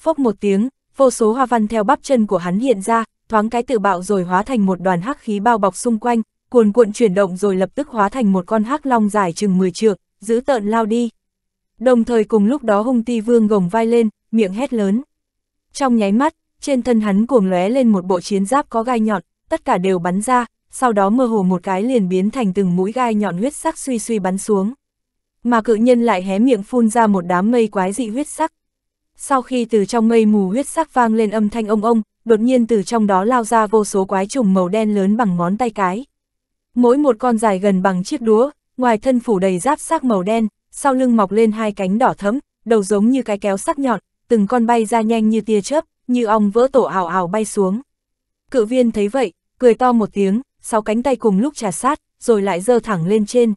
phốc một tiếng, vô số hoa văn theo bắp chân của hắn hiện ra, thoáng cái tự bạo rồi hóa thành một đoàn hắc khí bao bọc xung quanh, cuồn cuộn chuyển động rồi lập tức hóa thành một con hắc long dài chừng 10 trượng, giữ tợn lao đi. Đồng thời cùng lúc đó hung ti vương gồng vai lên, miệng hét lớn. Trong nháy mắt, trên thân hắn cuồng lóe lên một bộ chiến giáp có gai nhọn, tất cả đều bắn ra, sau đó mơ hồ một cái liền biến thành từng mũi gai nhọn huyết sắc suy suy bắn xuống. Mà cự nhân lại hé miệng phun ra một đám mây quái dị huyết sắc, sau khi từ trong mây mù huyết sắc vang lên âm thanh ông ông, đột nhiên từ trong đó lao ra vô số quái trùng màu đen lớn bằng ngón tay cái. Mỗi một con dài gần bằng chiếc đúa, ngoài thân phủ đầy giáp sắc màu đen, sau lưng mọc lên hai cánh đỏ thẫm, đầu giống như cái kéo sắc nhọn, từng con bay ra nhanh như tia chớp, như ong vỡ tổ ảo ảo bay xuống. Cự viên thấy vậy, cười to một tiếng, sáu cánh tay cùng lúc trà sát, rồi lại giơ thẳng lên trên.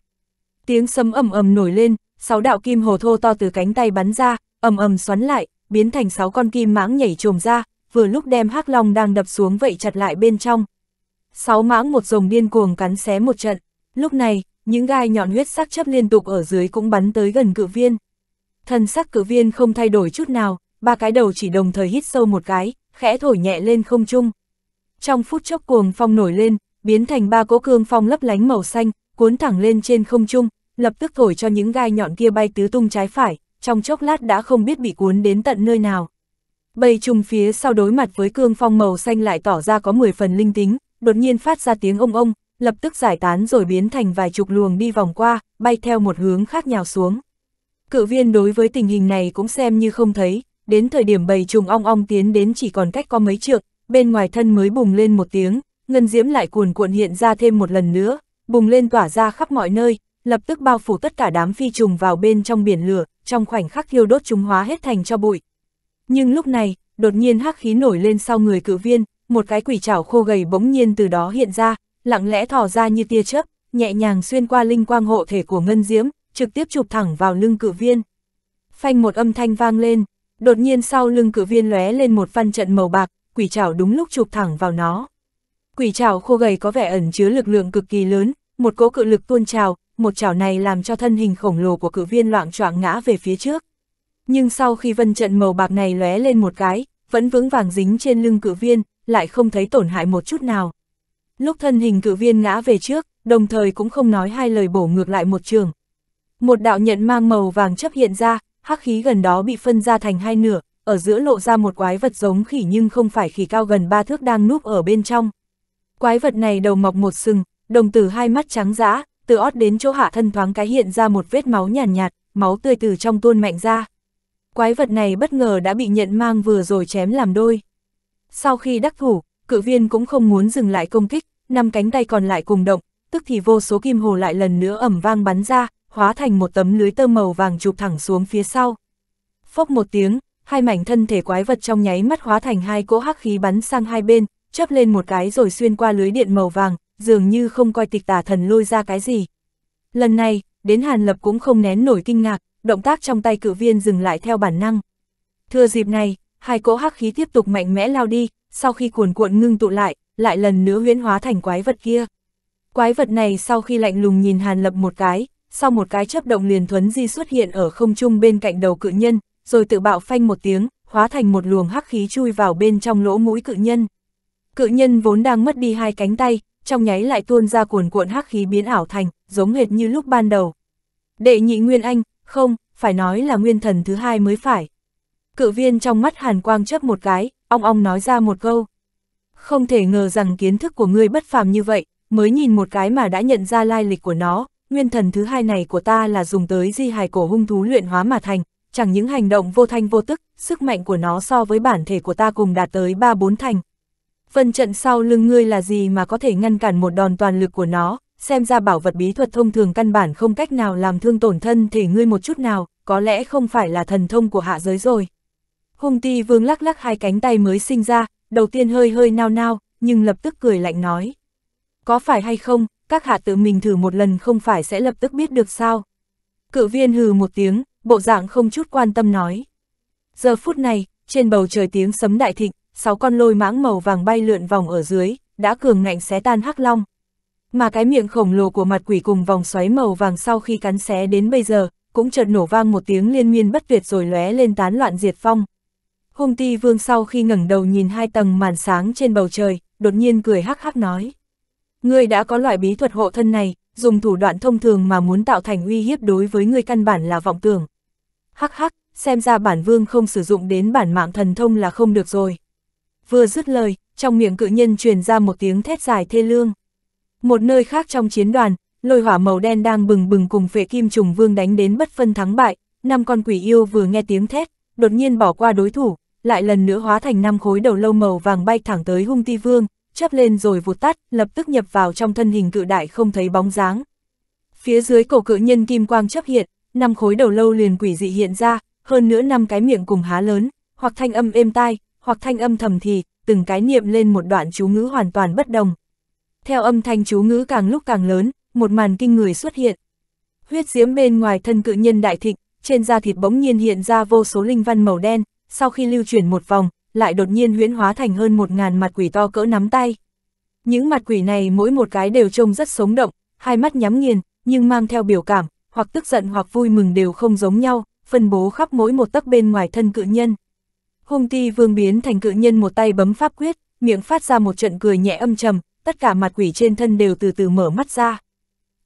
Tiếng sấm ầm ầm nổi lên, sáu đạo kim hồ thô to từ cánh tay bắn ra, ầm ầm xoắn lại, biến thành sáu con kim mãng nhảy trồm ra, vừa lúc đem hắc long đang đập xuống vậy chặt lại bên trong. Sáu mãng một rồng điên cuồng cắn xé một trận, lúc này, những gai nhọn huyết sắc chấp liên tục ở dưới cũng bắn tới gần cự viên. Thần sắc cự viên không thay đổi chút nào, ba cái đầu chỉ đồng thời hít sâu một cái, khẽ thổi nhẹ lên không trung. Trong phút chốc cuồng phong nổi lên, biến thành ba cỗ cương phong lấp lánh màu xanh, cuốn thẳng lên trên không trung, lập tức thổi cho những gai nhọn kia bay tứ tung trái phải, trong chốc lát đã không biết bị cuốn đến tận nơi nào. Bầy trùng phía sau đối mặt với cương phong màu xanh lại tỏ ra có 10 phần linh tính, đột nhiên phát ra tiếng ông ông, lập tức giải tán rồi biến thành vài chục luồng đi vòng qua, bay theo một hướng khác nhào xuống. Cự viên đối với tình hình này cũng xem như không thấy, đến thời điểm bầy trùng ong ong tiến đến chỉ còn cách có mấy trượng, bên ngoài thân mới bùng lên một tiếng, ngân diễm lại cuồn cuộn hiện ra thêm một lần nữa, bùng lên tỏa ra khắp mọi nơi, lập tức bao phủ tất cả đám phi trùng vào bên trong biển lửa, trong khoảnh khắc thiêu đốt chúng hóa hết thành cho bụi. Nhưng lúc này, đột nhiên hắc khí nổi lên sau người cử viên, một cái quỷ chảo khô gầy bỗng nhiên từ đó hiện ra, lặng lẽ thò ra như tia chớp, nhẹ nhàng xuyên qua linh quang hộ thể của Ngân Diễm, trực tiếp chụp thẳng vào lưng cử viên. Phanh một âm thanh vang lên, đột nhiên sau lưng cử viên lóe lên một văn trận màu bạc, quỷ chảo đúng lúc chụp thẳng vào nó. Quỷ chảo khô gầy có vẻ ẩn chứa lực lượng cực kỳ lớn, một cỗ cự lực tuôn trào, một chảo này làm cho thân hình khổng lồ của cử viên loạn choạng ngã về phía trước. Nhưng sau khi vân trận màu bạc này lóe lên một cái, vẫn vững vàng dính trên lưng cử viên, lại không thấy tổn hại một chút nào. Lúc thân hình cử viên ngã về trước, đồng thời cũng không nói hai lời bổ ngược lại một trường. Một đạo nhận mang màu vàng chấp hiện ra, hắc khí gần đó bị phân ra thành hai nửa, ở giữa lộ ra một quái vật giống khỉ nhưng không phải khỉ cao gần ba thước đang núp ở bên trong. Quái vật này đầu mọc một sừng, đồng tử hai mắt trắng dã, từ ót đến chỗ hạ thân thoáng cái hiện ra một vết máu nhàn nhạt, nhạt, máu tươi từ trong tuôn mạnh ra. Quái vật này bất ngờ đã bị nhận mang vừa rồi chém làm đôi. Sau khi đắc thủ, cự viên cũng không muốn dừng lại công kích, năm cánh tay còn lại cùng động, tức thì vô số kim hồ lại lần nữa ẩm vang bắn ra, hóa thành một tấm lưới tơ màu vàng chụp thẳng xuống phía sau. Phốc một tiếng, hai mảnh thân thể quái vật trong nháy mắt hóa thành hai cỗ hắc khí bắn sang hai bên, chớp lên một cái rồi xuyên qua lưới điện màu vàng, dường như không coi tịch tà thần lôi ra cái gì. Lần này, đến Hàn Lập cũng không nén nổi kinh ngạc, động tác trong tay cự viên dừng lại theo bản năng. thưa dịp này, hai cỗ hắc khí tiếp tục mạnh mẽ lao đi, sau khi cuồn cuộn ngưng tụ lại, lại lần nữa huyễn hóa thành quái vật kia. Quái vật này sau khi lạnh lùng nhìn Hàn Lập một cái, sau một cái chấp động liền thuấn di xuất hiện ở không trung bên cạnh đầu cự nhân, rồi tự bạo phanh một tiếng, hóa thành một luồng hắc khí chui vào bên trong lỗ mũi cự nhân. Cự nhân vốn đang mất đi hai cánh tay, trong nháy lại tuôn ra cuồn cuộn hắc khí biến ảo thành, giống hệt như lúc ban đầu. Đệ nhị Nguyên Anh, không, phải nói là Nguyên Thần thứ hai mới phải. Cự viên trong mắt hàn quang chớp một cái, ong ong nói ra một câu. Không thể ngờ rằng kiến thức của ngươi bất phàm như vậy, mới nhìn một cái mà đã nhận ra lai lịch của nó, Nguyên Thần thứ hai này của ta là dùng tới di hài cổ hung thú luyện hóa mà thành, chẳng những hành động vô thanh vô tức, sức mạnh của nó so với bản thể của ta cùng đạt tới 3-4 thành, Phần trận sau lưng ngươi là gì mà có thể ngăn cản một đòn toàn lực của nó, xem ra bảo vật bí thuật thông thường căn bản không cách nào làm thương tổn thân thể ngươi một chút nào, có lẽ không phải là thần thông của hạ giới rồi. Hung ti vương lắc lắc hai cánh tay mới sinh ra, đầu tiên hơi hơi nao nao, nhưng lập tức cười lạnh nói. Có phải hay không, các hạ tự mình thử một lần không phải sẽ lập tức biết được sao. Cự viên hừ một tiếng, bộ dạng không chút quan tâm nói. Giờ phút này, trên bầu trời tiếng sấm đại thịnh, sáu con lôi mãng màu vàng bay lượn vòng ở dưới, đã cường ngạnh xé tan hắc long. Mà cái miệng khổng lồ của mặt quỷ cùng vòng xoáy màu vàng sau khi cắn xé đến bây giờ, cũng chợt nổ vang một tiếng liên miên bất tuyệt rồi lóe lên tán loạn diệt phong. Hung ti vương sau khi ngẩng đầu nhìn hai tầng màn sáng trên bầu trời, đột nhiên cười hắc hắc nói. Ngươi đã có loại bí thuật hộ thân này, dùng thủ đoạn thông thường mà muốn tạo thành uy hiếp đối với ngươi căn bản là vọng tưởng. Hắc hắc, xem ra bản vương không sử dụng đến bản mạng thần thông là không được rồi vừa dứt lời, trong miệng cự nhân truyền ra một tiếng thét dài thê lương. Một nơi khác trong chiến đoàn, lôi hỏa màu đen đang bừng bừng cùng phệ kim trùng vương đánh đến bất phân thắng bại, năm con quỷ yêu vừa nghe tiếng thét, đột nhiên bỏ qua đối thủ, lại lần nữa hóa thành năm khối đầu lâu màu vàng bay thẳng tới hung ti vương, chớp lên rồi vụt tắt, lập tức nhập vào trong thân hình cự đại không thấy bóng dáng. Phía dưới cổ cự nhân kim quang chấp hiện, năm khối đầu lâu liền quỷ dị hiện ra, hơn nữa năm cái miệng cùng há lớn, hoặc thanh âm êm tai, hoặc thanh âm thầm thì, từng cái niệm lên một đoạn chú ngữ hoàn toàn bất đồng. Theo âm thanh chú ngữ càng lúc càng lớn, một màn kinh người xuất hiện. Huyết diễm bên ngoài thân cự nhân đại thịnh, trên da thịt bỗng nhiên hiện ra vô số linh văn màu đen, sau khi lưu chuyển một vòng, lại đột nhiên huyễn hóa thành hơn một ngàn mặt quỷ to cỡ nắm tay. Những mặt quỷ này mỗi một cái đều trông rất sống động, hai mắt nhắm nghiền, nhưng mang theo biểu cảm, hoặc tức giận hoặc vui mừng đều không giống nhau, phân bố khắp mỗi một tấc bên ngoài thân cự nhân. Hung ti vương biến thành cự nhân một tay bấm pháp quyết, miệng phát ra một trận cười nhẹ âm trầm, tất cả mặt quỷ trên thân đều từ từ mở mắt ra.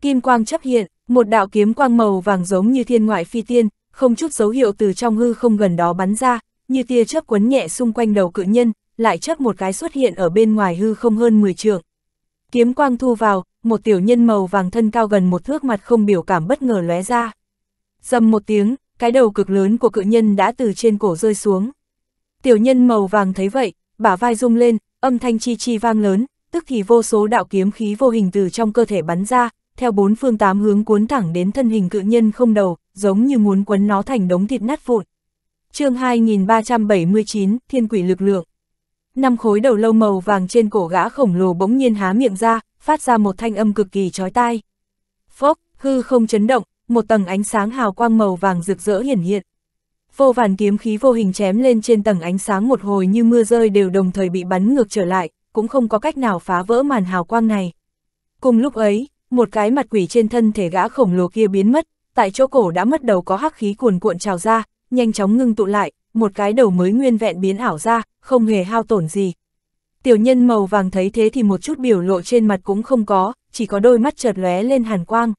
Kim quang chấp hiện, một đạo kiếm quang màu vàng giống như thiên ngoại phi tiên, không chút dấu hiệu từ trong hư không gần đó bắn ra, như tia chớp quấn nhẹ xung quanh đầu cự nhân, lại chớp một cái xuất hiện ở bên ngoài hư không hơn 10 trượng. Kiếm quang thu vào, một tiểu nhân màu vàng thân cao gần một thước mặt không biểu cảm bất ngờ lóe ra. Dầm một tiếng, cái đầu cực lớn của cự nhân đã từ trên cổ rơi xuống. Tiểu nhân màu vàng thấy vậy, bả vai rung lên, âm thanh chi chi vang lớn, tức thì vô số đạo kiếm khí vô hình từ trong cơ thể bắn ra, theo bốn phương tám hướng cuốn thẳng đến thân hình cự nhân không đầu, giống như muốn quấn nó thành đống thịt nát vụn. chương 2379, Thiên quỷ lực lượng. Năm khối đầu lâu màu vàng trên cổ gã khổng lồ bỗng nhiên há miệng ra, phát ra một thanh âm cực kỳ chói tai. Phốc, hư không chấn động, một tầng ánh sáng hào quang màu vàng rực rỡ hiển hiện, vô vàn kiếm khí vô hình chém lên trên tầng ánh sáng một hồi như mưa rơi đều đồng thời bị bắn ngược trở lại, cũng không có cách nào phá vỡ màn hào quang này. Cùng lúc ấy, một cái mặt quỷ trên thân thể gã khổng lồ kia biến mất, tại chỗ cổ đã mất đầu có hắc khí cuồn cuộn trào ra, nhanh chóng ngưng tụ lại, một cái đầu mới nguyên vẹn biến ảo ra, không hề hao tổn gì. Tiểu nhân màu vàng thấy thế thì một chút biểu lộ trên mặt cũng không có, chỉ có đôi mắt chợt lóe lên hàn quang.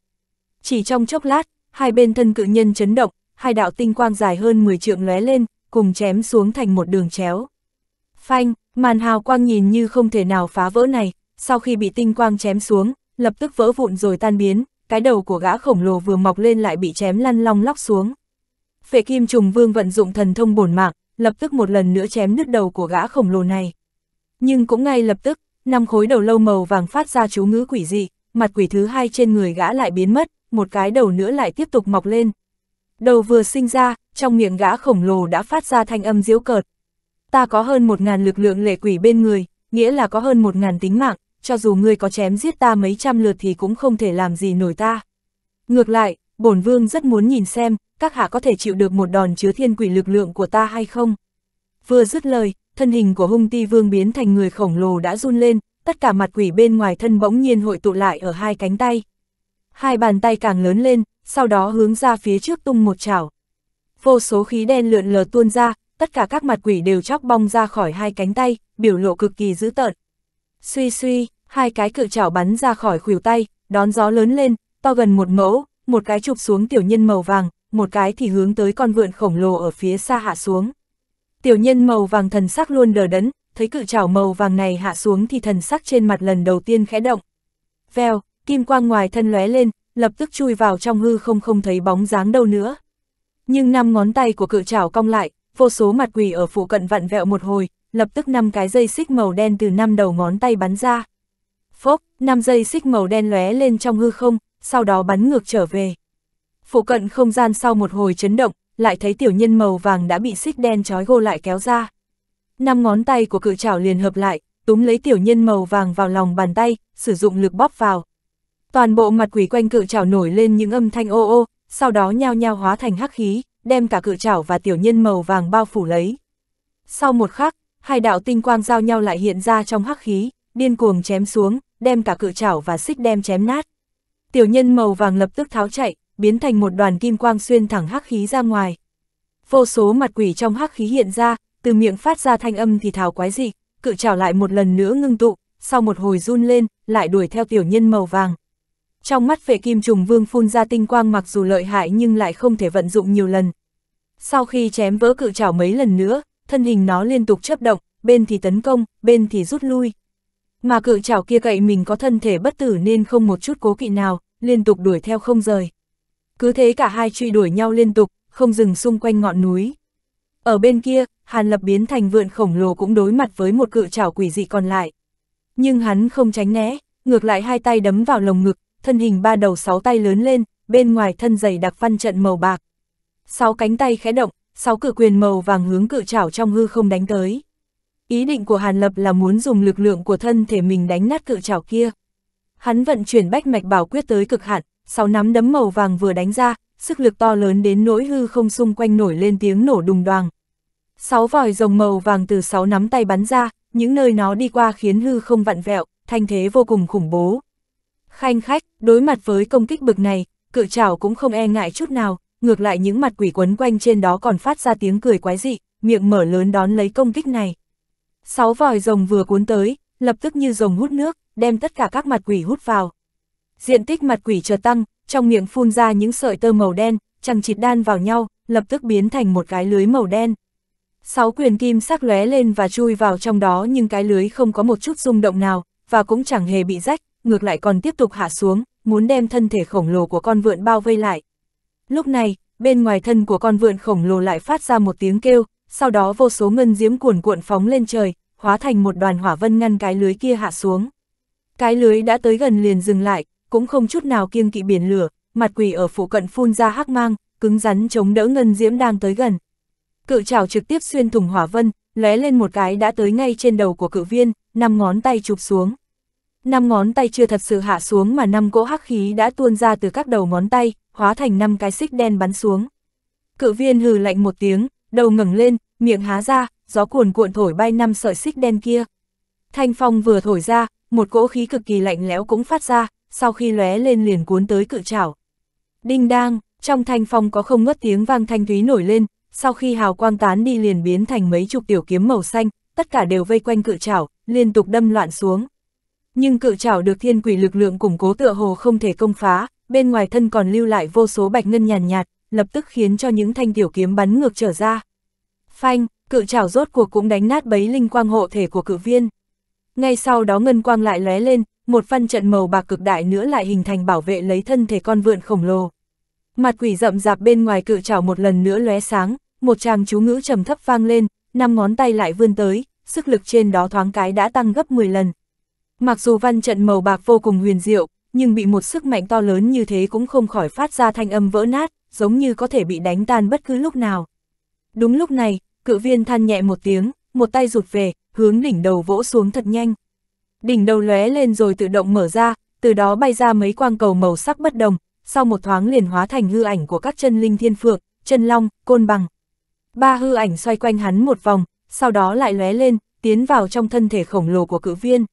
Chỉ trong chốc lát, hai bên thân cự nhân chấn động, hai đạo tinh quang dài hơn 10 trượng lóe lên, cùng chém xuống thành một đường chéo. Phanh, màn hào quang nhìn như không thể nào phá vỡ này, sau khi bị tinh quang chém xuống, lập tức vỡ vụn rồi tan biến, cái đầu của gã khổng lồ vừa mọc lên lại bị chém lăn long lóc xuống. Phệ kim trùng vương vận dụng thần thông bổn mạng, lập tức một lần nữa chém nứt đầu của gã khổng lồ này. Nhưng cũng ngay lập tức, năm khối đầu lâu màu vàng phát ra chú ngữ quỷ dị, mặt quỷ thứ hai trên người gã lại biến mất, một cái đầu nữa lại tiếp tục mọc lên. Đầu vừa sinh ra, trong miệng gã khổng lồ đã phát ra thanh âm diễu cợt. Ta có hơn một ngàn lực lượng lệ quỷ bên người, nghĩa là có hơn một ngàn tính mạng, cho dù ngươi có chém giết ta mấy trăm lượt thì cũng không thể làm gì nổi ta. Ngược lại, bổn vương rất muốn nhìn xem, các hạ có thể chịu được một đòn chứa thiên quỷ lực lượng của ta hay không. Vừa dứt lời, thân hình của hung ti vương biến thành người khổng lồ đã run lên, tất cả mặt quỷ bên ngoài thân bỗng nhiên hội tụ lại ở hai cánh tay. Hai bàn tay càng lớn lên, sau đó hướng ra phía trước tung một chảo. Vô số khí đen lượn lờ tuôn ra, tất cả các mặt quỷ đều chóc bong ra khỏi hai cánh tay, biểu lộ cực kỳ dữ tợn. Suy suy, hai cái cự chảo bắn ra khỏi khuỷu tay, đón gió lớn lên, to gần một mẫu, một cái chụp xuống tiểu nhân màu vàng, một cái thì hướng tới con vượn khổng lồ ở phía xa hạ xuống. Tiểu nhân màu vàng thần sắc luôn đờ đẫn, thấy cự chảo màu vàng này hạ xuống thì thần sắc trên mặt lần đầu tiên khẽ động. Vèo, kim quang ngoài thân lóe lên, lập tức chui vào trong hư không không thấy bóng dáng đâu nữa. Nhưng năm ngón tay của cự trảo cong lại, vô số mặt quỷ ở phụ cận vặn vẹo một hồi, lập tức năm cái dây xích màu đen từ năm đầu ngón tay bắn ra. Phốc, năm dây xích màu đen lóe lên trong hư không, sau đó bắn ngược trở về. Phụ cận không gian sau một hồi chấn động, lại thấy tiểu nhân màu vàng đã bị xích đen trói gô lại kéo ra. Năm ngón tay của cự trảo liền hợp lại, túm lấy tiểu nhân màu vàng vào lòng bàn tay, sử dụng lực bóp vào, Toàn bộ mặt quỷ quanh cự trảo nổi lên những âm thanh ô ô, sau đó nhao nhao hóa thành hắc khí, đem cả cự trảo và tiểu nhân màu vàng bao phủ lấy. Sau một khắc, hai đạo tinh quang giao nhau lại hiện ra trong hắc khí, điên cuồng chém xuống, đem cả cự trảo và xích đem chém nát. Tiểu nhân màu vàng lập tức tháo chạy, biến thành một đoàn kim quang xuyên thẳng hắc khí ra ngoài. Vô số mặt quỷ trong hắc khí hiện ra, từ miệng phát ra thanh âm thì thào quái dị, cự trảo lại một lần nữa ngưng tụ, sau một hồi run lên, lại đuổi theo tiểu nhân màu vàng. Trong mắt phệ kim trùng vương phun ra tinh quang mặc dù lợi hại nhưng lại không thể vận dụng nhiều lần. Sau khi chém vỡ cự trảo mấy lần nữa, thân hình nó liên tục chấp động, bên thì tấn công, bên thì rút lui. Mà cự trảo kia cậy mình có thân thể bất tử nên không một chút cố kỵ nào, liên tục đuổi theo không rời. Cứ thế cả hai truy đuổi nhau liên tục, không dừng xung quanh ngọn núi. Ở bên kia, Hàn Lập biến thành vượn khổng lồ cũng đối mặt với một cự trảo quỷ dị còn lại. Nhưng hắn không tránh né, ngược lại hai tay đấm vào lồng ngực, thân hình ba đầu sáu tay lớn lên, bên ngoài thân dày đặc văn trận màu bạc. Sáu cánh tay khẽ động, sáu cử quyền màu vàng hướng cự chảo trong hư không đánh tới. Ý định của Hàn Lập là muốn dùng lực lượng của thân thể mình đánh nát cự chảo kia. Hắn vận chuyển bách mạch bảo quyết tới cực hạn, sáu nắm đấm màu vàng vừa đánh ra, sức lực to lớn đến nỗi hư không xung quanh nổi lên tiếng nổ đùng đoàng. Sáu vòi rồng màu vàng từ sáu nắm tay bắn ra, những nơi nó đi qua khiến hư không vặn vẹo, thanh thế vô cùng khủng bố. Khanh khách, đối mặt với công kích bực này, cự trảo cũng không e ngại chút nào, ngược lại những mặt quỷ quấn quanh trên đó còn phát ra tiếng cười quái dị, miệng mở lớn đón lấy công kích này. Sáu vòi rồng vừa cuốn tới, lập tức như rồng hút nước, đem tất cả các mặt quỷ hút vào. Diện tích mặt quỷ chợt tăng, trong miệng phun ra những sợi tơ màu đen, chẳng chịt đan vào nhau, lập tức biến thành một cái lưới màu đen. Sáu quyền kim sắc lóe lên và chui vào trong đó nhưng cái lưới không có một chút rung động nào, và cũng chẳng hề bị rách, ngược lại còn tiếp tục hạ xuống, muốn đem thân thể khổng lồ của con vượn bao vây lại. Lúc này, bên ngoài thân của con vượn khổng lồ lại phát ra một tiếng kêu, sau đó vô số ngân diễm cuồn cuộn phóng lên trời, hóa thành một đoàn hỏa vân ngăn cái lưới kia hạ xuống. Cái lưới đã tới gần liền dừng lại, cũng không chút nào kiêng kỵ biển lửa, mặt quỷ ở phụ cận phun ra hắc mang, cứng rắn chống đỡ ngân diễm đang tới gần. Cự trảo trực tiếp xuyên thủng hỏa vân, lóe lên một cái đã tới ngay trên đầu của cự viên, năm ngón tay chụp xuống năm ngón tay chưa thật sự hạ xuống mà năm cỗ hắc khí đã tuôn ra từ các đầu ngón tay, hóa thành năm cái xích đen bắn xuống. Cự viên hừ lạnh một tiếng, đầu ngẩng lên, miệng há ra, gió cuồn cuộn thổi bay năm sợi xích đen kia. Thanh phong vừa thổi ra, một cỗ khí cực kỳ lạnh lẽo cũng phát ra, sau khi lóe lên liền cuốn tới cự trảo. Đinh đang, trong thanh phong có không ngớt tiếng vang thanh thúy nổi lên, sau khi hào quang tán đi liền biến thành mấy chục tiểu kiếm màu xanh, tất cả đều vây quanh cự trảo, liên tục đâm loạn xuống nhưng cự trảo được thiên quỷ lực lượng củng cố tựa hồ không thể công phá, bên ngoài thân còn lưu lại vô số bạch ngân nhàn nhạt, lập tức khiến cho những thanh tiểu kiếm bắn ngược trở ra. Phanh, cự trảo rốt cuộc cũng đánh nát bấy linh quang hộ thể của cự viên. Ngay sau đó ngân quang lại lóe lên, một phân trận màu bạc cực đại nữa lại hình thành bảo vệ lấy thân thể con vượn khổng lồ. Mặt quỷ rậm rạp bên ngoài cự trảo một lần nữa lóe sáng, một tràng chú ngữ trầm thấp vang lên, năm ngón tay lại vươn tới, sức lực trên đó thoáng cái đã tăng gấp 10 lần, Mặc dù văn trận màu bạc vô cùng huyền diệu, nhưng bị một sức mạnh to lớn như thế cũng không khỏi phát ra thanh âm vỡ nát, giống như có thể bị đánh tan bất cứ lúc nào. Đúng lúc này, cự viên than nhẹ một tiếng, một tay rụt về, hướng đỉnh đầu vỗ xuống thật nhanh. Đỉnh đầu lóe lên rồi tự động mở ra, từ đó bay ra mấy quang cầu màu sắc bất đồng, sau một thoáng liền hóa thành hư ảnh của các chân linh thiên phượng, chân long, côn bằng. Ba hư ảnh xoay quanh hắn một vòng, sau đó lại lóe lên, tiến vào trong thân thể khổng lồ của cự viên.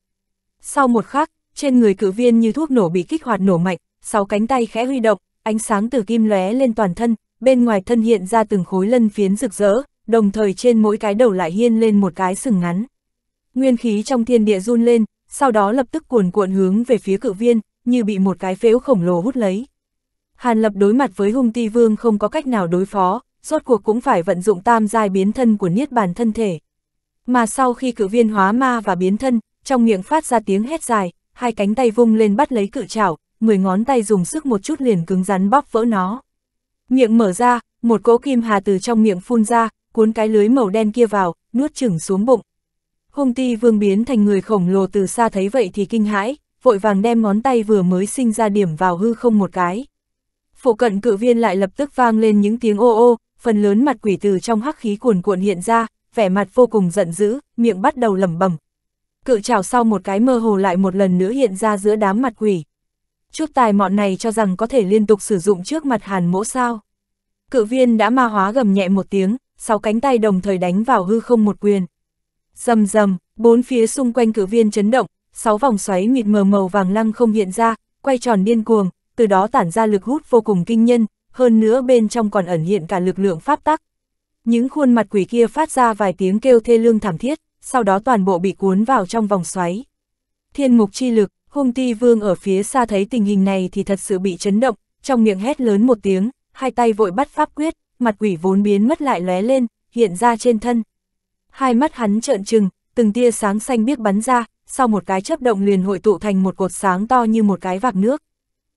Sau một khắc, trên người cự viên như thuốc nổ bị kích hoạt nổ mạnh, sáu cánh tay khẽ huy động, ánh sáng từ kim lóe lên toàn thân, bên ngoài thân hiện ra từng khối lân phiến rực rỡ, đồng thời trên mỗi cái đầu lại hiên lên một cái sừng ngắn. Nguyên khí trong thiên địa run lên, sau đó lập tức cuồn cuộn hướng về phía cự viên, như bị một cái phếu khổng lồ hút lấy. Hàn Lập đối mặt với hung ti vương không có cách nào đối phó, rốt cuộc cũng phải vận dụng tam giai biến thân của niết bàn thân thể. Mà sau khi cự viên hóa ma và biến thân, trong miệng phát ra tiếng hét dài, hai cánh tay vung lên bắt lấy cự chảo, mười ngón tay dùng sức một chút liền cứng rắn bóp vỡ nó. Miệng mở ra, một cỗ kim hà từ trong miệng phun ra, cuốn cái lưới màu đen kia vào, nuốt chửng xuống bụng. Hung ti vương biến thành người khổng lồ từ xa thấy vậy thì kinh hãi, vội vàng đem ngón tay vừa mới sinh ra điểm vào hư không một cái. phổ cận cự viên lại lập tức vang lên những tiếng ô ô, phần lớn mặt quỷ từ trong hắc khí cuồn cuộn hiện ra, vẻ mặt vô cùng giận dữ, miệng bắt đầu lẩm bẩm, cự trào sau một cái mơ hồ lại một lần nữa hiện ra giữa đám mặt quỷ. Chút tài mọn này cho rằng có thể liên tục sử dụng trước mặt hàn mỗ sao. Cự viên đã ma hóa gầm nhẹ một tiếng, sáu cánh tay đồng thời đánh vào hư không một quyền. Dầm dầm, bốn phía xung quanh cự viên chấn động, sáu vòng xoáy mịt mờ màu vàng lăng không hiện ra, quay tròn điên cuồng, từ đó tản ra lực hút vô cùng kinh nhân, hơn nữa bên trong còn ẩn hiện cả lực lượng pháp tắc. Những khuôn mặt quỷ kia phát ra vài tiếng kêu thê lương thảm thiết sau đó toàn bộ bị cuốn vào trong vòng xoáy. Thiên mục chi lực, hung ti vương ở phía xa thấy tình hình này thì thật sự bị chấn động, trong miệng hét lớn một tiếng, hai tay vội bắt pháp quyết, mặt quỷ vốn biến mất lại lóe lên, hiện ra trên thân. Hai mắt hắn trợn trừng, từng tia sáng xanh biếc bắn ra, sau một cái chớp động liền hội tụ thành một cột sáng to như một cái vạc nước.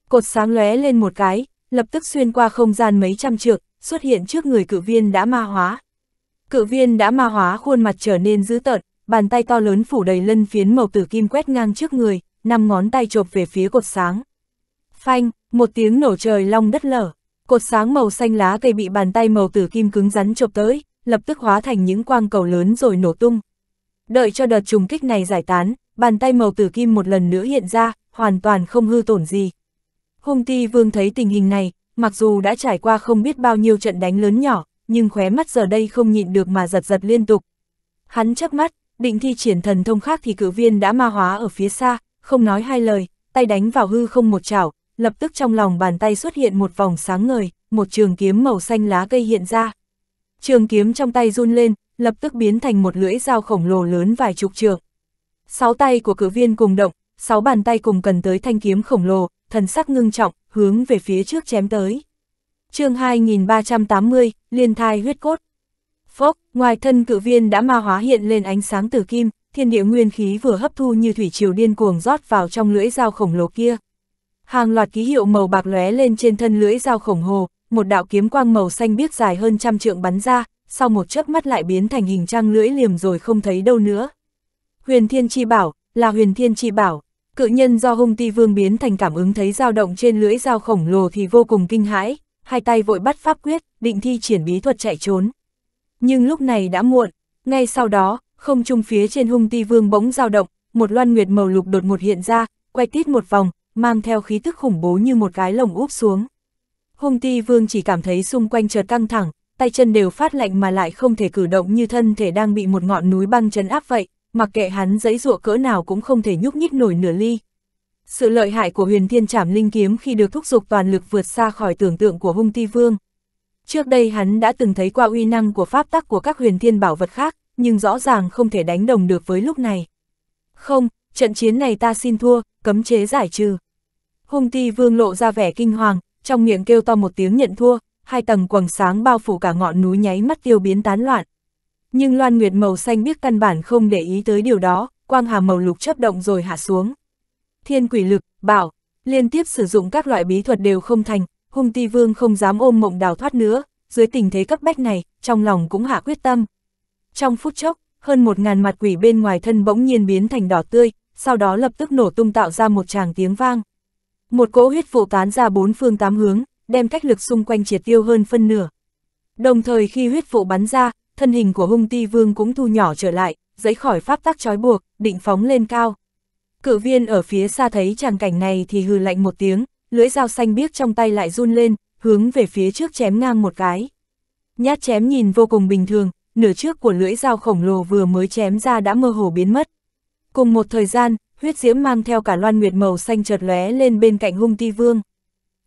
Cột sáng lóe lên một cái, lập tức xuyên qua không gian mấy trăm trượng, xuất hiện trước người cử viên đã ma hóa. Cự viên đã ma hóa khuôn mặt trở nên dữ tợn, bàn tay to lớn phủ đầy lân phiến màu tử kim quét ngang trước người, năm ngón tay chộp về phía cột sáng. Phanh, một tiếng nổ trời long đất lở, cột sáng màu xanh lá cây bị bàn tay màu tử kim cứng rắn chộp tới, lập tức hóa thành những quang cầu lớn rồi nổ tung. Đợi cho đợt trùng kích này giải tán, bàn tay màu tử kim một lần nữa hiện ra, hoàn toàn không hư tổn gì. Hung Ti Vương thấy tình hình này, mặc dù đã trải qua không biết bao nhiêu trận đánh lớn nhỏ, nhưng khóe mắt giờ đây không nhịn được mà giật giật liên tục. Hắn chớp mắt, định thi triển thần thông khác thì cử viên đã ma hóa ở phía xa, không nói hai lời, tay đánh vào hư không một chảo, lập tức trong lòng bàn tay xuất hiện một vòng sáng ngời, một trường kiếm màu xanh lá cây hiện ra. Trường kiếm trong tay run lên, lập tức biến thành một lưỡi dao khổng lồ lớn vài chục trượng. Sáu tay của cử viên cùng động, sáu bàn tay cùng cần tới thanh kiếm khổng lồ, thần sắc ngưng trọng, hướng về phía trước chém tới chương 2380, liên thai huyết cốt. Phốc, ngoài thân cự viên đã ma hóa hiện lên ánh sáng tử kim, thiên địa nguyên khí vừa hấp thu như thủy triều điên cuồng rót vào trong lưỡi dao khổng lồ kia. Hàng loạt ký hiệu màu bạc lóe lên trên thân lưỡi dao khổng hồ, một đạo kiếm quang màu xanh biếc dài hơn trăm trượng bắn ra, sau một chớp mắt lại biến thành hình trang lưỡi liềm rồi không thấy đâu nữa. Huyền Thiên Chi Bảo, là Huyền Thiên Chi Bảo, cự nhân do hung ti vương biến thành cảm ứng thấy dao động trên lưỡi dao khổng lồ thì vô cùng kinh hãi, hai tay vội bắt pháp quyết, định thi triển bí thuật chạy trốn. Nhưng lúc này đã muộn, ngay sau đó, không trung phía trên hung ti vương bỗng dao động, một loan nguyệt màu lục đột một hiện ra, quay tít một vòng, mang theo khí tức khủng bố như một cái lồng úp xuống. Hung ti vương chỉ cảm thấy xung quanh chợt căng thẳng, tay chân đều phát lạnh mà lại không thể cử động như thân thể đang bị một ngọn núi băng chấn áp vậy, mặc kệ hắn giấy rụa cỡ nào cũng không thể nhúc nhích nổi nửa ly, sự lợi hại của huyền thiên trảm linh kiếm khi được thúc giục toàn lực vượt xa khỏi tưởng tượng của hung ti vương. Trước đây hắn đã từng thấy qua uy năng của pháp tắc của các huyền thiên bảo vật khác, nhưng rõ ràng không thể đánh đồng được với lúc này. Không, trận chiến này ta xin thua, cấm chế giải trừ. Hung ti vương lộ ra vẻ kinh hoàng, trong miệng kêu to một tiếng nhận thua, hai tầng quầng sáng bao phủ cả ngọn núi nháy mắt tiêu biến tán loạn. Nhưng loan nguyệt màu xanh biết căn bản không để ý tới điều đó, quang hà màu lục chấp động rồi hạ xuống thiên quỷ lực, bảo, liên tiếp sử dụng các loại bí thuật đều không thành, hung ti vương không dám ôm mộng đào thoát nữa, dưới tình thế cấp bách này, trong lòng cũng hạ quyết tâm. Trong phút chốc, hơn một ngàn mặt quỷ bên ngoài thân bỗng nhiên biến thành đỏ tươi, sau đó lập tức nổ tung tạo ra một tràng tiếng vang. Một cỗ huyết vụ tán ra bốn phương tám hướng, đem cách lực xung quanh triệt tiêu hơn phân nửa. Đồng thời khi huyết vụ bắn ra, thân hình của hung ti vương cũng thu nhỏ trở lại, giấy khỏi pháp tắc trói buộc, định phóng lên cao cự viên ở phía xa thấy tràng cảnh này thì hừ lạnh một tiếng, lưỡi dao xanh biếc trong tay lại run lên, hướng về phía trước chém ngang một cái. Nhát chém nhìn vô cùng bình thường, nửa trước của lưỡi dao khổng lồ vừa mới chém ra đã mơ hồ biến mất. Cùng một thời gian, huyết diễm mang theo cả loan nguyệt màu xanh chợt lóe lên bên cạnh hung ti vương.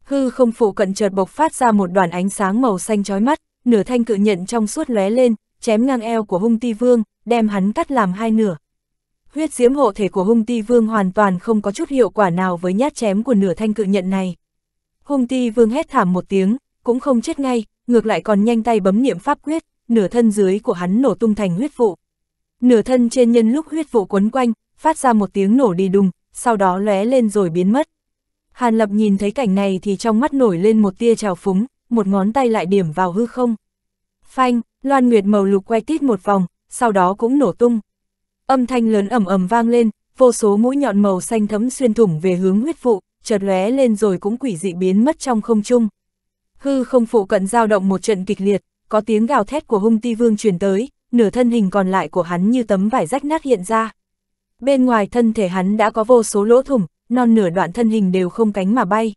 Hư không phụ cận chợt bộc phát ra một đoàn ánh sáng màu xanh chói mắt, nửa thanh cự nhận trong suốt lóe lên, chém ngang eo của hung ti vương, đem hắn cắt làm hai nửa huyết diễm hộ thể của hung ti vương hoàn toàn không có chút hiệu quả nào với nhát chém của nửa thanh cự nhận này. Hung ti vương hét thảm một tiếng, cũng không chết ngay, ngược lại còn nhanh tay bấm niệm pháp quyết, nửa thân dưới của hắn nổ tung thành huyết vụ. Nửa thân trên nhân lúc huyết vụ quấn quanh, phát ra một tiếng nổ đi đùng, sau đó lóe lên rồi biến mất. Hàn Lập nhìn thấy cảnh này thì trong mắt nổi lên một tia trào phúng, một ngón tay lại điểm vào hư không. Phanh, loan nguyệt màu lục quay tít một vòng, sau đó cũng nổ tung. Âm thanh lớn ầm ầm vang lên, vô số mũi nhọn màu xanh thấm xuyên thủng về hướng huyết vụ, chợt lóe lên rồi cũng quỷ dị biến mất trong không trung. Hư không phụ cận dao động một trận kịch liệt, có tiếng gào thét của hung ti vương truyền tới, nửa thân hình còn lại của hắn như tấm vải rách nát hiện ra. Bên ngoài thân thể hắn đã có vô số lỗ thủng, non nửa đoạn thân hình đều không cánh mà bay.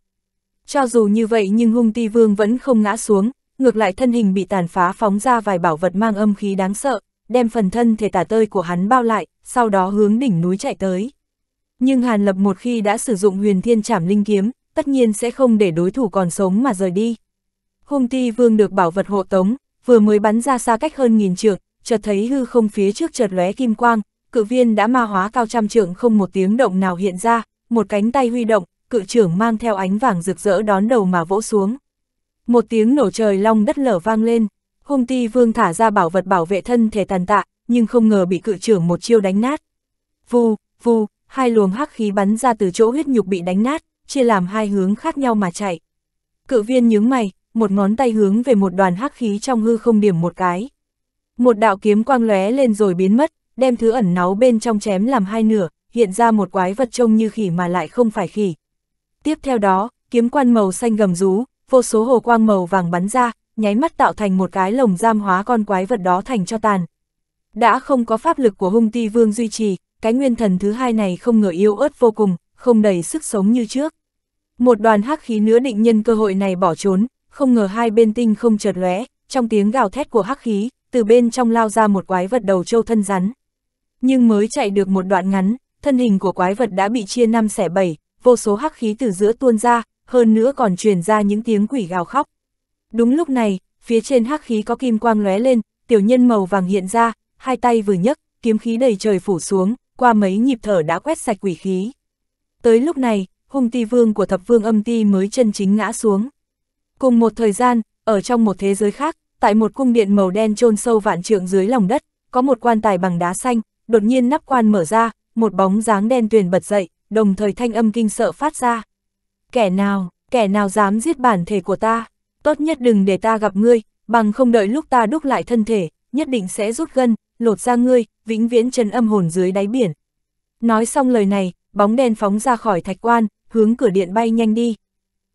Cho dù như vậy nhưng hung ti vương vẫn không ngã xuống, ngược lại thân hình bị tàn phá phóng ra vài bảo vật mang âm khí đáng sợ, đem phần thân thể tả tơi của hắn bao lại, sau đó hướng đỉnh núi chạy tới. Nhưng Hàn Lập một khi đã sử dụng huyền thiên trảm linh kiếm, tất nhiên sẽ không để đối thủ còn sống mà rời đi. Hung ti vương được bảo vật hộ tống, vừa mới bắn ra xa cách hơn nghìn trượng, chợt thấy hư không phía trước chợt lóe kim quang, cự viên đã ma hóa cao trăm trượng không một tiếng động nào hiện ra, một cánh tay huy động, cự trưởng mang theo ánh vàng rực rỡ đón đầu mà vỗ xuống. Một tiếng nổ trời long đất lở vang lên. Hung ti vương thả ra bảo vật bảo vệ thân thể tàn tạ, nhưng không ngờ bị cự trưởng một chiêu đánh nát. Vù vù, hai luồng hắc khí bắn ra từ chỗ huyết nhục bị đánh nát, chia làm hai hướng khác nhau mà chạy. Cự viên nhướng mày, một ngón tay hướng về một đoàn hắc khí trong hư không điểm một cái. Một đạo kiếm quang lóe lên rồi biến mất, đem thứ ẩn náu bên trong chém làm hai nửa, hiện ra một quái vật trông như khỉ mà lại không phải khỉ. Tiếp theo đó, kiếm quan màu xanh gầm rú, vô số hồ quang màu vàng bắn ra, nháy mắt tạo thành một cái lồng giam hóa con quái vật đó thành cho tàn. Đã không có pháp lực của hung ti vương duy trì, cái nguyên thần thứ hai này không ngờ yếu ớt vô cùng, không đầy sức sống như trước. Một đoàn hắc khí nữa định nhân cơ hội này bỏ trốn, không ngờ hai bên tinh không chợt lóe, trong tiếng gào thét của hắc khí, từ bên trong lao ra một quái vật đầu trâu thân rắn. Nhưng mới chạy được một đoạn ngắn, thân hình của quái vật đã bị chia năm xẻ bảy, vô số hắc khí từ giữa tuôn ra, hơn nữa còn truyền ra những tiếng quỷ gào khóc. Đúng lúc này, phía trên hắc khí có kim quang lóe lên, tiểu nhân màu vàng hiện ra, hai tay vừa nhấc, kiếm khí đầy trời phủ xuống, qua mấy nhịp thở đã quét sạch quỷ khí. Tới lúc này, hung ti vương của thập vương âm ti mới chân chính ngã xuống. Cùng một thời gian, ở trong một thế giới khác, tại một cung điện màu đen chôn sâu vạn trượng dưới lòng đất, có một quan tài bằng đá xanh, đột nhiên nắp quan mở ra, một bóng dáng đen tuyền bật dậy, đồng thời thanh âm kinh sợ phát ra. Kẻ nào, kẻ nào dám giết bản thể của ta? tốt nhất đừng để ta gặp ngươi, bằng không đợi lúc ta đúc lại thân thể, nhất định sẽ rút gân, lột ra ngươi, vĩnh viễn chân âm hồn dưới đáy biển. Nói xong lời này, bóng đen phóng ra khỏi thạch quan, hướng cửa điện bay nhanh đi.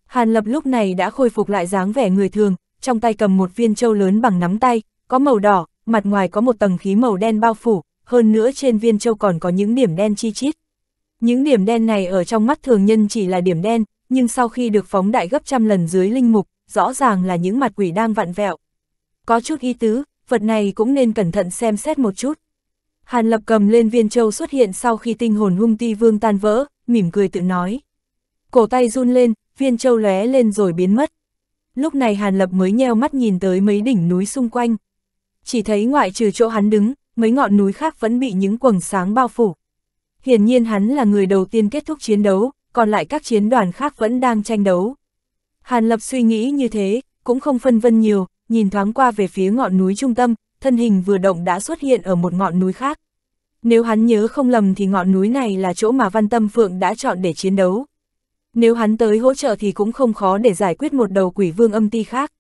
Hàn Lập lúc này đã khôi phục lại dáng vẻ người thường, trong tay cầm một viên châu lớn bằng nắm tay, có màu đỏ, mặt ngoài có một tầng khí màu đen bao phủ, hơn nữa trên viên châu còn có những điểm đen chi chít. Những điểm đen này ở trong mắt thường nhân chỉ là điểm đen, nhưng sau khi được phóng đại gấp trăm lần dưới linh mục, rõ ràng là những mặt quỷ đang vặn vẹo. Có chút ý tứ, vật này cũng nên cẩn thận xem xét một chút. Hàn lập cầm lên viên châu xuất hiện sau khi tinh hồn hung ti vương tan vỡ, mỉm cười tự nói. Cổ tay run lên, viên châu lóe lên rồi biến mất. Lúc này Hàn Lập mới nheo mắt nhìn tới mấy đỉnh núi xung quanh. Chỉ thấy ngoại trừ chỗ hắn đứng, mấy ngọn núi khác vẫn bị những quầng sáng bao phủ. Hiển nhiên hắn là người đầu tiên kết thúc chiến đấu, còn lại các chiến đoàn khác vẫn đang tranh đấu. Hàn Lập suy nghĩ như thế, cũng không phân vân nhiều, nhìn thoáng qua về phía ngọn núi trung tâm, thân hình vừa động đã xuất hiện ở một ngọn núi khác. Nếu hắn nhớ không lầm thì ngọn núi này là chỗ mà Văn Tâm Phượng đã chọn để chiến đấu. Nếu hắn tới hỗ trợ thì cũng không khó để giải quyết một đầu quỷ vương âm ti khác.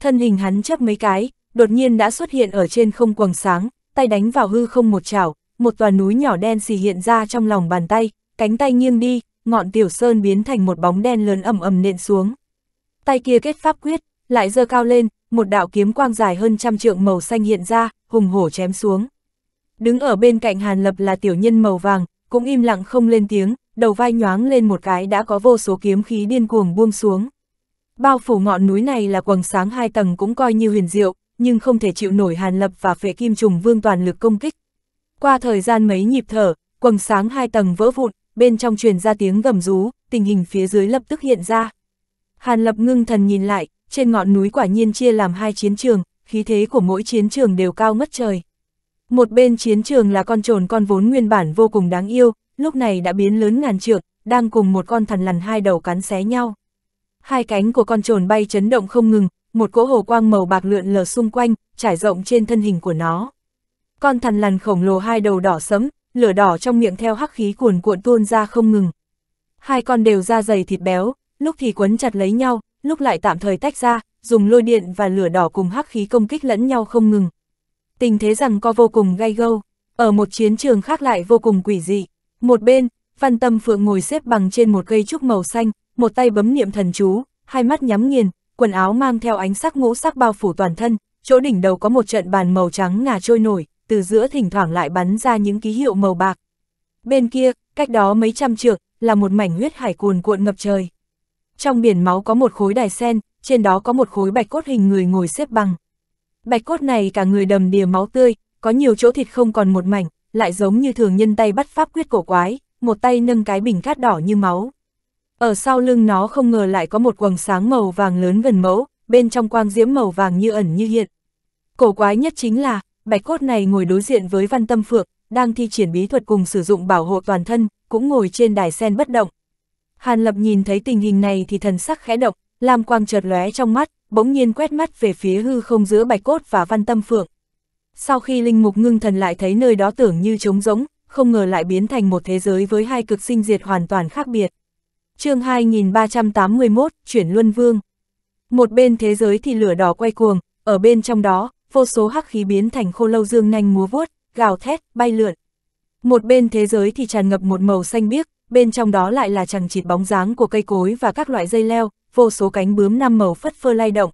Thân hình hắn chấp mấy cái, đột nhiên đã xuất hiện ở trên không quầng sáng, tay đánh vào hư không một chảo, một tòa núi nhỏ đen xì hiện ra trong lòng bàn tay, cánh tay nghiêng đi, ngọn tiểu sơn biến thành một bóng đen lớn ẩm ẩm nện xuống tay kia kết pháp quyết, lại dơ cao lên, một đạo kiếm quang dài hơn trăm trượng màu xanh hiện ra, hùng hổ chém xuống. Đứng ở bên cạnh Hàn Lập là tiểu nhân màu vàng, cũng im lặng không lên tiếng, đầu vai nhoáng lên một cái đã có vô số kiếm khí điên cuồng buông xuống. Bao phủ ngọn núi này là quầng sáng hai tầng cũng coi như huyền diệu, nhưng không thể chịu nổi Hàn Lập và Phệ Kim Trùng Vương toàn lực công kích. Qua thời gian mấy nhịp thở, quầng sáng hai tầng vỡ vụn, bên trong truyền ra tiếng gầm rú, tình hình phía dưới lập tức hiện ra, Hàn Lập ngưng thần nhìn lại, trên ngọn núi quả nhiên chia làm hai chiến trường, khí thế của mỗi chiến trường đều cao ngất trời. Một bên chiến trường là con trồn con vốn nguyên bản vô cùng đáng yêu, lúc này đã biến lớn ngàn trượng, đang cùng một con thần lằn hai đầu cắn xé nhau. Hai cánh của con trồn bay chấn động không ngừng, một cỗ hồ quang màu bạc lượn lờ xung quanh, trải rộng trên thân hình của nó. Con thần lằn khổng lồ hai đầu đỏ sẫm, lửa đỏ trong miệng theo hắc khí cuồn cuộn tuôn ra không ngừng. Hai con đều da dày thịt béo, lúc thì quấn chặt lấy nhau, lúc lại tạm thời tách ra, dùng lôi điện và lửa đỏ cùng hắc khí công kích lẫn nhau không ngừng. Tình thế rằng co vô cùng gay gâu, ở một chiến trường khác lại vô cùng quỷ dị. Một bên, Văn Tâm Phượng ngồi xếp bằng trên một cây trúc màu xanh, một tay bấm niệm thần chú, hai mắt nhắm nghiền, quần áo mang theo ánh sắc ngũ sắc bao phủ toàn thân, chỗ đỉnh đầu có một trận bàn màu trắng ngà trôi nổi, từ giữa thỉnh thoảng lại bắn ra những ký hiệu màu bạc. Bên kia, cách đó mấy trăm trượng, là một mảnh huyết hải cuồn cuộn ngập trời. Trong biển máu có một khối đài sen, trên đó có một khối bạch cốt hình người ngồi xếp bằng. Bạch cốt này cả người đầm đìa máu tươi, có nhiều chỗ thịt không còn một mảnh, lại giống như thường nhân tay bắt pháp quyết cổ quái, một tay nâng cái bình cát đỏ như máu. Ở sau lưng nó không ngờ lại có một quầng sáng màu vàng lớn gần mẫu, bên trong quang diễm màu vàng như ẩn như hiện. Cổ quái nhất chính là, bạch cốt này ngồi đối diện với văn tâm phượng, đang thi triển bí thuật cùng sử dụng bảo hộ toàn thân, cũng ngồi trên đài sen bất động. Hàn Lập nhìn thấy tình hình này thì thần sắc khẽ động, làm quang chợt lóe trong mắt, bỗng nhiên quét mắt về phía hư không giữa Bạch Cốt và Văn Tâm Phượng. Sau khi Linh Mục ngưng thần lại thấy nơi đó tưởng như trống rỗng, không ngờ lại biến thành một thế giới với hai cực sinh diệt hoàn toàn khác biệt. chương 2381, Chuyển Luân Vương Một bên thế giới thì lửa đỏ quay cuồng, ở bên trong đó, vô số hắc khí biến thành khô lâu dương nanh múa vuốt, gào thét, bay lượn. Một bên thế giới thì tràn ngập một màu xanh biếc, bên trong đó lại là chẳng chịt bóng dáng của cây cối và các loại dây leo, vô số cánh bướm năm màu phất phơ lay động.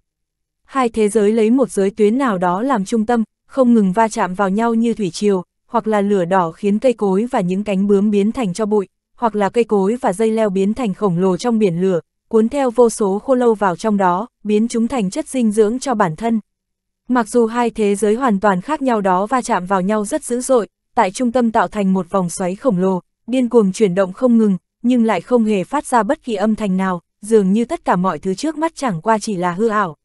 Hai thế giới lấy một giới tuyến nào đó làm trung tâm, không ngừng va chạm vào nhau như thủy triều, hoặc là lửa đỏ khiến cây cối và những cánh bướm biến thành cho bụi, hoặc là cây cối và dây leo biến thành khổng lồ trong biển lửa, cuốn theo vô số khô lâu vào trong đó, biến chúng thành chất dinh dưỡng cho bản thân. Mặc dù hai thế giới hoàn toàn khác nhau đó va chạm vào nhau rất dữ dội, tại trung tâm tạo thành một vòng xoáy khổng lồ, điên cuồng chuyển động không ngừng, nhưng lại không hề phát ra bất kỳ âm thanh nào, dường như tất cả mọi thứ trước mắt chẳng qua chỉ là hư ảo.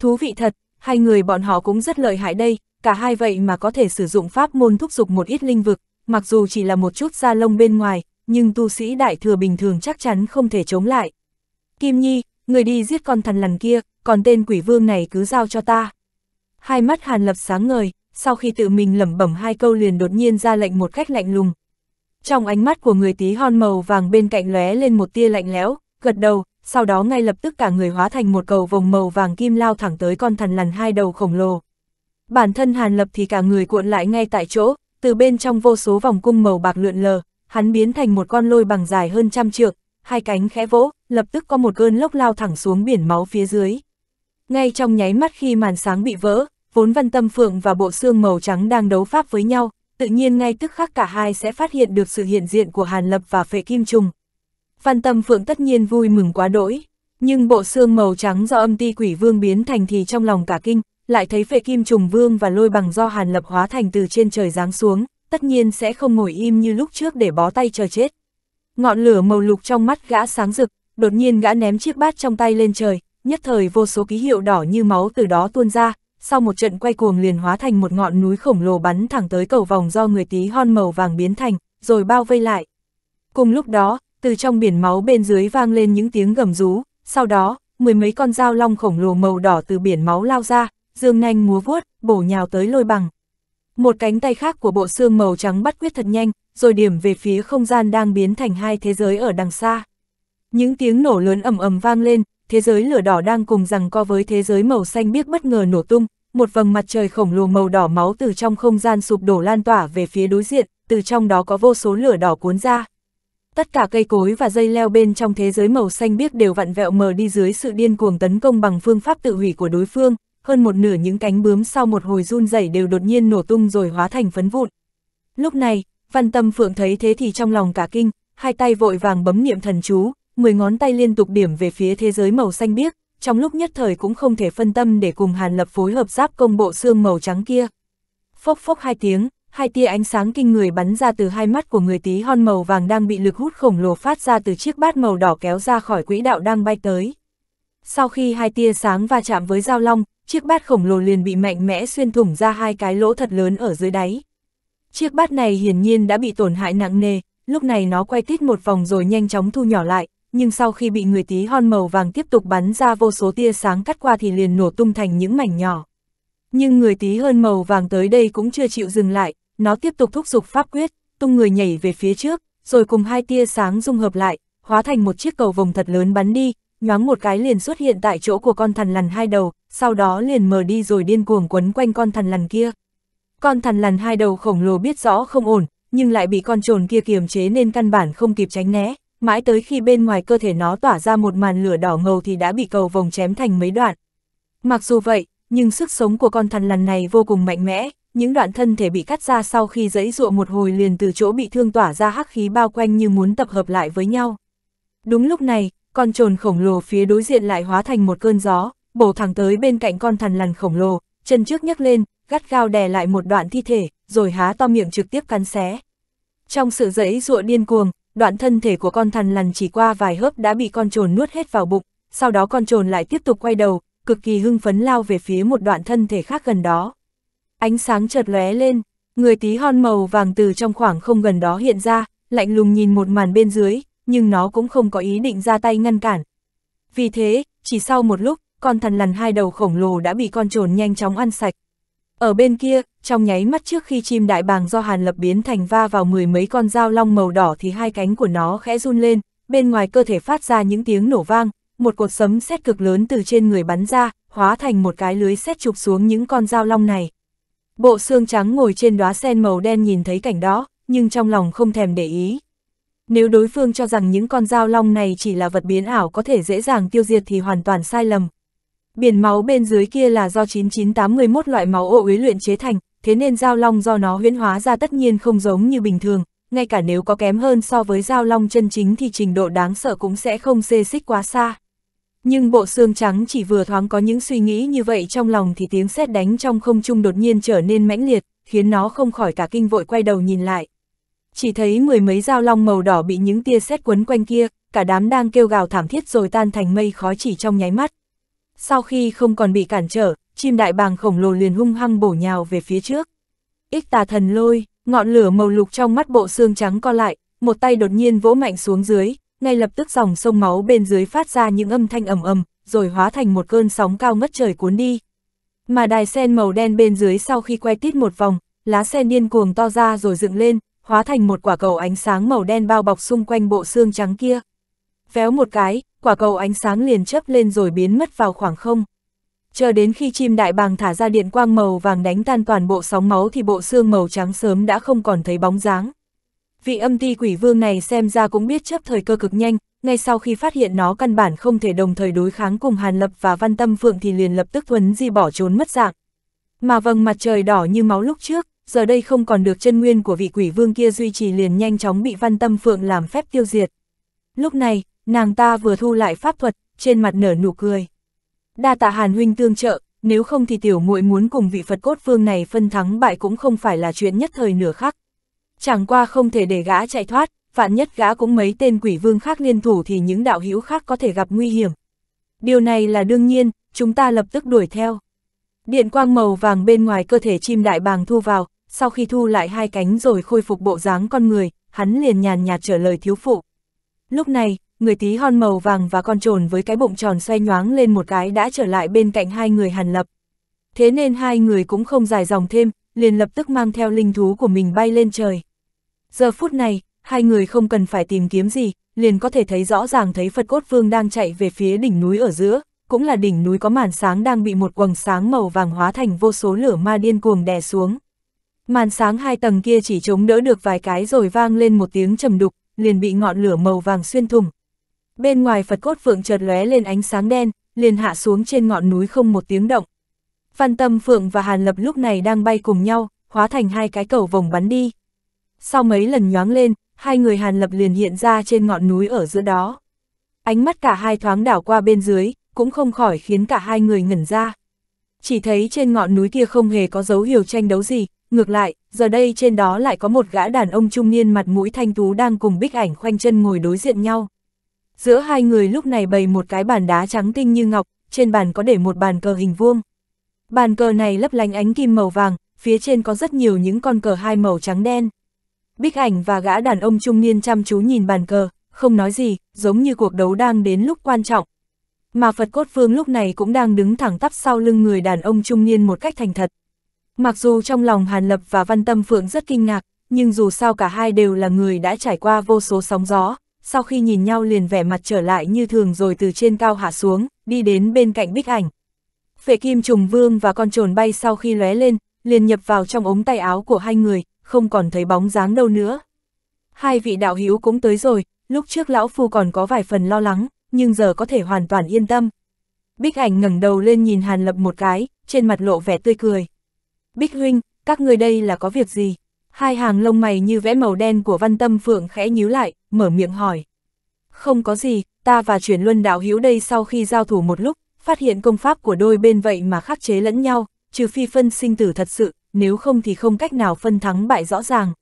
Thú vị thật, hai người bọn họ cũng rất lợi hại đây, cả hai vậy mà có thể sử dụng pháp môn thúc dục một ít linh vực, mặc dù chỉ là một chút da lông bên ngoài, nhưng tu sĩ đại thừa bình thường chắc chắn không thể chống lại. Kim Nhi, người đi giết con thần lằn kia, còn tên quỷ vương này cứ giao cho ta. Hai mắt Hàn Lập sáng ngời, sau khi tự mình lẩm bẩm hai câu liền đột nhiên ra lệnh một cách lạnh lùng, trong ánh mắt của người tí hon màu vàng bên cạnh lóe lên một tia lạnh lẽo, gật đầu, sau đó ngay lập tức cả người hóa thành một cầu vòng màu vàng kim lao thẳng tới con thần lằn hai đầu khổng lồ. Bản thân Hàn Lập thì cả người cuộn lại ngay tại chỗ, từ bên trong vô số vòng cung màu bạc lượn lờ, hắn biến thành một con lôi bằng dài hơn trăm trượng, hai cánh khẽ vỗ, lập tức có một cơn lốc lao thẳng xuống biển máu phía dưới. Ngay trong nháy mắt khi màn sáng bị vỡ, vốn văn tâm phượng và bộ xương màu trắng đang đấu pháp với nhau, tự nhiên ngay tức khắc cả hai sẽ phát hiện được sự hiện diện của Hàn Lập và Phệ Kim Trùng. Phan Tâm Phượng tất nhiên vui mừng quá đỗi, nhưng bộ xương màu trắng do âm ti quỷ vương biến thành thì trong lòng cả kinh, lại thấy Phệ Kim Trùng vương và lôi bằng do Hàn Lập hóa thành từ trên trời giáng xuống, tất nhiên sẽ không ngồi im như lúc trước để bó tay chờ chết. Ngọn lửa màu lục trong mắt gã sáng rực, đột nhiên gã ném chiếc bát trong tay lên trời, nhất thời vô số ký hiệu đỏ như máu từ đó tuôn ra, sau một trận quay cuồng liền hóa thành một ngọn núi khổng lồ bắn thẳng tới cầu vòng do người tí hon màu vàng biến thành, rồi bao vây lại. Cùng lúc đó, từ trong biển máu bên dưới vang lên những tiếng gầm rú, sau đó, mười mấy con dao long khổng lồ màu đỏ từ biển máu lao ra, dương nanh múa vuốt, bổ nhào tới lôi bằng. Một cánh tay khác của bộ xương màu trắng bắt quyết thật nhanh, rồi điểm về phía không gian đang biến thành hai thế giới ở đằng xa. Những tiếng nổ lớn ầm ầm vang lên, thế giới lửa đỏ đang cùng rằng co với thế giới màu xanh biếc bất ngờ nổ tung, một vầng mặt trời khổng lồ màu đỏ máu từ trong không gian sụp đổ lan tỏa về phía đối diện, từ trong đó có vô số lửa đỏ cuốn ra. Tất cả cây cối và dây leo bên trong thế giới màu xanh biếc đều vặn vẹo mờ đi dưới sự điên cuồng tấn công bằng phương pháp tự hủy của đối phương, hơn một nửa những cánh bướm sau một hồi run rẩy đều đột nhiên nổ tung rồi hóa thành phấn vụn. Lúc này, Văn Tâm Phượng thấy thế thì trong lòng cả kinh, hai tay vội vàng bấm niệm thần chú, mười ngón tay liên tục điểm về phía thế giới màu xanh biếc, trong lúc nhất thời cũng không thể phân tâm để cùng Hàn Lập phối hợp giáp công bộ xương màu trắng kia. Phốc phốc hai tiếng, hai tia ánh sáng kinh người bắn ra từ hai mắt của người tí hon màu vàng đang bị lực hút khổng lồ phát ra từ chiếc bát màu đỏ kéo ra khỏi quỹ đạo đang bay tới. Sau khi hai tia sáng va chạm với dao long, chiếc bát khổng lồ liền bị mạnh mẽ xuyên thủng ra hai cái lỗ thật lớn ở dưới đáy. Chiếc bát này hiển nhiên đã bị tổn hại nặng nề, lúc này nó quay tít một vòng rồi nhanh chóng thu nhỏ lại, nhưng sau khi bị người tí hon màu vàng tiếp tục bắn ra vô số tia sáng cắt qua thì liền nổ tung thành những mảnh nhỏ. Nhưng người tí hơn màu vàng tới đây cũng chưa chịu dừng lại, nó tiếp tục thúc giục pháp quyết, tung người nhảy về phía trước, rồi cùng hai tia sáng dung hợp lại, hóa thành một chiếc cầu vồng thật lớn bắn đi, nhoáng một cái liền xuất hiện tại chỗ của con thần lằn hai đầu, sau đó liền mở đi rồi điên cuồng quấn quanh con thần lằn kia. Con thần lằn hai đầu khổng lồ biết rõ không ổn, nhưng lại bị con trồn kia kiềm chế nên căn bản không kịp tránh né, mãi tới khi bên ngoài cơ thể nó tỏa ra một màn lửa đỏ ngầu thì đã bị cầu vồng chém thành mấy đoạn. Mặc dù vậy, nhưng sức sống của con thằn lằn này vô cùng mạnh mẽ, những đoạn thân thể bị cắt ra sau khi dẫy dụa một hồi liền từ chỗ bị thương tỏa ra hắc khí bao quanh như muốn tập hợp lại với nhau. Đúng lúc này, con trồn khổng lồ phía đối diện lại hóa thành một cơn gió, bổ thẳng tới bên cạnh con thằn lằn khổng lồ, chân trước nhấc lên, gắt gao đè lại một đoạn thi thể, rồi há to miệng trực tiếp cắn xé. Trong sự dẫy dụa điên cuồng, đoạn thân thể của con thằn lằn chỉ qua vài hớp đã bị con trồn nuốt hết vào bụng, sau đó con trồn lại tiếp tục quay đầu, cực kỳ hưng phấn lao về phía một đoạn thân thể khác gần đó. Ánh sáng chợt lóe lên, người tí hon màu vàng từ trong khoảng không gần đó hiện ra, lạnh lùng nhìn một màn bên dưới, nhưng nó cũng không có ý định ra tay ngăn cản. Vì thế, chỉ sau một lúc, con thằn lằn hai đầu khổng lồ đã bị con trồn nhanh chóng ăn sạch, ở bên kia, trong nháy mắt trước khi chim đại bàng do Hàn Lập biến thành va vào mười mấy con dao long màu đỏ thì hai cánh của nó khẽ run lên, bên ngoài cơ thể phát ra những tiếng nổ vang, một cột sấm sét cực lớn từ trên người bắn ra, hóa thành một cái lưới sét chụp xuống những con dao long này. Bộ xương trắng ngồi trên đóa sen màu đen nhìn thấy cảnh đó, nhưng trong lòng không thèm để ý. Nếu đối phương cho rằng những con dao long này chỉ là vật biến ảo có thể dễ dàng tiêu diệt thì hoàn toàn sai lầm, Biển máu bên dưới kia là do 9981 loại máu ô uế luyện chế thành, thế nên giao long do nó huyễn hóa ra tất nhiên không giống như bình thường, ngay cả nếu có kém hơn so với giao long chân chính thì trình độ đáng sợ cũng sẽ không xê xích quá xa. Nhưng bộ xương trắng chỉ vừa thoáng có những suy nghĩ như vậy trong lòng thì tiếng sét đánh trong không trung đột nhiên trở nên mãnh liệt, khiến nó không khỏi cả kinh vội quay đầu nhìn lại. Chỉ thấy mười mấy dao long màu đỏ bị những tia sét quấn quanh kia, cả đám đang kêu gào thảm thiết rồi tan thành mây khói chỉ trong nháy mắt. Sau khi không còn bị cản trở, chim đại bàng khổng lồ liền hung hăng bổ nhào về phía trước. Ích tà thần lôi, ngọn lửa màu lục trong mắt bộ xương trắng co lại, một tay đột nhiên vỗ mạnh xuống dưới, ngay lập tức dòng sông máu bên dưới phát ra những âm thanh ầm ầm, rồi hóa thành một cơn sóng cao ngất trời cuốn đi. Mà đài sen màu đen bên dưới sau khi quay tít một vòng, lá sen điên cuồng to ra rồi dựng lên, hóa thành một quả cầu ánh sáng màu đen bao bọc xung quanh bộ xương trắng kia. Véo một cái, quả cầu ánh sáng liền chấp lên rồi biến mất vào khoảng không. Chờ đến khi chim đại bàng thả ra điện quang màu vàng đánh tan toàn bộ sóng máu thì bộ xương màu trắng sớm đã không còn thấy bóng dáng. Vị âm ti quỷ vương này xem ra cũng biết chấp thời cơ cực nhanh, ngay sau khi phát hiện nó căn bản không thể đồng thời đối kháng cùng Hàn Lập và Văn Tâm Phượng thì liền lập tức thuấn di bỏ trốn mất dạng. Mà vầng mặt trời đỏ như máu lúc trước, giờ đây không còn được chân nguyên của vị quỷ vương kia duy trì liền nhanh chóng bị Văn Tâm Phượng làm phép tiêu diệt. Lúc này, Nàng ta vừa thu lại pháp thuật, trên mặt nở nụ cười. Đa tạ Hàn huynh tương trợ, nếu không thì tiểu muội muốn cùng vị Phật cốt phương này phân thắng bại cũng không phải là chuyện nhất thời nửa khắc. Chẳng qua không thể để gã chạy thoát, vạn nhất gã cũng mấy tên quỷ vương khác liên thủ thì những đạo hữu khác có thể gặp nguy hiểm. Điều này là đương nhiên, chúng ta lập tức đuổi theo. Điện quang màu vàng bên ngoài cơ thể chim đại bàng thu vào, sau khi thu lại hai cánh rồi khôi phục bộ dáng con người, hắn liền nhàn nhạt trả lời thiếu phụ. Lúc này, người tí hon màu vàng và con trồn với cái bụng tròn xoay nhoáng lên một cái đã trở lại bên cạnh hai người hàn lập. Thế nên hai người cũng không dài dòng thêm, liền lập tức mang theo linh thú của mình bay lên trời. Giờ phút này, hai người không cần phải tìm kiếm gì, liền có thể thấy rõ ràng thấy Phật Cốt Vương đang chạy về phía đỉnh núi ở giữa, cũng là đỉnh núi có màn sáng đang bị một quầng sáng màu vàng hóa thành vô số lửa ma điên cuồng đè xuống. Màn sáng hai tầng kia chỉ chống đỡ được vài cái rồi vang lên một tiếng trầm đục, liền bị ngọn lửa màu vàng xuyên thủng bên ngoài Phật cốt phượng chợt lóe lên ánh sáng đen, liền hạ xuống trên ngọn núi không một tiếng động. phan Tâm Phượng và Hàn Lập lúc này đang bay cùng nhau, hóa thành hai cái cầu vòng bắn đi. Sau mấy lần nhoáng lên, hai người Hàn Lập liền hiện ra trên ngọn núi ở giữa đó. Ánh mắt cả hai thoáng đảo qua bên dưới, cũng không khỏi khiến cả hai người ngẩn ra. Chỉ thấy trên ngọn núi kia không hề có dấu hiệu tranh đấu gì, ngược lại, giờ đây trên đó lại có một gã đàn ông trung niên mặt mũi thanh tú đang cùng bích ảnh khoanh chân ngồi đối diện nhau. Giữa hai người lúc này bày một cái bàn đá trắng tinh như ngọc, trên bàn có để một bàn cờ hình vuông. Bàn cờ này lấp lánh ánh kim màu vàng, phía trên có rất nhiều những con cờ hai màu trắng đen. Bích ảnh và gã đàn ông trung niên chăm chú nhìn bàn cờ, không nói gì, giống như cuộc đấu đang đến lúc quan trọng. Mà Phật Cốt phương lúc này cũng đang đứng thẳng tắp sau lưng người đàn ông trung niên một cách thành thật. Mặc dù trong lòng Hàn Lập và Văn Tâm Phượng rất kinh ngạc, nhưng dù sao cả hai đều là người đã trải qua vô số sóng gió, sau khi nhìn nhau liền vẻ mặt trở lại như thường rồi từ trên cao hạ xuống, đi đến bên cạnh bích ảnh. Phệ kim trùng vương và con trồn bay sau khi lóe lên, liền nhập vào trong ống tay áo của hai người, không còn thấy bóng dáng đâu nữa. Hai vị đạo hữu cũng tới rồi, lúc trước lão phu còn có vài phần lo lắng, nhưng giờ có thể hoàn toàn yên tâm. Bích ảnh ngẩng đầu lên nhìn Hàn Lập một cái, trên mặt lộ vẻ tươi cười. Bích huynh, các người đây là có việc gì? Hai hàng lông mày như vẽ màu đen của văn tâm phượng khẽ nhíu lại, mở miệng hỏi. Không có gì, ta và chuyển luân đạo hiếu đây sau khi giao thủ một lúc, phát hiện công pháp của đôi bên vậy mà khắc chế lẫn nhau, trừ phi phân sinh tử thật sự, nếu không thì không cách nào phân thắng bại rõ ràng.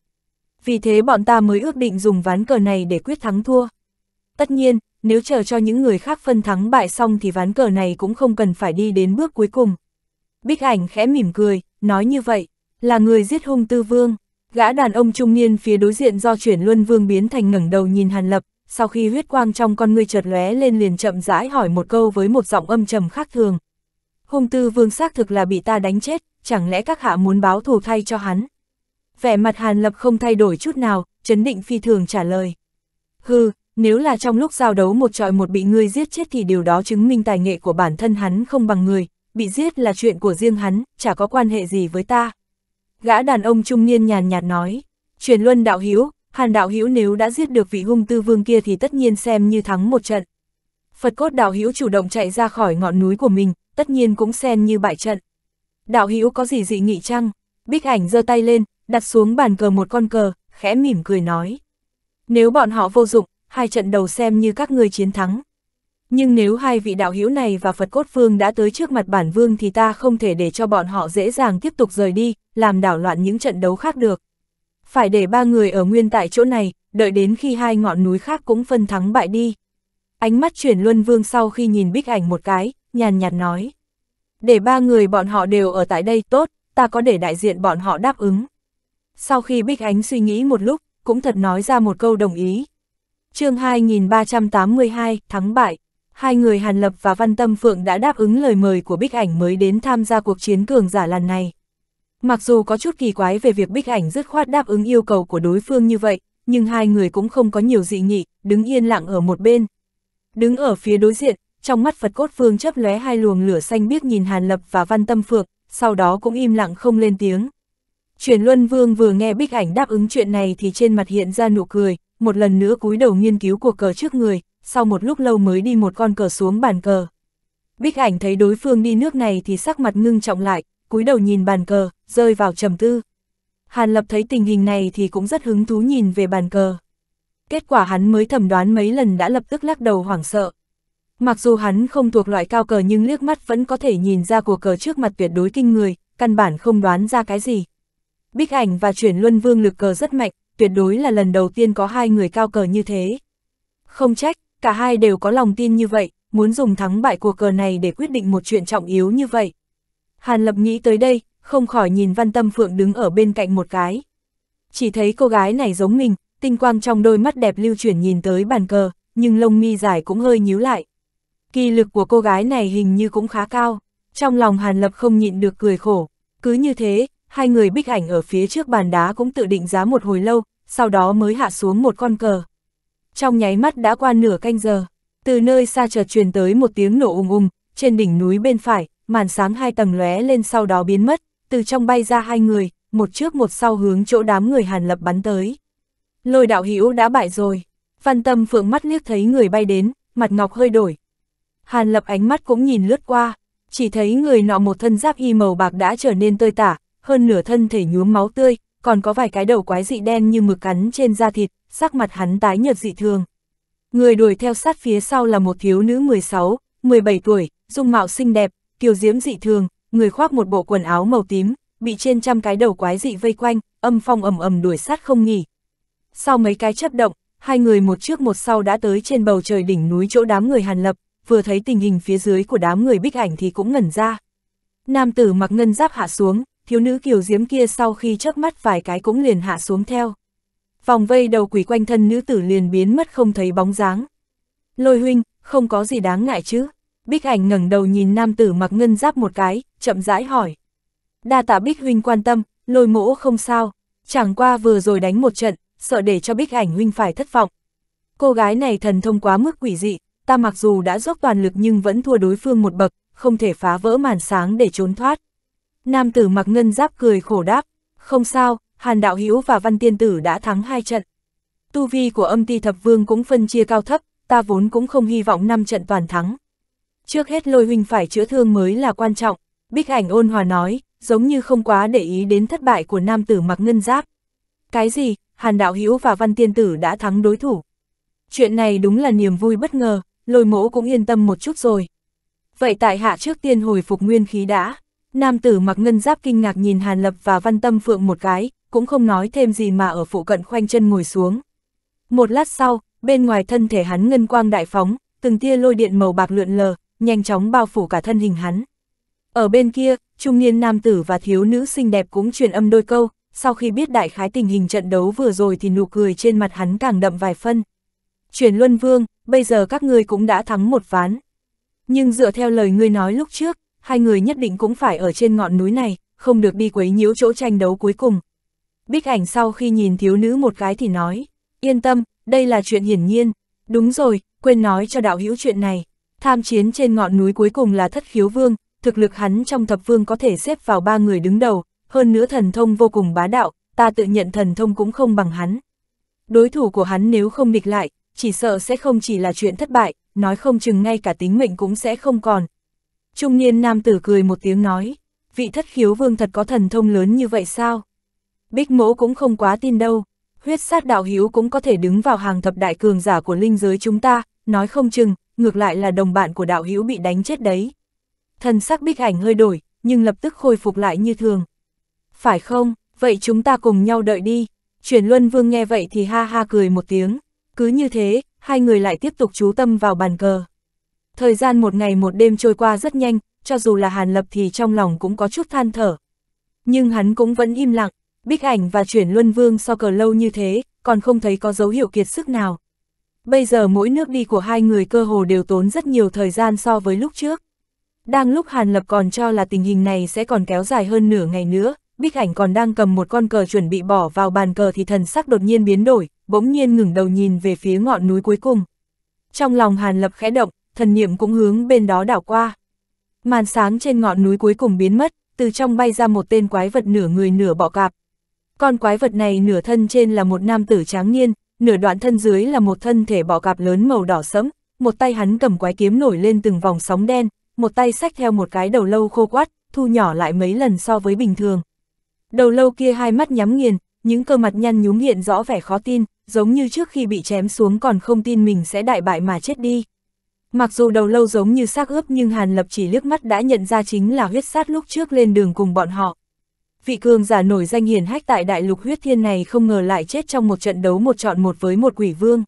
Vì thế bọn ta mới ước định dùng ván cờ này để quyết thắng thua. Tất nhiên, nếu chờ cho những người khác phân thắng bại xong thì ván cờ này cũng không cần phải đi đến bước cuối cùng. Bích ảnh khẽ mỉm cười, nói như vậy, là người giết hung tư vương. Gã đàn ông trung niên phía đối diện do chuyển luân vương biến thành ngẩng đầu nhìn Hàn Lập, sau khi huyết quang trong con ngươi chợt lóe lên liền chậm rãi hỏi một câu với một giọng âm trầm khác thường. Hung tư vương xác thực là bị ta đánh chết, chẳng lẽ các hạ muốn báo thù thay cho hắn? Vẻ mặt Hàn Lập không thay đổi chút nào, chấn định phi thường trả lời. Hừ, nếu là trong lúc giao đấu một trọi một bị ngươi giết chết thì điều đó chứng minh tài nghệ của bản thân hắn không bằng người, bị giết là chuyện của riêng hắn, chả có quan hệ gì với ta gã đàn ông trung niên nhàn nhạt nói, truyền luân đạo hiếu, hàn đạo hiếu nếu đã giết được vị hung tư vương kia thì tất nhiên xem như thắng một trận. Phật cốt đạo hiếu chủ động chạy ra khỏi ngọn núi của mình, tất nhiên cũng xem như bại trận. Đạo hiếu có gì dị nghị chăng? Bích ảnh giơ tay lên, đặt xuống bàn cờ một con cờ, khẽ mỉm cười nói. Nếu bọn họ vô dụng, hai trận đầu xem như các ngươi chiến thắng, nhưng nếu hai vị đạo hữu này và Phật Cốt Vương đã tới trước mặt bản vương thì ta không thể để cho bọn họ dễ dàng tiếp tục rời đi, làm đảo loạn những trận đấu khác được. Phải để ba người ở nguyên tại chỗ này, đợi đến khi hai ngọn núi khác cũng phân thắng bại đi. Ánh mắt chuyển Luân Vương sau khi nhìn bích ảnh một cái, nhàn nhạt nói. Để ba người bọn họ đều ở tại đây tốt, ta có để đại diện bọn họ đáp ứng. Sau khi bích ánh suy nghĩ một lúc, cũng thật nói ra một câu đồng ý. chương 2382, thắng bại hai người Hàn Lập và Văn Tâm Phượng đã đáp ứng lời mời của Bích Ảnh mới đến tham gia cuộc chiến cường giả lần này. Mặc dù có chút kỳ quái về việc Bích Ảnh dứt khoát đáp ứng yêu cầu của đối phương như vậy, nhưng hai người cũng không có nhiều dị nghị, đứng yên lặng ở một bên. Đứng ở phía đối diện, trong mắt Phật Cốt Phương chấp lóe hai luồng lửa xanh biếc nhìn Hàn Lập và Văn Tâm Phượng, sau đó cũng im lặng không lên tiếng. Truyền Luân Vương vừa nghe Bích Ảnh đáp ứng chuyện này thì trên mặt hiện ra nụ cười, một lần nữa cúi đầu nghiên cứu cuộc cờ trước người, sau một lúc lâu mới đi một con cờ xuống bàn cờ. Bích ảnh thấy đối phương đi nước này thì sắc mặt ngưng trọng lại, cúi đầu nhìn bàn cờ, rơi vào trầm tư. Hàn Lập thấy tình hình này thì cũng rất hứng thú nhìn về bàn cờ. Kết quả hắn mới thẩm đoán mấy lần đã lập tức lắc đầu hoảng sợ. Mặc dù hắn không thuộc loại cao cờ nhưng liếc mắt vẫn có thể nhìn ra cuộc cờ trước mặt tuyệt đối kinh người, căn bản không đoán ra cái gì. Bích ảnh và chuyển luân vương lực cờ rất mạnh, tuyệt đối là lần đầu tiên có hai người cao cờ như thế. Không trách, cả hai đều có lòng tin như vậy, muốn dùng thắng bại của cờ này để quyết định một chuyện trọng yếu như vậy. Hàn Lập nghĩ tới đây, không khỏi nhìn Văn Tâm Phượng đứng ở bên cạnh một cái. Chỉ thấy cô gái này giống mình, tinh quang trong đôi mắt đẹp lưu chuyển nhìn tới bàn cờ, nhưng lông mi dài cũng hơi nhíu lại. Kỳ lực của cô gái này hình như cũng khá cao, trong lòng Hàn Lập không nhịn được cười khổ. Cứ như thế, hai người bích ảnh ở phía trước bàn đá cũng tự định giá một hồi lâu, sau đó mới hạ xuống một con cờ trong nháy mắt đã qua nửa canh giờ. Từ nơi xa chợt truyền tới một tiếng nổ ung ung trên đỉnh núi bên phải, màn sáng hai tầng lóe lên sau đó biến mất, từ trong bay ra hai người, một trước một sau hướng chỗ đám người Hàn Lập bắn tới. Lôi đạo hữu đã bại rồi. Văn Tâm phượng mắt liếc thấy người bay đến, mặt ngọc hơi đổi. Hàn Lập ánh mắt cũng nhìn lướt qua, chỉ thấy người nọ một thân giáp y màu bạc đã trở nên tơi tả, hơn nửa thân thể nhuốm máu tươi, còn có vài cái đầu quái dị đen như mực cắn trên da thịt, sắc mặt hắn tái nhợt dị thường. Người đuổi theo sát phía sau là một thiếu nữ 16, 17 tuổi, dung mạo xinh đẹp, kiều diễm dị thường, người khoác một bộ quần áo màu tím, bị trên trăm cái đầu quái dị vây quanh, âm phong ầm ầm đuổi sát không nghỉ. Sau mấy cái chấp động, hai người một trước một sau đã tới trên bầu trời đỉnh núi chỗ đám người Hàn Lập, vừa thấy tình hình phía dưới của đám người bích ảnh thì cũng ngẩn ra. Nam tử mặc ngân giáp hạ xuống, thiếu nữ kiều diễm kia sau khi chớp mắt vài cái cũng liền hạ xuống theo vòng vây đầu quỷ quanh thân nữ tử liền biến mất không thấy bóng dáng. Lôi huynh, không có gì đáng ngại chứ. Bích ảnh ngẩng đầu nhìn nam tử mặc ngân giáp một cái, chậm rãi hỏi. Đa tạ bích huynh quan tâm, lôi mỗ không sao, chẳng qua vừa rồi đánh một trận, sợ để cho bích ảnh huynh phải thất vọng. Cô gái này thần thông quá mức quỷ dị, ta mặc dù đã dốc toàn lực nhưng vẫn thua đối phương một bậc, không thể phá vỡ màn sáng để trốn thoát. Nam tử mặc ngân giáp cười khổ đáp, không sao, Hàn Đạo Hữu và Văn Tiên Tử đã thắng hai trận. Tu vi của âm ti thập vương cũng phân chia cao thấp, ta vốn cũng không hy vọng năm trận toàn thắng. Trước hết lôi huynh phải chữa thương mới là quan trọng, Bích Ảnh ôn hòa nói, giống như không quá để ý đến thất bại của nam tử mặc ngân giáp. Cái gì, Hàn Đạo Hữu và Văn Tiên Tử đã thắng đối thủ. Chuyện này đúng là niềm vui bất ngờ, lôi mỗ cũng yên tâm một chút rồi. Vậy tại hạ trước tiên hồi phục nguyên khí đã. Nam tử mặc ngân giáp kinh ngạc nhìn Hàn Lập và Văn Tâm Phượng một cái, cũng không nói thêm gì mà ở phụ cận khoanh chân ngồi xuống. Một lát sau, bên ngoài thân thể hắn ngân quang đại phóng, từng tia lôi điện màu bạc lượn lờ, nhanh chóng bao phủ cả thân hình hắn. Ở bên kia, trung niên nam tử và thiếu nữ xinh đẹp cũng truyền âm đôi câu, sau khi biết đại khái tình hình trận đấu vừa rồi thì nụ cười trên mặt hắn càng đậm vài phân. Truyền Luân Vương, bây giờ các ngươi cũng đã thắng một ván. Nhưng dựa theo lời ngươi nói lúc trước, hai người nhất định cũng phải ở trên ngọn núi này, không được đi quấy nhiễu chỗ tranh đấu cuối cùng, Bích ảnh sau khi nhìn thiếu nữ một cái thì nói, yên tâm, đây là chuyện hiển nhiên. Đúng rồi, quên nói cho đạo hữu chuyện này. Tham chiến trên ngọn núi cuối cùng là thất khiếu vương, thực lực hắn trong thập vương có thể xếp vào ba người đứng đầu, hơn nữa thần thông vô cùng bá đạo, ta tự nhận thần thông cũng không bằng hắn. Đối thủ của hắn nếu không địch lại, chỉ sợ sẽ không chỉ là chuyện thất bại, nói không chừng ngay cả tính mệnh cũng sẽ không còn. Trung niên nam tử cười một tiếng nói, vị thất khiếu vương thật có thần thông lớn như vậy sao? Bích mỗ cũng không quá tin đâu, huyết sát đạo hiếu cũng có thể đứng vào hàng thập đại cường giả của linh giới chúng ta, nói không chừng, ngược lại là đồng bạn của đạo hiếu bị đánh chết đấy. Thần sắc bích ảnh hơi đổi, nhưng lập tức khôi phục lại như thường. Phải không, vậy chúng ta cùng nhau đợi đi. Chuyển Luân Vương nghe vậy thì ha ha cười một tiếng. Cứ như thế, hai người lại tiếp tục chú tâm vào bàn cờ. Thời gian một ngày một đêm trôi qua rất nhanh, cho dù là Hàn Lập thì trong lòng cũng có chút than thở. Nhưng hắn cũng vẫn im lặng, Bích ảnh và chuyển luân vương so cờ lâu như thế, còn không thấy có dấu hiệu kiệt sức nào. Bây giờ mỗi nước đi của hai người cơ hồ đều tốn rất nhiều thời gian so với lúc trước. Đang lúc Hàn Lập còn cho là tình hình này sẽ còn kéo dài hơn nửa ngày nữa, Bích ảnh còn đang cầm một con cờ chuẩn bị bỏ vào bàn cờ thì thần sắc đột nhiên biến đổi, bỗng nhiên ngừng đầu nhìn về phía ngọn núi cuối cùng. Trong lòng Hàn Lập khẽ động, thần niệm cũng hướng bên đó đảo qua. Màn sáng trên ngọn núi cuối cùng biến mất, từ trong bay ra một tên quái vật nửa người nửa bọ cạp, con quái vật này nửa thân trên là một nam tử tráng niên, nửa đoạn thân dưới là một thân thể bọ cạp lớn màu đỏ sẫm, một tay hắn cầm quái kiếm nổi lên từng vòng sóng đen, một tay xách theo một cái đầu lâu khô quát, thu nhỏ lại mấy lần so với bình thường. Đầu lâu kia hai mắt nhắm nghiền, những cơ mặt nhăn nhúm hiện rõ vẻ khó tin, giống như trước khi bị chém xuống còn không tin mình sẽ đại bại mà chết đi. Mặc dù đầu lâu giống như xác ướp nhưng Hàn Lập chỉ liếc mắt đã nhận ra chính là huyết sát lúc trước lên đường cùng bọn họ vị cường giả nổi danh hiền hách tại đại lục huyết thiên này không ngờ lại chết trong một trận đấu một chọn một với một quỷ vương.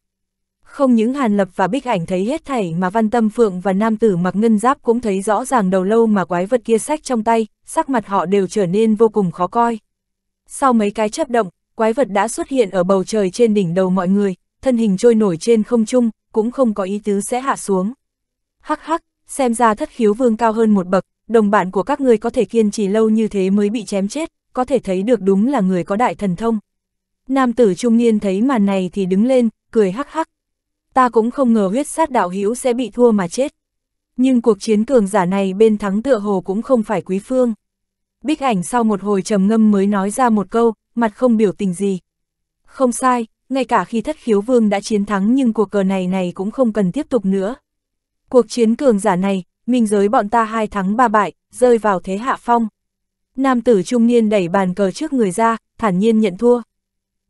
Không những Hàn Lập và Bích Ảnh thấy hết thảy mà Văn Tâm Phượng và Nam Tử mặc ngân giáp cũng thấy rõ ràng đầu lâu mà quái vật kia sách trong tay, sắc mặt họ đều trở nên vô cùng khó coi. Sau mấy cái chấp động, quái vật đã xuất hiện ở bầu trời trên đỉnh đầu mọi người, thân hình trôi nổi trên không trung, cũng không có ý tứ sẽ hạ xuống. Hắc hắc, xem ra thất khiếu vương cao hơn một bậc, đồng bạn của các ngươi có thể kiên trì lâu như thế mới bị chém chết, có thể thấy được đúng là người có đại thần thông. Nam tử trung niên thấy màn này thì đứng lên, cười hắc hắc. Ta cũng không ngờ huyết sát đạo hữu sẽ bị thua mà chết. Nhưng cuộc chiến cường giả này bên thắng tựa hồ cũng không phải quý phương. Bích ảnh sau một hồi trầm ngâm mới nói ra một câu, mặt không biểu tình gì. Không sai, ngay cả khi thất khiếu vương đã chiến thắng nhưng cuộc cờ này này cũng không cần tiếp tục nữa. Cuộc chiến cường giả này, minh giới bọn ta hai thắng ba bại, rơi vào thế hạ phong. Nam tử trung niên đẩy bàn cờ trước người ra, thản nhiên nhận thua.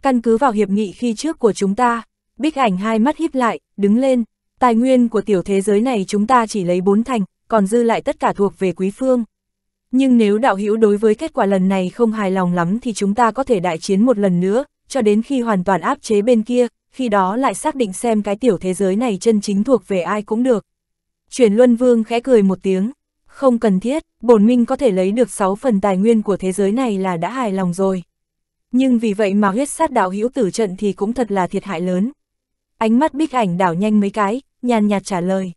Căn cứ vào hiệp nghị khi trước của chúng ta, bích ảnh hai mắt híp lại, đứng lên, tài nguyên của tiểu thế giới này chúng ta chỉ lấy bốn thành, còn dư lại tất cả thuộc về quý phương. Nhưng nếu đạo hữu đối với kết quả lần này không hài lòng lắm thì chúng ta có thể đại chiến một lần nữa, cho đến khi hoàn toàn áp chế bên kia, khi đó lại xác định xem cái tiểu thế giới này chân chính thuộc về ai cũng được. Chuyển Luân Vương khẽ cười một tiếng, không cần thiết, bổn minh có thể lấy được 6 phần tài nguyên của thế giới này là đã hài lòng rồi. Nhưng vì vậy mà huyết sát đạo hữu tử trận thì cũng thật là thiệt hại lớn. Ánh mắt bích ảnh đảo nhanh mấy cái, nhàn nhạt trả lời.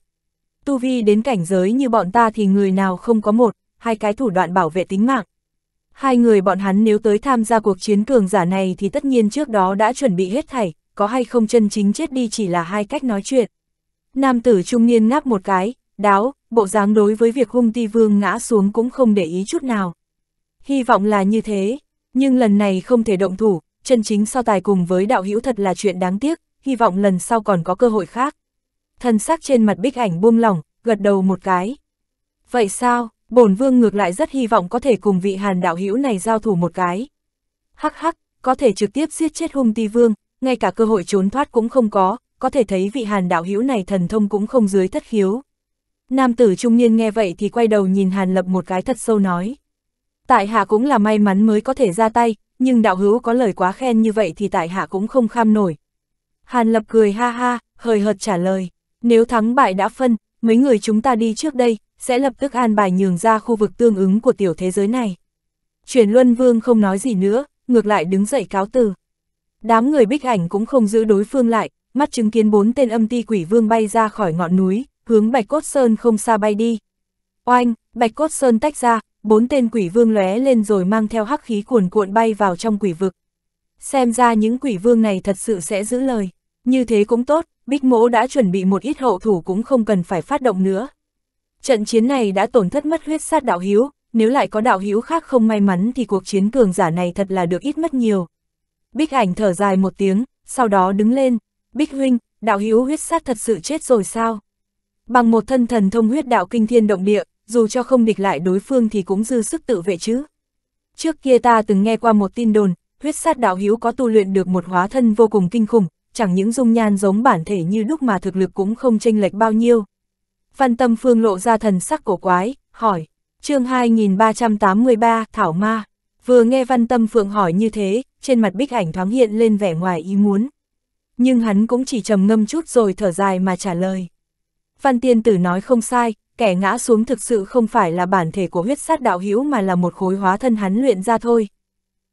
Tu vi đến cảnh giới như bọn ta thì người nào không có một, hai cái thủ đoạn bảo vệ tính mạng. Hai người bọn hắn nếu tới tham gia cuộc chiến cường giả này thì tất nhiên trước đó đã chuẩn bị hết thảy, có hay không chân chính chết đi chỉ là hai cách nói chuyện. Nam tử trung niên ngáp một cái, đáo, bộ dáng đối với việc hung ti vương ngã xuống cũng không để ý chút nào. Hy vọng là như thế, nhưng lần này không thể động thủ, chân chính so tài cùng với đạo hữu thật là chuyện đáng tiếc, hy vọng lần sau còn có cơ hội khác. Thần sắc trên mặt bích ảnh buông lỏng, gật đầu một cái. Vậy sao, bổn vương ngược lại rất hy vọng có thể cùng vị hàn đạo hữu này giao thủ một cái. Hắc hắc, có thể trực tiếp giết chết hung ti vương, ngay cả cơ hội trốn thoát cũng không có, có thể thấy vị hàn đạo hữu này thần thông cũng không dưới thất khiếu. Nam tử trung niên nghe vậy thì quay đầu nhìn hàn lập một cái thật sâu nói. Tại hạ cũng là may mắn mới có thể ra tay, nhưng đạo hữu có lời quá khen như vậy thì tại hạ cũng không kham nổi. Hàn lập cười ha ha, hời hợt trả lời, nếu thắng bại đã phân, mấy người chúng ta đi trước đây, sẽ lập tức an bài nhường ra khu vực tương ứng của tiểu thế giới này. Chuyển Luân Vương không nói gì nữa, ngược lại đứng dậy cáo từ. Đám người bích ảnh cũng không giữ đối phương lại, mắt chứng kiến bốn tên âm ti quỷ vương bay ra khỏi ngọn núi, hướng Bạch Cốt Sơn không xa bay đi. Oanh, Bạch Cốt Sơn tách ra, bốn tên quỷ vương lóe lên rồi mang theo hắc khí cuồn cuộn bay vào trong quỷ vực. Xem ra những quỷ vương này thật sự sẽ giữ lời. Như thế cũng tốt, Bích Mỗ đã chuẩn bị một ít hậu thủ cũng không cần phải phát động nữa. Trận chiến này đã tổn thất mất huyết sát đạo hiếu, nếu lại có đạo hiếu khác không may mắn thì cuộc chiến cường giả này thật là được ít mất nhiều. Bích ảnh thở dài một tiếng, sau đó đứng lên, Bích huynh, đạo hữu huyết sát thật sự chết rồi sao? Bằng một thân thần thông huyết đạo kinh thiên động địa, dù cho không địch lại đối phương thì cũng dư sức tự vệ chứ. Trước kia ta từng nghe qua một tin đồn, huyết sát đạo hữu có tu luyện được một hóa thân vô cùng kinh khủng, chẳng những dung nhan giống bản thể như lúc mà thực lực cũng không chênh lệch bao nhiêu. Văn tâm phương lộ ra thần sắc cổ quái, hỏi, chương 2383, Thảo Ma. Vừa nghe văn tâm phượng hỏi như thế, trên mặt bích ảnh thoáng hiện lên vẻ ngoài ý muốn nhưng hắn cũng chỉ trầm ngâm chút rồi thở dài mà trả lời. Văn tiên tử nói không sai, kẻ ngã xuống thực sự không phải là bản thể của huyết sát đạo hữu mà là một khối hóa thân hắn luyện ra thôi.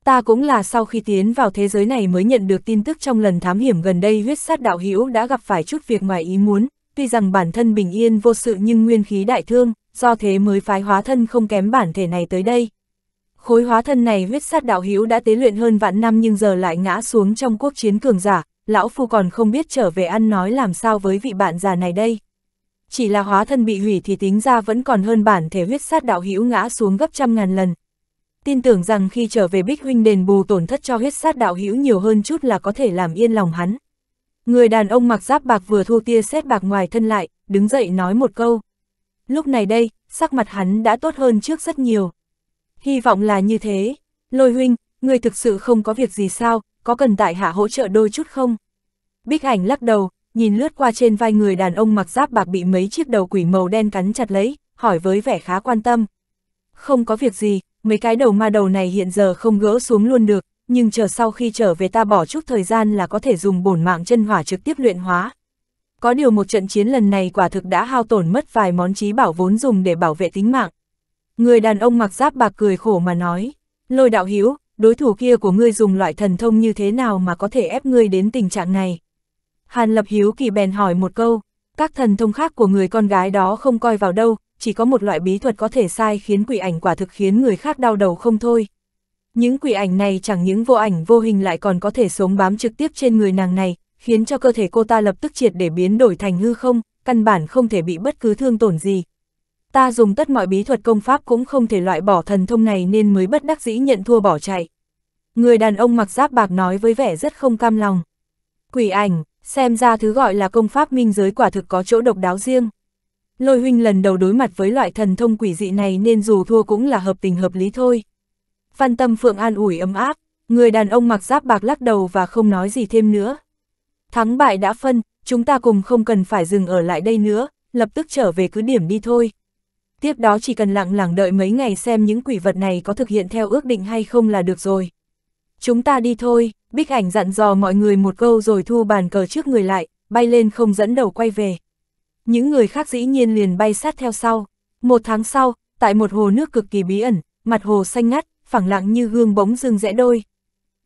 Ta cũng là sau khi tiến vào thế giới này mới nhận được tin tức trong lần thám hiểm gần đây huyết sát đạo hữu đã gặp phải chút việc ngoài ý muốn, tuy rằng bản thân bình yên vô sự nhưng nguyên khí đại thương, do thế mới phái hóa thân không kém bản thể này tới đây. Khối hóa thân này huyết sát đạo hữu đã tế luyện hơn vạn năm nhưng giờ lại ngã xuống trong quốc chiến cường giả, lão phu còn không biết trở về ăn nói làm sao với vị bạn già này đây. Chỉ là hóa thân bị hủy thì tính ra vẫn còn hơn bản thể huyết sát đạo hữu ngã xuống gấp trăm ngàn lần. Tin tưởng rằng khi trở về Bích Huynh đền bù tổn thất cho huyết sát đạo hữu nhiều hơn chút là có thể làm yên lòng hắn. Người đàn ông mặc giáp bạc vừa thu tia xét bạc ngoài thân lại, đứng dậy nói một câu. Lúc này đây, sắc mặt hắn đã tốt hơn trước rất nhiều. Hy vọng là như thế. Lôi huynh, người thực sự không có việc gì sao, có cần tại hạ hỗ trợ đôi chút không? Bích ảnh lắc đầu, nhìn lướt qua trên vai người đàn ông mặc giáp bạc bị mấy chiếc đầu quỷ màu đen cắn chặt lấy, hỏi với vẻ khá quan tâm. Không có việc gì, mấy cái đầu ma đầu này hiện giờ không gỡ xuống luôn được, nhưng chờ sau khi trở về ta bỏ chút thời gian là có thể dùng bổn mạng chân hỏa trực tiếp luyện hóa. Có điều một trận chiến lần này quả thực đã hao tổn mất vài món trí bảo vốn dùng để bảo vệ tính mạng. Người đàn ông mặc giáp bạc cười khổ mà nói, lôi đạo hiếu, đối thủ kia của ngươi dùng loại thần thông như thế nào mà có thể ép ngươi đến tình trạng này? Hàn Lập Hiếu kỳ bèn hỏi một câu, các thần thông khác của người con gái đó không coi vào đâu, chỉ có một loại bí thuật có thể sai khiến quỷ ảnh quả thực khiến người khác đau đầu không thôi. Những quỷ ảnh này chẳng những vô ảnh vô hình lại còn có thể sống bám trực tiếp trên người nàng này, khiến cho cơ thể cô ta lập tức triệt để biến đổi thành hư không, căn bản không thể bị bất cứ thương tổn gì, ta dùng tất mọi bí thuật công pháp cũng không thể loại bỏ thần thông này nên mới bất đắc dĩ nhận thua bỏ chạy. Người đàn ông mặc giáp bạc nói với vẻ rất không cam lòng. Quỷ ảnh, xem ra thứ gọi là công pháp minh giới quả thực có chỗ độc đáo riêng. Lôi huynh lần đầu đối mặt với loại thần thông quỷ dị này nên dù thua cũng là hợp tình hợp lý thôi. phan tâm Phượng an ủi ấm áp, người đàn ông mặc giáp bạc lắc đầu và không nói gì thêm nữa. Thắng bại đã phân, chúng ta cùng không cần phải dừng ở lại đây nữa, lập tức trở về cứ điểm đi thôi tiếp đó chỉ cần lặng lặng đợi mấy ngày xem những quỷ vật này có thực hiện theo ước định hay không là được rồi. Chúng ta đi thôi, Bích Ảnh dặn dò mọi người một câu rồi thu bàn cờ trước người lại, bay lên không dẫn đầu quay về. Những người khác dĩ nhiên liền bay sát theo sau. Một tháng sau, tại một hồ nước cực kỳ bí ẩn, mặt hồ xanh ngắt, phẳng lặng như gương bóng rừng rẽ đôi.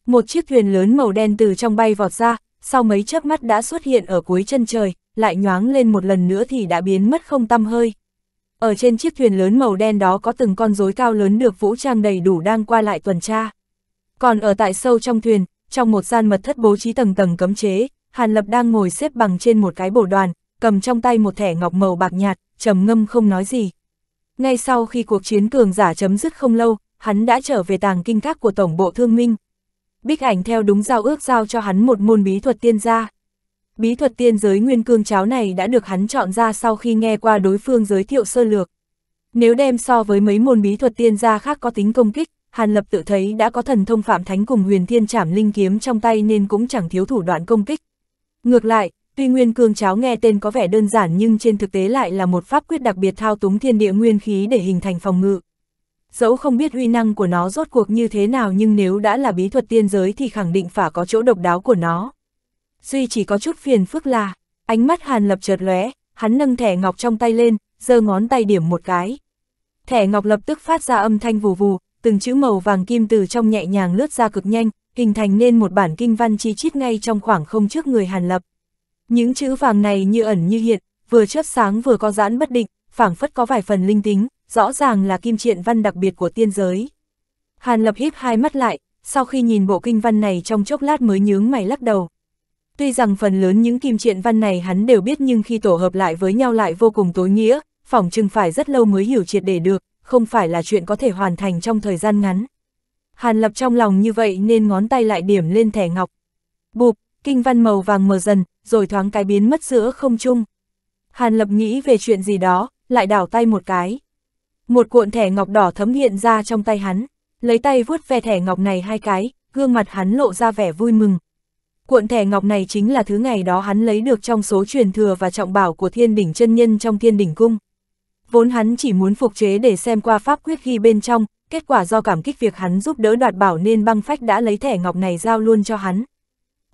Một chiếc thuyền lớn màu đen từ trong bay vọt ra, sau mấy chớp mắt đã xuất hiện ở cuối chân trời, lại nhoáng lên một lần nữa thì đã biến mất không tăm hơi. Ở trên chiếc thuyền lớn màu đen đó có từng con rối cao lớn được vũ trang đầy đủ đang qua lại tuần tra. Còn ở tại sâu trong thuyền, trong một gian mật thất bố trí tầng tầng cấm chế, Hàn Lập đang ngồi xếp bằng trên một cái bổ đoàn, cầm trong tay một thẻ ngọc màu bạc nhạt, trầm ngâm không nói gì. Ngay sau khi cuộc chiến cường giả chấm dứt không lâu, hắn đã trở về tàng kinh các của Tổng bộ Thương Minh. Bích ảnh theo đúng giao ước giao cho hắn một môn bí thuật tiên gia. Bí thuật tiên giới nguyên cương cháo này đã được hắn chọn ra sau khi nghe qua đối phương giới thiệu sơ lược. Nếu đem so với mấy môn bí thuật tiên gia khác có tính công kích, Hàn Lập tự thấy đã có thần thông phạm thánh cùng huyền thiên trảm linh kiếm trong tay nên cũng chẳng thiếu thủ đoạn công kích. Ngược lại, tuy nguyên cương cháo nghe tên có vẻ đơn giản nhưng trên thực tế lại là một pháp quyết đặc biệt thao túng thiên địa nguyên khí để hình thành phòng ngự. Dẫu không biết huy năng của nó rốt cuộc như thế nào nhưng nếu đã là bí thuật tiên giới thì khẳng định phải có chỗ độc đáo của nó duy chỉ có chút phiền phức là, ánh mắt Hàn Lập chợt lóe, hắn nâng thẻ ngọc trong tay lên, giơ ngón tay điểm một cái. Thẻ ngọc lập tức phát ra âm thanh vù vù, từng chữ màu vàng kim từ trong nhẹ nhàng lướt ra cực nhanh, hình thành nên một bản kinh văn chi chít ngay trong khoảng không trước người Hàn Lập. Những chữ vàng này như ẩn như hiện, vừa chớp sáng vừa có giãn bất định, phảng phất có vài phần linh tính, rõ ràng là kim triện văn đặc biệt của tiên giới. Hàn Lập híp hai mắt lại, sau khi nhìn bộ kinh văn này trong chốc lát mới nhướng mày lắc đầu, Tuy rằng phần lớn những kim truyện văn này hắn đều biết nhưng khi tổ hợp lại với nhau lại vô cùng tối nghĩa, phỏng chừng phải rất lâu mới hiểu triệt để được, không phải là chuyện có thể hoàn thành trong thời gian ngắn. Hàn lập trong lòng như vậy nên ngón tay lại điểm lên thẻ ngọc. Bụp, kinh văn màu vàng mờ dần, rồi thoáng cái biến mất giữa không trung. Hàn lập nghĩ về chuyện gì đó, lại đảo tay một cái. Một cuộn thẻ ngọc đỏ thấm hiện ra trong tay hắn, lấy tay vuốt ve thẻ ngọc này hai cái, gương mặt hắn lộ ra vẻ vui mừng, Cuộn thẻ ngọc này chính là thứ ngày đó hắn lấy được trong số truyền thừa và trọng bảo của thiên đỉnh chân nhân trong thiên đỉnh cung. Vốn hắn chỉ muốn phục chế để xem qua pháp quyết ghi bên trong, kết quả do cảm kích việc hắn giúp đỡ đoạt bảo nên băng phách đã lấy thẻ ngọc này giao luôn cho hắn.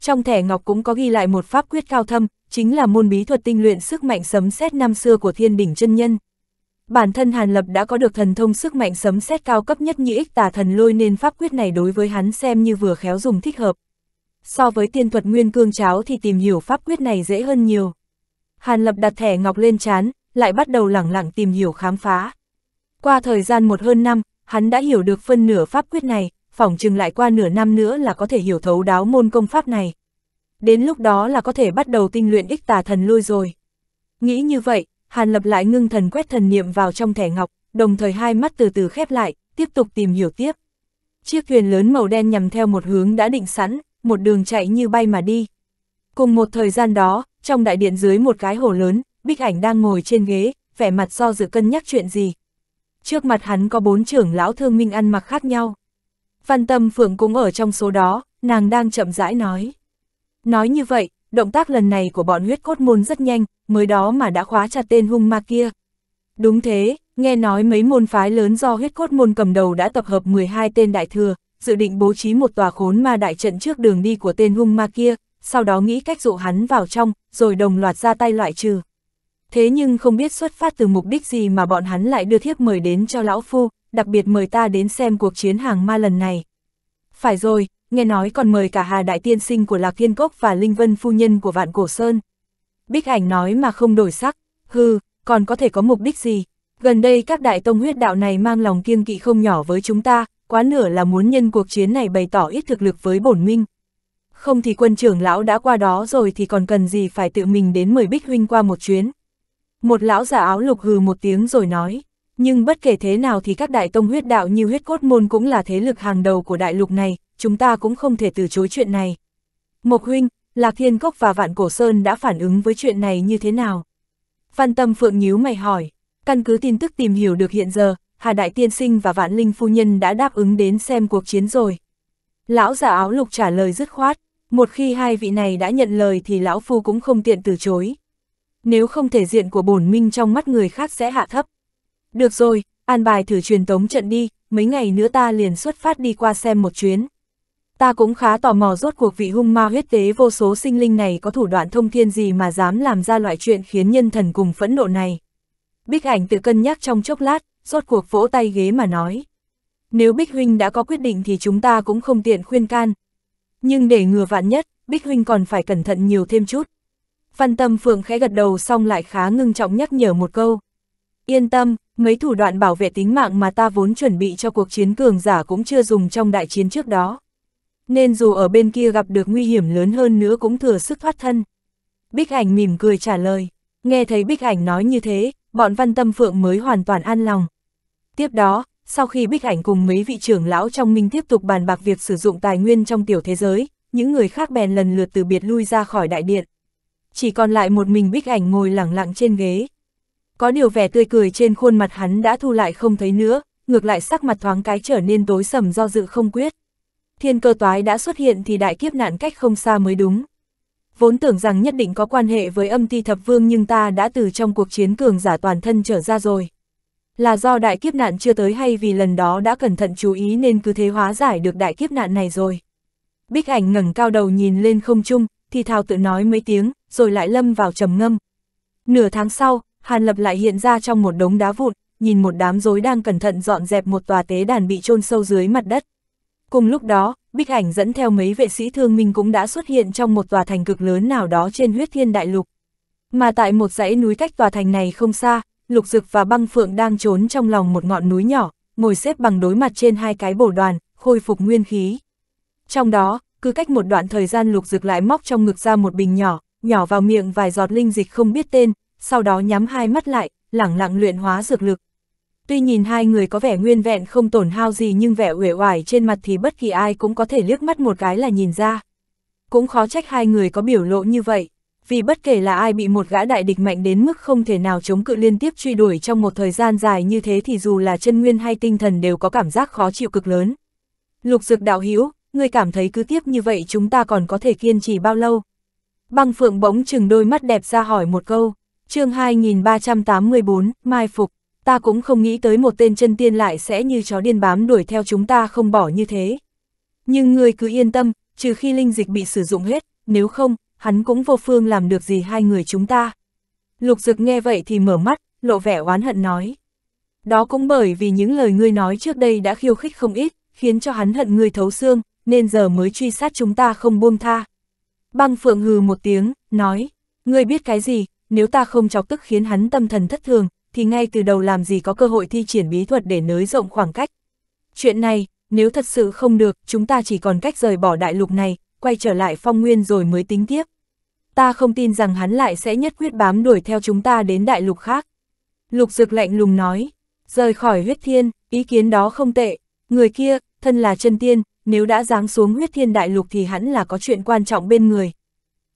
Trong thẻ ngọc cũng có ghi lại một pháp quyết cao thâm, chính là môn bí thuật tinh luyện sức mạnh sấm xét năm xưa của thiên đỉnh chân nhân. Bản thân Hàn Lập đã có được thần thông sức mạnh sấm xét cao cấp nhất như ích tà thần lôi nên pháp quyết này đối với hắn xem như vừa khéo dùng thích hợp so với tiên thuật nguyên cương cháo thì tìm hiểu pháp quyết này dễ hơn nhiều. Hàn Lập đặt thẻ ngọc lên chán, lại bắt đầu lẳng lặng tìm hiểu khám phá. Qua thời gian một hơn năm, hắn đã hiểu được phân nửa pháp quyết này, phỏng chừng lại qua nửa năm nữa là có thể hiểu thấu đáo môn công pháp này. Đến lúc đó là có thể bắt đầu tinh luyện ích tà thần lôi rồi. Nghĩ như vậy, Hàn Lập lại ngưng thần quét thần niệm vào trong thẻ ngọc, đồng thời hai mắt từ từ khép lại, tiếp tục tìm hiểu tiếp. Chiếc thuyền lớn màu đen nhằm theo một hướng đã định sẵn, một đường chạy như bay mà đi. Cùng một thời gian đó, trong đại điện dưới một cái hồ lớn, Bích Ảnh đang ngồi trên ghế, vẻ mặt do dự cân nhắc chuyện gì. Trước mặt hắn có bốn trưởng lão thương minh ăn mặc khác nhau. Văn Tâm Phượng cũng ở trong số đó, nàng đang chậm rãi nói. Nói như vậy, động tác lần này của bọn huyết cốt môn rất nhanh, mới đó mà đã khóa chặt tên hung ma kia. Đúng thế, nghe nói mấy môn phái lớn do huyết cốt môn cầm đầu đã tập hợp 12 tên đại thừa, dự định bố trí một tòa khốn ma đại trận trước đường đi của tên hung ma kia, sau đó nghĩ cách dụ hắn vào trong, rồi đồng loạt ra tay loại trừ. Thế nhưng không biết xuất phát từ mục đích gì mà bọn hắn lại đưa thiếp mời đến cho lão phu, đặc biệt mời ta đến xem cuộc chiến hàng ma lần này. Phải rồi, nghe nói còn mời cả Hà Đại Tiên Sinh của Lạc Thiên Cốc và Linh Vân Phu Nhân của Vạn Cổ Sơn. Bích ảnh nói mà không đổi sắc, hư, còn có thể có mục đích gì. Gần đây các đại tông huyết đạo này mang lòng kiêng kỵ không nhỏ với chúng ta, quá nửa là muốn nhân cuộc chiến này bày tỏ ít thực lực với bổn minh. Không thì quân trưởng lão đã qua đó rồi thì còn cần gì phải tự mình đến mời Bích Huynh qua một chuyến. Một lão giả áo lục hừ một tiếng rồi nói, nhưng bất kể thế nào thì các đại tông huyết đạo như huyết cốt môn cũng là thế lực hàng đầu của đại lục này, chúng ta cũng không thể từ chối chuyện này. Mộc Huynh, Lạc Thiên Cốc và Vạn Cổ Sơn đã phản ứng với chuyện này như thế nào? Văn Tâm Phượng nhíu mày hỏi, căn cứ tin tức tìm hiểu được hiện giờ, Hà Đại Tiên Sinh và Vạn Linh Phu Nhân đã đáp ứng đến xem cuộc chiến rồi. Lão già áo lục trả lời dứt khoát, một khi hai vị này đã nhận lời thì Lão Phu cũng không tiện từ chối. Nếu không thể diện của bổn minh trong mắt người khác sẽ hạ thấp. Được rồi, an bài thử truyền tống trận đi, mấy ngày nữa ta liền xuất phát đi qua xem một chuyến. Ta cũng khá tò mò rốt cuộc vị hung ma huyết tế vô số sinh linh này có thủ đoạn thông thiên gì mà dám làm ra loại chuyện khiến nhân thần cùng phẫn nộ này. Bích ảnh tự cân nhắc trong chốc lát, rốt cuộc vỗ tay ghế mà nói. Nếu Bích Huynh đã có quyết định thì chúng ta cũng không tiện khuyên can. Nhưng để ngừa vạn nhất, Bích Huynh còn phải cẩn thận nhiều thêm chút. Văn Tâm Phượng khẽ gật đầu xong lại khá ngưng trọng nhắc nhở một câu. Yên tâm, mấy thủ đoạn bảo vệ tính mạng mà ta vốn chuẩn bị cho cuộc chiến cường giả cũng chưa dùng trong đại chiến trước đó. Nên dù ở bên kia gặp được nguy hiểm lớn hơn nữa cũng thừa sức thoát thân. Bích Ảnh mỉm cười trả lời. Nghe thấy Bích Ảnh nói như thế, bọn Văn Tâm Phượng mới hoàn toàn an lòng. Tiếp đó, sau khi Bích Ảnh cùng mấy vị trưởng lão trong minh tiếp tục bàn bạc việc sử dụng tài nguyên trong tiểu thế giới, những người khác bèn lần lượt từ biệt lui ra khỏi đại điện. Chỉ còn lại một mình Bích Ảnh ngồi lẳng lặng trên ghế. Có điều vẻ tươi cười trên khuôn mặt hắn đã thu lại không thấy nữa, ngược lại sắc mặt thoáng cái trở nên tối sầm do dự không quyết. Thiên cơ toái đã xuất hiện thì đại kiếp nạn cách không xa mới đúng. Vốn tưởng rằng nhất định có quan hệ với âm ti thập vương nhưng ta đã từ trong cuộc chiến cường giả toàn thân trở ra rồi. Là do đại kiếp nạn chưa tới hay vì lần đó đã cẩn thận chú ý nên cứ thế hóa giải được đại kiếp nạn này rồi. Bích ảnh ngẩng cao đầu nhìn lên không trung, thì thào tự nói mấy tiếng, rồi lại lâm vào trầm ngâm. Nửa tháng sau, Hàn Lập lại hiện ra trong một đống đá vụn, nhìn một đám rối đang cẩn thận dọn dẹp một tòa tế đàn bị chôn sâu dưới mặt đất. Cùng lúc đó, Bích Ảnh dẫn theo mấy vệ sĩ thương minh cũng đã xuất hiện trong một tòa thành cực lớn nào đó trên huyết thiên đại lục. Mà tại một dãy núi cách tòa thành này không xa, Lục Dực và Băng Phượng đang trốn trong lòng một ngọn núi nhỏ, ngồi xếp bằng đối mặt trên hai cái bổ đoàn, khôi phục nguyên khí. Trong đó, cứ cách một đoạn thời gian Lục Dực lại móc trong ngực ra một bình nhỏ, nhỏ vào miệng vài giọt linh dịch không biết tên, sau đó nhắm hai mắt lại, lẳng lặng luyện hóa dược lực. Tuy nhìn hai người có vẻ nguyên vẹn không tổn hao gì nhưng vẻ uể oải trên mặt thì bất kỳ ai cũng có thể liếc mắt một cái là nhìn ra. Cũng khó trách hai người có biểu lộ như vậy vì bất kể là ai bị một gã đại địch mạnh đến mức không thể nào chống cự liên tiếp truy đuổi trong một thời gian dài như thế thì dù là chân nguyên hay tinh thần đều có cảm giác khó chịu cực lớn. Lục dược đạo hữu ngươi cảm thấy cứ tiếp như vậy chúng ta còn có thể kiên trì bao lâu? Băng phượng bỗng chừng đôi mắt đẹp ra hỏi một câu, chương 2384, mai phục, ta cũng không nghĩ tới một tên chân tiên lại sẽ như chó điên bám đuổi theo chúng ta không bỏ như thế. Nhưng ngươi cứ yên tâm, trừ khi linh dịch bị sử dụng hết, nếu không, hắn cũng vô phương làm được gì hai người chúng ta. Lục Dực nghe vậy thì mở mắt, lộ vẻ oán hận nói. Đó cũng bởi vì những lời ngươi nói trước đây đã khiêu khích không ít, khiến cho hắn hận ngươi thấu xương, nên giờ mới truy sát chúng ta không buông tha. Băng Phượng hừ một tiếng, nói, ngươi biết cái gì, nếu ta không chọc tức khiến hắn tâm thần thất thường, thì ngay từ đầu làm gì có cơ hội thi triển bí thuật để nới rộng khoảng cách. Chuyện này, nếu thật sự không được, chúng ta chỉ còn cách rời bỏ đại lục này, quay trở lại phong nguyên rồi mới tính tiếp. Ta không tin rằng hắn lại sẽ nhất quyết bám đuổi theo chúng ta đến đại lục khác. Lục dược lạnh lùng nói, rời khỏi huyết thiên, ý kiến đó không tệ, người kia, thân là chân tiên, nếu đã giáng xuống huyết thiên đại lục thì hắn là có chuyện quan trọng bên người.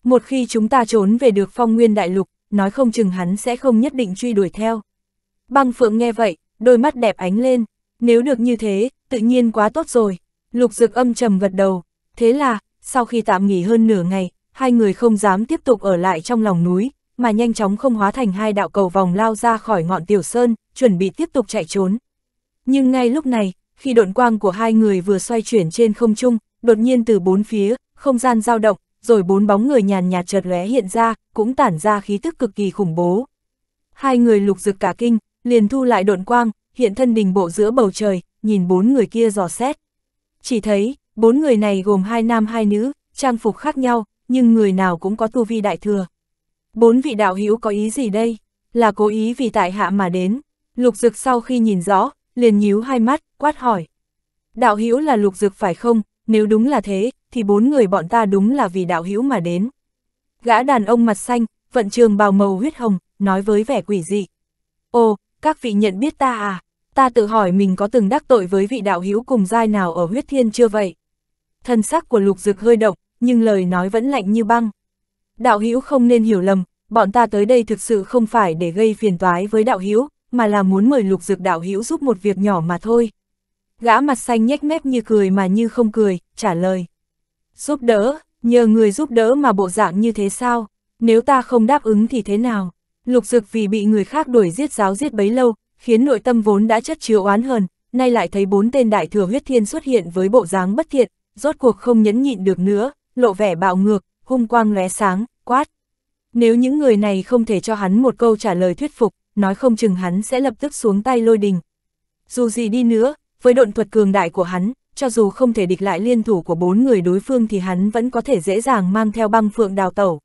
Một khi chúng ta trốn về được phong nguyên đại lục, nói không chừng hắn sẽ không nhất định truy đuổi theo. Băng phượng nghe vậy, đôi mắt đẹp ánh lên, nếu được như thế, tự nhiên quá tốt rồi. Lục dược âm trầm gật đầu, thế là, sau khi tạm nghỉ hơn nửa ngày, hai người không dám tiếp tục ở lại trong lòng núi, mà nhanh chóng không hóa thành hai đạo cầu vòng lao ra khỏi ngọn tiểu sơn, chuẩn bị tiếp tục chạy trốn. Nhưng ngay lúc này, khi độn quang của hai người vừa xoay chuyển trên không trung, đột nhiên từ bốn phía, không gian dao động, rồi bốn bóng người nhàn nhạt chợt lóe hiện ra, cũng tản ra khí tức cực kỳ khủng bố. Hai người lục rực cả kinh, liền thu lại độn quang, hiện thân đình bộ giữa bầu trời, nhìn bốn người kia dò xét. Chỉ thấy, Bốn người này gồm hai nam hai nữ, trang phục khác nhau, nhưng người nào cũng có tu vi đại thừa. Bốn vị đạo hữu có ý gì đây? Là cố ý vì tại hạ mà đến. Lục dực sau khi nhìn rõ, liền nhíu hai mắt, quát hỏi. Đạo hữu là lục dực phải không? Nếu đúng là thế, thì bốn người bọn ta đúng là vì đạo hữu mà đến. Gã đàn ông mặt xanh, vận trường bào màu huyết hồng, nói với vẻ quỷ dị. Ồ, các vị nhận biết ta à? Ta tự hỏi mình có từng đắc tội với vị đạo hữu cùng giai nào ở huyết thiên chưa vậy? thân sắc của lục dực hơi động, nhưng lời nói vẫn lạnh như băng. Đạo hữu không nên hiểu lầm, bọn ta tới đây thực sự không phải để gây phiền toái với đạo hữu, mà là muốn mời lục dực đạo hữu giúp một việc nhỏ mà thôi. Gã mặt xanh nhếch mép như cười mà như không cười, trả lời. Giúp đỡ, nhờ người giúp đỡ mà bộ dạng như thế sao? Nếu ta không đáp ứng thì thế nào? Lục dực vì bị người khác đuổi giết giáo giết bấy lâu, khiến nội tâm vốn đã chất chứa oán hờn, nay lại thấy bốn tên đại thừa huyết thiên xuất hiện với bộ dáng bất thiện, rốt cuộc không nhẫn nhịn được nữa, lộ vẻ bạo ngược, hung quang lóe sáng, quát. Nếu những người này không thể cho hắn một câu trả lời thuyết phục, nói không chừng hắn sẽ lập tức xuống tay lôi đình. Dù gì đi nữa, với độn thuật cường đại của hắn, cho dù không thể địch lại liên thủ của bốn người đối phương thì hắn vẫn có thể dễ dàng mang theo băng phượng đào tẩu.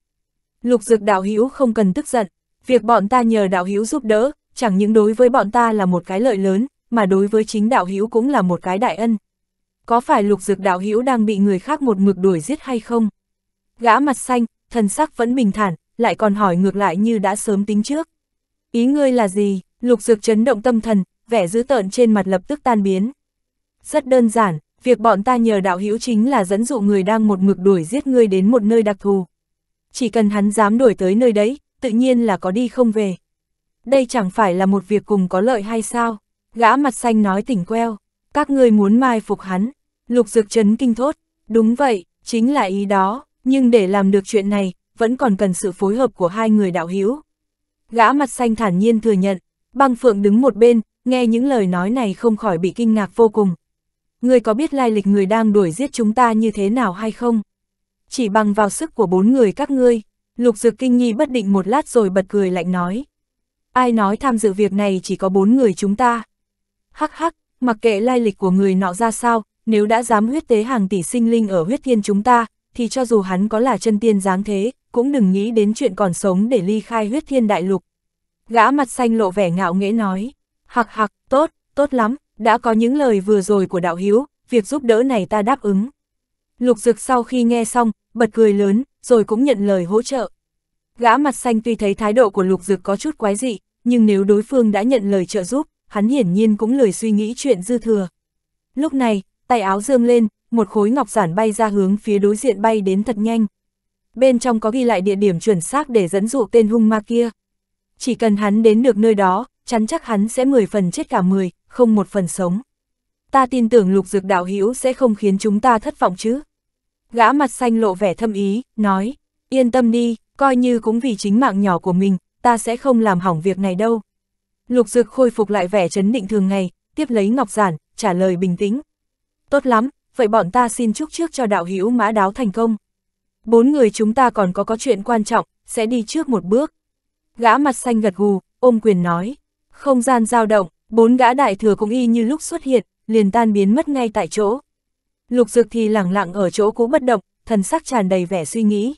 Lục dực đạo hữu không cần tức giận, việc bọn ta nhờ đạo hữu giúp đỡ, chẳng những đối với bọn ta là một cái lợi lớn, mà đối với chính đạo hữu cũng là một cái đại ân có phải lục dược đạo hữu đang bị người khác một mực đuổi giết hay không? Gã mặt xanh, thần sắc vẫn bình thản, lại còn hỏi ngược lại như đã sớm tính trước. Ý ngươi là gì? Lục dược chấn động tâm thần, vẻ dữ tợn trên mặt lập tức tan biến. Rất đơn giản, việc bọn ta nhờ đạo hữu chính là dẫn dụ người đang một mực đuổi giết ngươi đến một nơi đặc thù. Chỉ cần hắn dám đuổi tới nơi đấy, tự nhiên là có đi không về. Đây chẳng phải là một việc cùng có lợi hay sao? Gã mặt xanh nói tỉnh queo, các ngươi muốn mai phục hắn, Lục Dược Trấn kinh thốt, đúng vậy, chính là ý đó, nhưng để làm được chuyện này, vẫn còn cần sự phối hợp của hai người đạo hữu Gã mặt xanh thản nhiên thừa nhận, băng phượng đứng một bên, nghe những lời nói này không khỏi bị kinh ngạc vô cùng. Người có biết lai lịch người đang đuổi giết chúng ta như thế nào hay không? Chỉ bằng vào sức của bốn người các ngươi, lục dược kinh nghi bất định một lát rồi bật cười lạnh nói. Ai nói tham dự việc này chỉ có bốn người chúng ta? Hắc hắc, mặc kệ lai lịch của người nọ ra sao, nếu đã dám huyết tế hàng tỷ sinh linh ở huyết thiên chúng ta, thì cho dù hắn có là chân tiên dáng thế, cũng đừng nghĩ đến chuyện còn sống để ly khai huyết thiên đại lục. Gã mặt xanh lộ vẻ ngạo nghễ nói, hạc hạc tốt, tốt lắm, đã có những lời vừa rồi của đạo hiếu, việc giúp đỡ này ta đáp ứng. Lục dực sau khi nghe xong, bật cười lớn, rồi cũng nhận lời hỗ trợ. Gã mặt xanh tuy thấy thái độ của lục dực có chút quái dị, nhưng nếu đối phương đã nhận lời trợ giúp, hắn hiển nhiên cũng lời suy nghĩ chuyện dư thừa. Lúc này, tay áo dương lên, một khối ngọc giản bay ra hướng phía đối diện bay đến thật nhanh. Bên trong có ghi lại địa điểm chuẩn xác để dẫn dụ tên hung ma kia. Chỉ cần hắn đến được nơi đó, chắn chắc hắn sẽ 10 phần chết cả 10, không một phần sống. Ta tin tưởng lục dược đạo hữu sẽ không khiến chúng ta thất vọng chứ. Gã mặt xanh lộ vẻ thâm ý, nói, yên tâm đi, coi như cũng vì chính mạng nhỏ của mình, ta sẽ không làm hỏng việc này đâu. Lục dược khôi phục lại vẻ chấn định thường ngày, tiếp lấy ngọc giản, trả lời bình tĩnh, Tốt lắm, vậy bọn ta xin chúc trước cho đạo hữu mã đáo thành công. Bốn người chúng ta còn có có chuyện quan trọng, sẽ đi trước một bước. Gã mặt xanh gật gù, ôm quyền nói. Không gian dao động, bốn gã đại thừa cũng y như lúc xuất hiện, liền tan biến mất ngay tại chỗ. Lục Dực thì lẳng lặng ở chỗ cũ bất động, thần sắc tràn đầy vẻ suy nghĩ.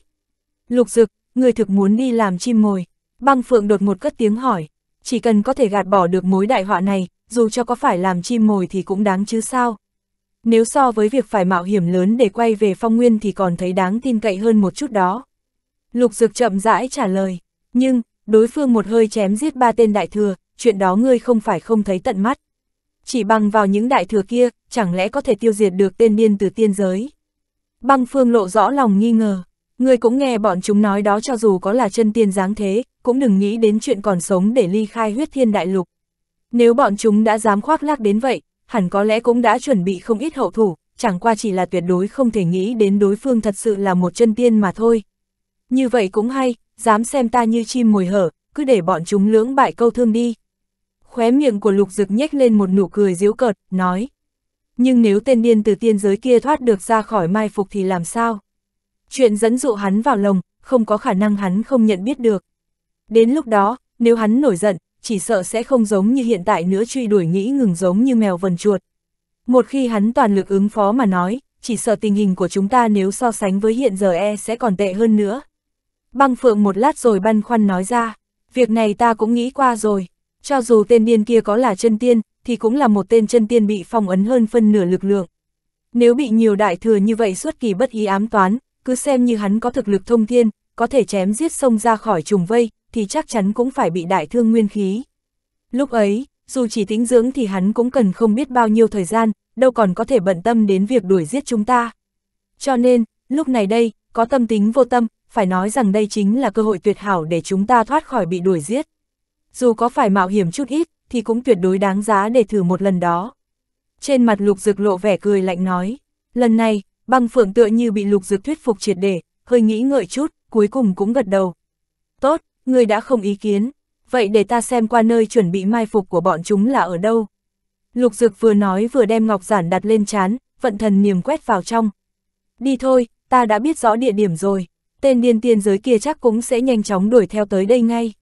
Lục Dực, người thực muốn đi làm chim mồi. Băng Phượng đột một cất tiếng hỏi, chỉ cần có thể gạt bỏ được mối đại họa này, dù cho có phải làm chim mồi thì cũng đáng chứ sao. Nếu so với việc phải mạo hiểm lớn để quay về phong nguyên thì còn thấy đáng tin cậy hơn một chút đó. Lục Dược chậm rãi trả lời, nhưng, đối phương một hơi chém giết ba tên đại thừa, chuyện đó ngươi không phải không thấy tận mắt. Chỉ bằng vào những đại thừa kia, chẳng lẽ có thể tiêu diệt được tên điên từ tiên giới. Băng phương lộ rõ lòng nghi ngờ, ngươi cũng nghe bọn chúng nói đó cho dù có là chân tiên dáng thế, cũng đừng nghĩ đến chuyện còn sống để ly khai huyết thiên đại lục. Nếu bọn chúng đã dám khoác lác đến vậy, hẳn có lẽ cũng đã chuẩn bị không ít hậu thủ, chẳng qua chỉ là tuyệt đối không thể nghĩ đến đối phương thật sự là một chân tiên mà thôi. Như vậy cũng hay, dám xem ta như chim mồi hở, cứ để bọn chúng lưỡng bại câu thương đi. Khóe miệng của lục dực nhếch lên một nụ cười diễu cợt, nói. Nhưng nếu tên điên từ tiên giới kia thoát được ra khỏi mai phục thì làm sao? Chuyện dẫn dụ hắn vào lồng, không có khả năng hắn không nhận biết được. Đến lúc đó, nếu hắn nổi giận, chỉ sợ sẽ không giống như hiện tại nữa truy đuổi nghĩ ngừng giống như mèo vần chuột. Một khi hắn toàn lực ứng phó mà nói, chỉ sợ tình hình của chúng ta nếu so sánh với hiện giờ e sẽ còn tệ hơn nữa. Băng Phượng một lát rồi băn khoăn nói ra, việc này ta cũng nghĩ qua rồi, cho dù tên điên kia có là chân tiên, thì cũng là một tên chân tiên bị phong ấn hơn phân nửa lực lượng. Nếu bị nhiều đại thừa như vậy suốt kỳ bất ý ám toán, cứ xem như hắn có thực lực thông thiên, có thể chém giết sông ra khỏi trùng vây, thì chắc chắn cũng phải bị đại thương nguyên khí. Lúc ấy, dù chỉ tính dưỡng thì hắn cũng cần không biết bao nhiêu thời gian, đâu còn có thể bận tâm đến việc đuổi giết chúng ta. Cho nên, lúc này đây, có tâm tính vô tâm, phải nói rằng đây chính là cơ hội tuyệt hảo để chúng ta thoát khỏi bị đuổi giết. Dù có phải mạo hiểm chút ít, thì cũng tuyệt đối đáng giá để thử một lần đó. Trên mặt lục dực lộ vẻ cười lạnh nói, lần này, băng phượng tựa như bị lục dực thuyết phục triệt để, hơi nghĩ ngợi chút, cuối cùng cũng gật đầu. Tốt, ngươi đã không ý kiến, vậy để ta xem qua nơi chuẩn bị mai phục của bọn chúng là ở đâu. Lục Dực vừa nói vừa đem ngọc giản đặt lên chán, vận thần niềm quét vào trong. Đi thôi, ta đã biết rõ địa điểm rồi, tên điên tiên giới kia chắc cũng sẽ nhanh chóng đuổi theo tới đây ngay.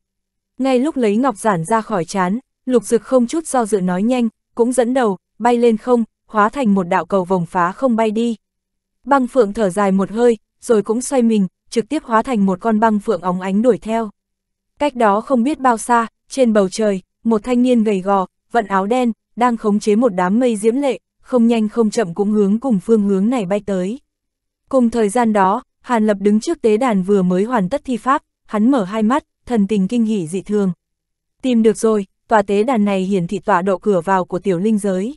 Ngay lúc lấy ngọc giản ra khỏi chán, Lục Dực không chút do dự nói nhanh, cũng dẫn đầu, bay lên không, hóa thành một đạo cầu vòng phá không bay đi. Băng phượng thở dài một hơi, rồi cũng xoay mình, trực tiếp hóa thành một con băng phượng óng ánh đuổi theo. Cách đó không biết bao xa, trên bầu trời, một thanh niên gầy gò, vận áo đen, đang khống chế một đám mây diễm lệ, không nhanh không chậm cũng hướng cùng phương hướng này bay tới. Cùng thời gian đó, Hàn Lập đứng trước tế đàn vừa mới hoàn tất thi pháp, hắn mở hai mắt, thần tình kinh hỉ dị thường. Tìm được rồi, tòa tế đàn này hiển thị tọa độ cửa vào của tiểu linh giới.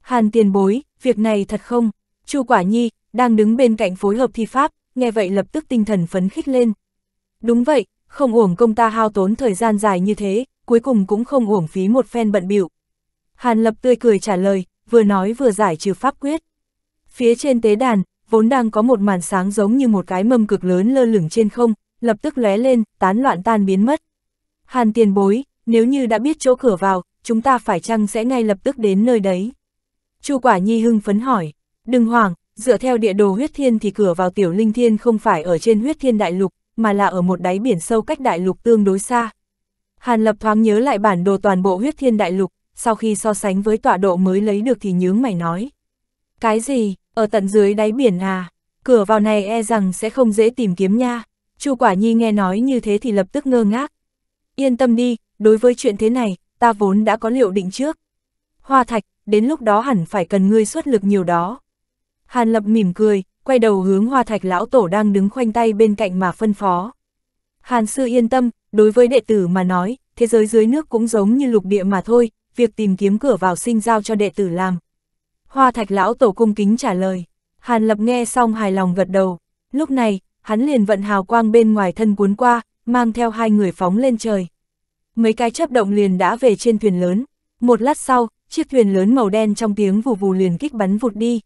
Hàn tiền bối, việc này thật không? Chu Quả Nhi, đang đứng bên cạnh phối hợp thi pháp, nghe vậy lập tức tinh thần phấn khích lên. Đúng vậy, không uổng công ta hao tốn thời gian dài như thế, cuối cùng cũng không uổng phí một phen bận biểu. Hàn Lập tươi cười trả lời, vừa nói vừa giải trừ pháp quyết. Phía trên tế đàn, vốn đang có một màn sáng giống như một cái mâm cực lớn lơ lửng trên không, lập tức lóe lên, tán loạn tan biến mất. Hàn tiền bối, nếu như đã biết chỗ cửa vào, chúng ta phải chăng sẽ ngay lập tức đến nơi đấy? Chu Quả Nhi hưng phấn hỏi, đừng hoảng, dựa theo địa đồ huyết thiên thì cửa vào tiểu linh thiên không phải ở trên huyết thiên đại lục, mà là ở một đáy biển sâu cách đại lục tương đối xa. Hàn Lập thoáng nhớ lại bản đồ toàn bộ huyết thiên đại lục, sau khi so sánh với tọa độ mới lấy được thì nhướng mày nói. Cái gì, ở tận dưới đáy biển à, cửa vào này e rằng sẽ không dễ tìm kiếm nha. Chu Quả Nhi nghe nói như thế thì lập tức ngơ ngác. Yên tâm đi, đối với chuyện thế này, ta vốn đã có liệu định trước. Hoa thạch, đến lúc đó hẳn phải cần ngươi xuất lực nhiều đó. Hàn Lập mỉm cười, quay đầu hướng hoa thạch lão tổ đang đứng khoanh tay bên cạnh mà phân phó. Hàn sư yên tâm, đối với đệ tử mà nói, thế giới dưới nước cũng giống như lục địa mà thôi, việc tìm kiếm cửa vào sinh giao cho đệ tử làm. Hoa thạch lão tổ cung kính trả lời, Hàn lập nghe xong hài lòng gật đầu, lúc này, hắn liền vận hào quang bên ngoài thân cuốn qua, mang theo hai người phóng lên trời. Mấy cái chấp động liền đã về trên thuyền lớn, một lát sau, chiếc thuyền lớn màu đen trong tiếng vù vù liền kích bắn vụt đi.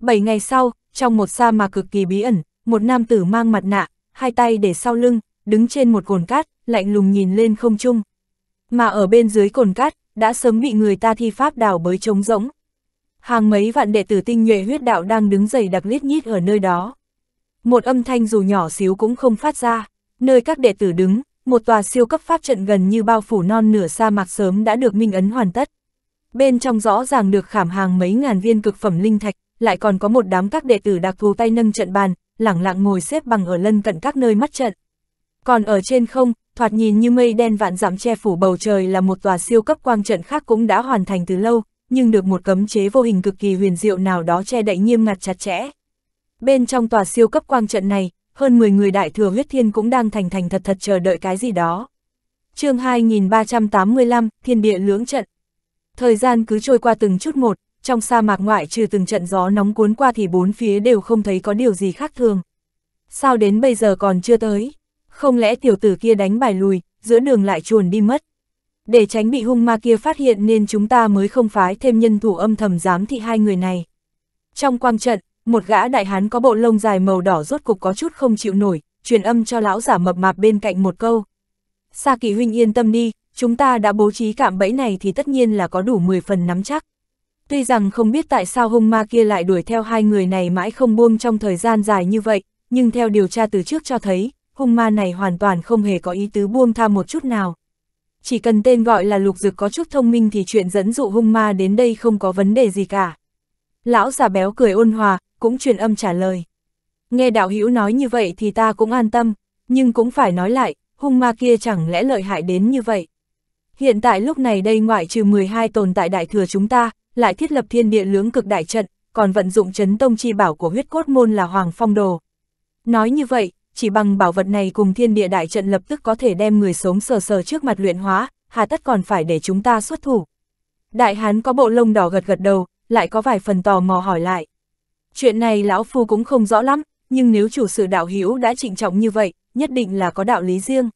Bảy ngày sau, trong một sa mà cực kỳ bí ẩn, một nam tử mang mặt nạ, hai tay để sau lưng, đứng trên một cồn cát, lạnh lùng nhìn lên không trung. Mà ở bên dưới cồn cát, đã sớm bị người ta thi pháp đào bới trống rỗng. Hàng mấy vạn đệ tử tinh nhuệ huyết đạo đang đứng dày đặc lít nhít ở nơi đó. Một âm thanh dù nhỏ xíu cũng không phát ra, nơi các đệ tử đứng, một tòa siêu cấp pháp trận gần như bao phủ non nửa sa mạc sớm đã được minh ấn hoàn tất. Bên trong rõ ràng được khảm hàng mấy ngàn viên cực phẩm linh thạch, lại còn có một đám các đệ tử đặc thù tay nâng trận bàn, lẳng lặng ngồi xếp bằng ở lân cận các nơi mắt trận. Còn ở trên không, thoạt nhìn như mây đen vạn dặm che phủ bầu trời là một tòa siêu cấp quang trận khác cũng đã hoàn thành từ lâu, nhưng được một cấm chế vô hình cực kỳ huyền diệu nào đó che đậy nghiêm ngặt chặt chẽ. Bên trong tòa siêu cấp quang trận này, hơn 10 người đại thừa huyết thiên cũng đang thành thành thật thật chờ đợi cái gì đó. chương 2385, Thiên địa lưỡng trận. Thời gian cứ trôi qua từng chút một, trong sa mạc ngoại trừ từng trận gió nóng cuốn qua thì bốn phía đều không thấy có điều gì khác thường. Sao đến bây giờ còn chưa tới? Không lẽ tiểu tử kia đánh bài lùi, giữa đường lại chuồn đi mất? Để tránh bị hung ma kia phát hiện nên chúng ta mới không phái thêm nhân thủ âm thầm giám thị hai người này. Trong quang trận, một gã đại hán có bộ lông dài màu đỏ rốt cục có chút không chịu nổi, truyền âm cho lão giả mập mạp bên cạnh một câu. Sa kỳ huynh yên tâm đi, chúng ta đã bố trí cạm bẫy này thì tất nhiên là có đủ 10 phần nắm chắc. Tuy rằng không biết tại sao hung ma kia lại đuổi theo hai người này mãi không buông trong thời gian dài như vậy, nhưng theo điều tra từ trước cho thấy, hung ma này hoàn toàn không hề có ý tứ buông tha một chút nào. Chỉ cần tên gọi là lục dực có chút thông minh thì chuyện dẫn dụ hung ma đến đây không có vấn đề gì cả. Lão già béo cười ôn hòa, cũng truyền âm trả lời. Nghe đạo hữu nói như vậy thì ta cũng an tâm, nhưng cũng phải nói lại, hung ma kia chẳng lẽ lợi hại đến như vậy. Hiện tại lúc này đây ngoại trừ 12 tồn tại đại thừa chúng ta, lại thiết lập thiên địa lưỡng cực đại trận, còn vận dụng chấn tông chi bảo của huyết cốt môn là hoàng phong đồ. Nói như vậy, chỉ bằng bảo vật này cùng thiên địa đại trận lập tức có thể đem người sống sờ sờ trước mặt luyện hóa, hà tất còn phải để chúng ta xuất thủ. Đại hán có bộ lông đỏ gật gật đầu, lại có vài phần tò mò hỏi lại. Chuyện này lão phu cũng không rõ lắm, nhưng nếu chủ sự đạo hữu đã trịnh trọng như vậy, nhất định là có đạo lý riêng.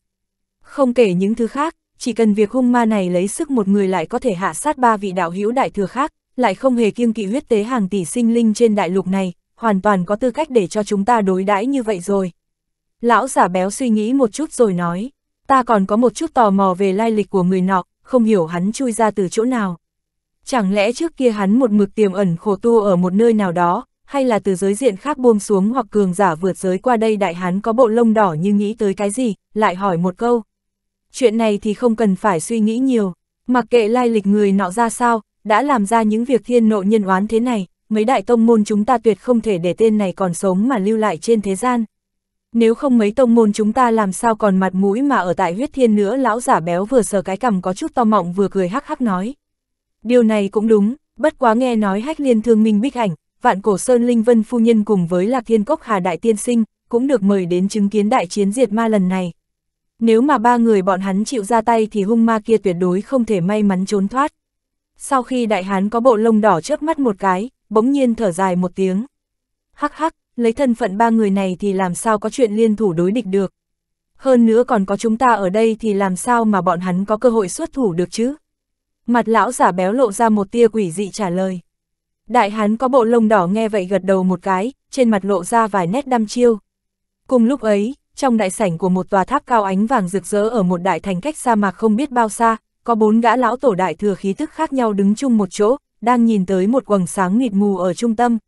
Không kể những thứ khác, chỉ cần việc hung ma này lấy sức một người lại có thể hạ sát ba vị đạo hữu đại thừa khác, lại không hề kiêng kỵ huyết tế hàng tỷ sinh linh trên đại lục này, hoàn toàn có tư cách để cho chúng ta đối đãi như vậy rồi. Lão giả béo suy nghĩ một chút rồi nói, ta còn có một chút tò mò về lai lịch của người nọ, không hiểu hắn chui ra từ chỗ nào. Chẳng lẽ trước kia hắn một mực tiềm ẩn khổ tu ở một nơi nào đó, hay là từ giới diện khác buông xuống hoặc cường giả vượt giới qua đây đại hắn có bộ lông đỏ như nghĩ tới cái gì, lại hỏi một câu, chuyện này thì không cần phải suy nghĩ nhiều, mặc kệ lai lịch người nọ ra sao, đã làm ra những việc thiên nộ nhân oán thế này, mấy đại tông môn chúng ta tuyệt không thể để tên này còn sống mà lưu lại trên thế gian. Nếu không mấy tông môn chúng ta làm sao còn mặt mũi mà ở tại huyết thiên nữa lão giả béo vừa sờ cái cằm có chút to mọng vừa cười hắc hắc nói. Điều này cũng đúng, bất quá nghe nói hách liên thương minh bích ảnh, vạn cổ sơn linh vân phu nhân cùng với lạc thiên cốc hà đại tiên sinh, cũng được mời đến chứng kiến đại chiến diệt ma lần này. Nếu mà ba người bọn hắn chịu ra tay thì hung ma kia tuyệt đối không thể may mắn trốn thoát. Sau khi đại hán có bộ lông đỏ chớp mắt một cái, bỗng nhiên thở dài một tiếng. Hắc hắc, lấy thân phận ba người này thì làm sao có chuyện liên thủ đối địch được. Hơn nữa còn có chúng ta ở đây thì làm sao mà bọn hắn có cơ hội xuất thủ được chứ? Mặt lão giả béo lộ ra một tia quỷ dị trả lời. Đại hán có bộ lông đỏ nghe vậy gật đầu một cái, trên mặt lộ ra vài nét đăm chiêu. Cùng lúc ấy, trong đại sảnh của một tòa tháp cao ánh vàng rực rỡ ở một đại thành cách sa mạc không biết bao xa, có bốn gã lão tổ đại thừa khí tức khác nhau đứng chung một chỗ, đang nhìn tới một quầng sáng mịt mù ở trung tâm.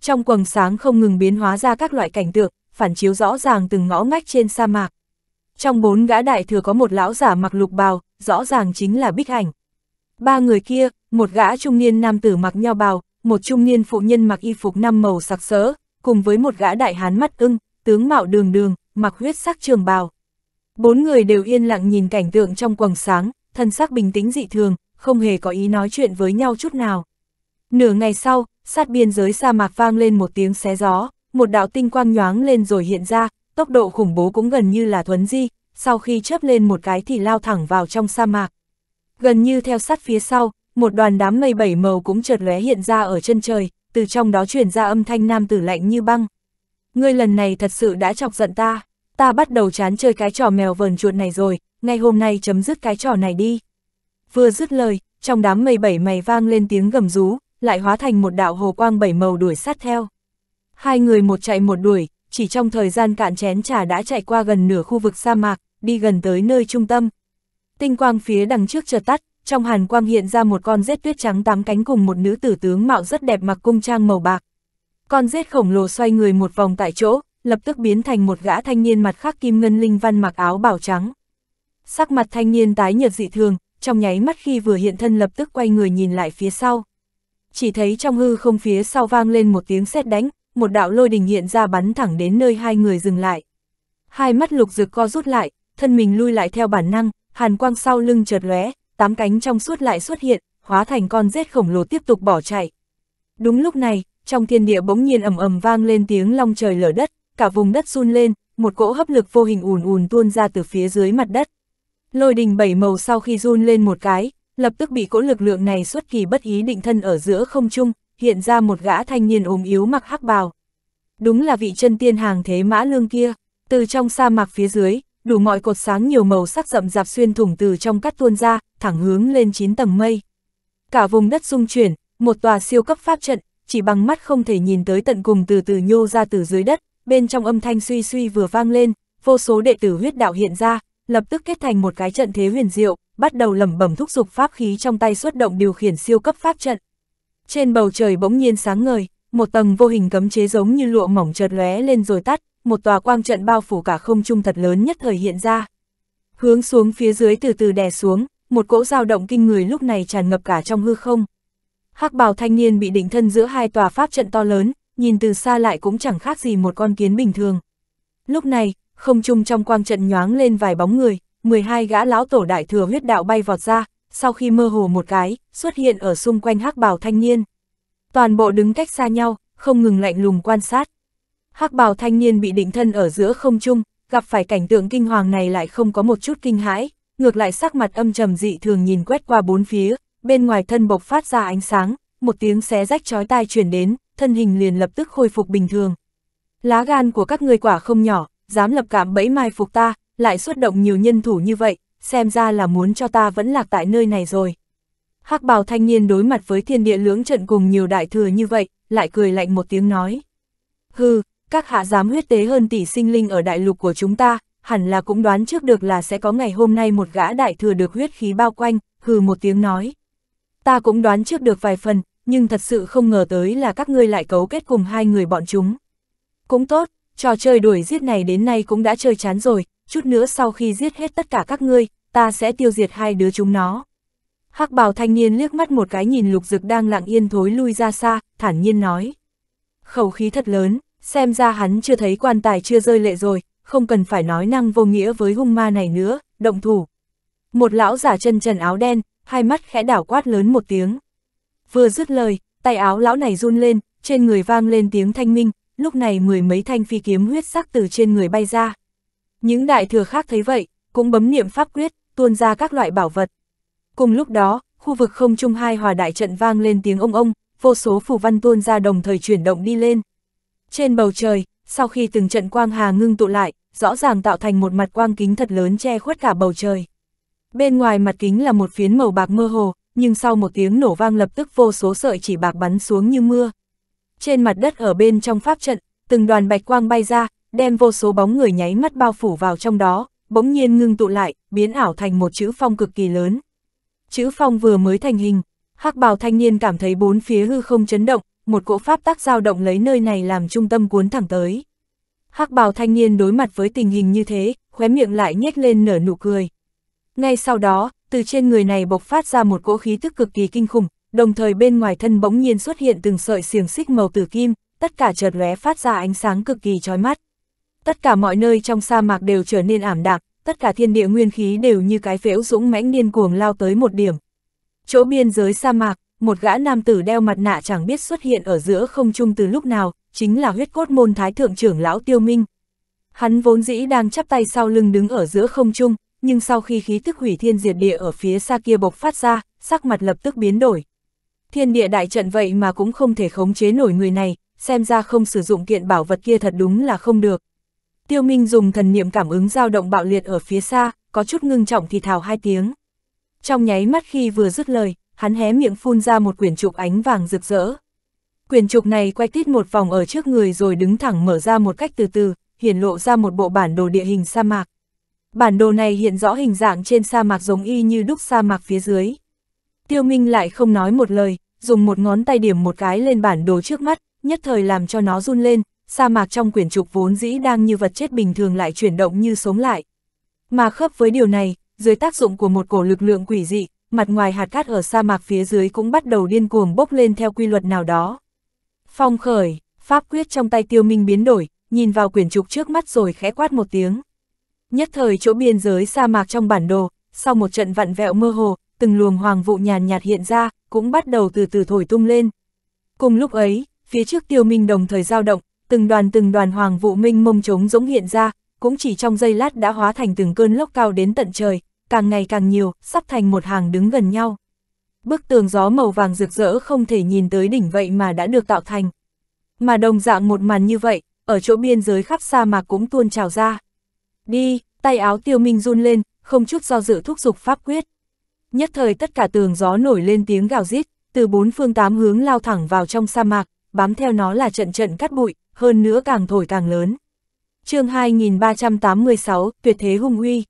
Trong quầng sáng không ngừng biến hóa ra các loại cảnh tượng, phản chiếu rõ ràng từng ngõ ngách trên sa mạc. Trong bốn gã đại thừa có một lão giả mặc lục bào, rõ ràng chính là Bích Hành. Ba người kia, một gã trung niên nam tử mặc nho bào, một trung niên phụ nhân mặc y phục năm màu sặc sỡ, cùng với một gã đại hán mắt ưng, tướng mạo đường đường, mặc huyết sắc trường bào. Bốn người đều yên lặng nhìn cảnh tượng trong quầng sáng, thân sắc bình tĩnh dị thường, không hề có ý nói chuyện với nhau chút nào. Nửa ngày sau, sát biên giới sa mạc vang lên một tiếng xé gió, một đạo tinh quang nhoáng lên rồi hiện ra, tốc độ khủng bố cũng gần như là thuấn di, sau khi chớp lên một cái thì lao thẳng vào trong sa mạc. Gần như theo sát phía sau, một đoàn đám mây bảy màu cũng chợt lóe hiện ra ở chân trời, từ trong đó truyền ra âm thanh nam tử lạnh như băng ngươi lần này thật sự đã chọc giận ta, ta bắt đầu chán chơi cái trò mèo vờn chuột này rồi, ngay hôm nay chấm dứt cái trò này đi. Vừa dứt lời, trong đám mây bảy mày vang lên tiếng gầm rú, lại hóa thành một đạo hồ quang bảy màu đuổi sát theo. Hai người một chạy một đuổi, chỉ trong thời gian cạn chén trà đã chạy qua gần nửa khu vực sa mạc, đi gần tới nơi trung tâm. Tinh quang phía đằng trước chợt tắt, trong hàn quang hiện ra một con rết tuyết trắng tám cánh cùng một nữ tử tướng mạo rất đẹp mặc cung trang màu bạc, con rết khổng lồ xoay người một vòng tại chỗ, lập tức biến thành một gã thanh niên mặt khác kim ngân linh văn mặc áo bảo trắng. Sắc mặt thanh niên tái nhợt dị thường, trong nháy mắt khi vừa hiện thân lập tức quay người nhìn lại phía sau. Chỉ thấy trong hư không phía sau vang lên một tiếng sét đánh, một đạo lôi đình hiện ra bắn thẳng đến nơi hai người dừng lại. Hai mắt lục rực co rút lại, thân mình lui lại theo bản năng, hàn quang sau lưng chợt lóe, tám cánh trong suốt lại xuất hiện, hóa thành con rết khổng lồ tiếp tục bỏ chạy. Đúng lúc này, trong thiên địa bỗng nhiên ầm ầm vang lên tiếng long trời lở đất, cả vùng đất run lên, một cỗ hấp lực vô hình ùn ùn tuôn ra từ phía dưới mặt đất. Lôi đình bảy màu sau khi run lên một cái, lập tức bị cỗ lực lượng này xuất kỳ bất ý định thân ở giữa không trung, hiện ra một gã thanh niên ốm yếu mặc hắc bào. Đúng là vị chân tiên hàng thế mã lương kia, từ trong sa mạc phía dưới, đủ mọi cột sáng nhiều màu sắc rậm rạp xuyên thủng từ trong cắt tuôn ra, thẳng hướng lên chín tầng mây. Cả vùng đất rung chuyển, một tòa siêu cấp pháp trận, chỉ bằng mắt không thể nhìn tới tận cùng từ từ nhô ra từ dưới đất, bên trong âm thanh suy suy vừa vang lên, vô số đệ tử huyết đạo hiện ra, lập tức kết thành một cái trận thế huyền diệu, bắt đầu lẩm bẩm thúc dục pháp khí trong tay xuất động điều khiển siêu cấp pháp trận. Trên bầu trời bỗng nhiên sáng ngời, một tầng vô hình cấm chế giống như lụa mỏng chợt lóe lên rồi tắt, một tòa quang trận bao phủ cả không trung thật lớn nhất thời hiện ra. Hướng xuống phía dưới từ từ đè xuống, một cỗ dao động kinh người lúc này tràn ngập cả trong hư không hắc bào thanh niên bị định thân giữa hai tòa pháp trận to lớn, nhìn từ xa lại cũng chẳng khác gì một con kiến bình thường. Lúc này, không trung trong quang trận nhoáng lên vài bóng người, 12 gã lão tổ đại thừa huyết đạo bay vọt ra, sau khi mơ hồ một cái, xuất hiện ở xung quanh hắc bào thanh niên. Toàn bộ đứng cách xa nhau, không ngừng lạnh lùng quan sát. Hắc bào thanh niên bị định thân ở giữa không trung, gặp phải cảnh tượng kinh hoàng này lại không có một chút kinh hãi, ngược lại sắc mặt âm trầm dị thường nhìn quét qua bốn phía, bên ngoài thân bộc phát ra ánh sáng, một tiếng xé rách chói tai chuyển đến, thân hình liền lập tức khôi phục bình thường. Lá gan của các ngươi quả không nhỏ, dám lập cảm bẫy mai phục ta, lại xuất động nhiều nhân thủ như vậy, xem ra là muốn cho ta vẫn lạc tại nơi này rồi. hắc bào thanh niên đối mặt với thiên địa lưỡng trận cùng nhiều đại thừa như vậy, lại cười lạnh một tiếng nói. Hừ, các hạ dám huyết tế hơn tỷ sinh linh ở đại lục của chúng ta, hẳn là cũng đoán trước được là sẽ có ngày hôm nay một gã đại thừa được huyết khí bao quanh, hừ một tiếng nói ta cũng đoán trước được vài phần, nhưng thật sự không ngờ tới là các ngươi lại cấu kết cùng hai người bọn chúng. Cũng tốt, trò chơi đuổi giết này đến nay cũng đã chơi chán rồi, chút nữa sau khi giết hết tất cả các ngươi, ta sẽ tiêu diệt hai đứa chúng nó. Hắc bào thanh niên liếc mắt một cái nhìn lục dực đang lặng yên thối lui ra xa, thản nhiên nói. Khẩu khí thật lớn, xem ra hắn chưa thấy quan tài chưa rơi lệ rồi, không cần phải nói năng vô nghĩa với hung ma này nữa, động thủ. Một lão giả chân trần áo đen, hai mắt khẽ đảo quát lớn một tiếng. Vừa dứt lời, tay áo lão này run lên, trên người vang lên tiếng thanh minh, lúc này mười mấy thanh phi kiếm huyết sắc từ trên người bay ra. Những đại thừa khác thấy vậy, cũng bấm niệm pháp quyết, tuôn ra các loại bảo vật. Cùng lúc đó, khu vực không trung hai hòa đại trận vang lên tiếng ông ông, vô số phù văn tuôn ra đồng thời chuyển động đi lên. Trên bầu trời, sau khi từng trận quang hà ngưng tụ lại, rõ ràng tạo thành một mặt quang kính thật lớn che khuất cả bầu trời. Bên ngoài mặt kính là một phiến màu bạc mơ hồ, nhưng sau một tiếng nổ vang lập tức vô số sợi chỉ bạc bắn xuống như mưa. Trên mặt đất ở bên trong pháp trận, từng đoàn bạch quang bay ra, đem vô số bóng người nháy mắt bao phủ vào trong đó, bỗng nhiên ngưng tụ lại, biến ảo thành một chữ phong cực kỳ lớn. Chữ phong vừa mới thành hình, hắc bào thanh niên cảm thấy bốn phía hư không chấn động, một cỗ pháp tác dao động lấy nơi này làm trung tâm cuốn thẳng tới. Hắc bào thanh niên đối mặt với tình hình như thế, khóe miệng lại nhếch lên nở nụ cười. Ngay sau đó, từ trên người này bộc phát ra một cỗ khí tức cực kỳ kinh khủng, đồng thời bên ngoài thân bỗng nhiên xuất hiện từng sợi xiềng xích màu tử kim, tất cả chợt lóe phát ra ánh sáng cực kỳ chói mắt. Tất cả mọi nơi trong sa mạc đều trở nên ảm đạm, tất cả thiên địa nguyên khí đều như cái phễu dũng mãnh điên cuồng lao tới một điểm. Chỗ biên giới sa mạc, một gã nam tử đeo mặt nạ chẳng biết xuất hiện ở giữa không trung từ lúc nào, chính là huyết cốt môn thái thượng trưởng lão Tiêu Minh. Hắn vốn dĩ đang chắp tay sau lưng đứng ở giữa không trung, nhưng sau khi khí tức hủy thiên diệt địa ở phía xa kia bộc phát ra, sắc mặt lập tức biến đổi. Thiên địa đại trận vậy mà cũng không thể khống chế nổi người này, xem ra không sử dụng kiện bảo vật kia thật đúng là không được. Tiêu Minh dùng thần niệm cảm ứng dao động bạo liệt ở phía xa, có chút ngưng trọng thì thào hai tiếng. Trong nháy mắt khi vừa dứt lời, hắn hé miệng phun ra một quyển trục ánh vàng rực rỡ. Quyển trục này quay tít một vòng ở trước người rồi đứng thẳng mở ra một cách từ từ, hiển lộ ra một bộ bản đồ địa hình sa mạc bản đồ này hiện rõ hình dạng trên sa mạc giống y như đúc sa mạc phía dưới. Tiêu Minh lại không nói một lời, dùng một ngón tay điểm một cái lên bản đồ trước mắt, nhất thời làm cho nó run lên, sa mạc trong quyển trục vốn dĩ đang như vật chết bình thường lại chuyển động như sống lại. Mà khớp với điều này, dưới tác dụng của một cổ lực lượng quỷ dị, mặt ngoài hạt cát ở sa mạc phía dưới cũng bắt đầu điên cuồng bốc lên theo quy luật nào đó. Phong khởi, pháp quyết trong tay tiêu minh biến đổi, nhìn vào quyển trục trước mắt rồi khẽ quát một tiếng. Nhất thời chỗ biên giới sa mạc trong bản đồ, sau một trận vặn vẹo mơ hồ, từng luồng hoàng vụ nhàn nhạt hiện ra, cũng bắt đầu từ từ thổi tung lên. Cùng lúc ấy, phía trước tiêu minh đồng thời dao động, từng đoàn từng đoàn hoàng vụ minh mông trống giống hiện ra, cũng chỉ trong giây lát đã hóa thành từng cơn lốc cao đến tận trời, càng ngày càng nhiều, sắp thành một hàng đứng gần nhau. Bức tường gió màu vàng rực rỡ không thể nhìn tới đỉnh vậy mà đã được tạo thành. Mà đồng dạng một màn như vậy, ở chỗ biên giới khắp sa mạc cũng tuôn trào ra đi, tay áo tiêu minh run lên, không chút do dự thúc giục pháp quyết. Nhất thời tất cả tường gió nổi lên tiếng gào rít, từ bốn phương tám hướng lao thẳng vào trong sa mạc, bám theo nó là trận trận cắt bụi, hơn nữa càng thổi càng lớn. chương 2386, tuyệt thế hung uy.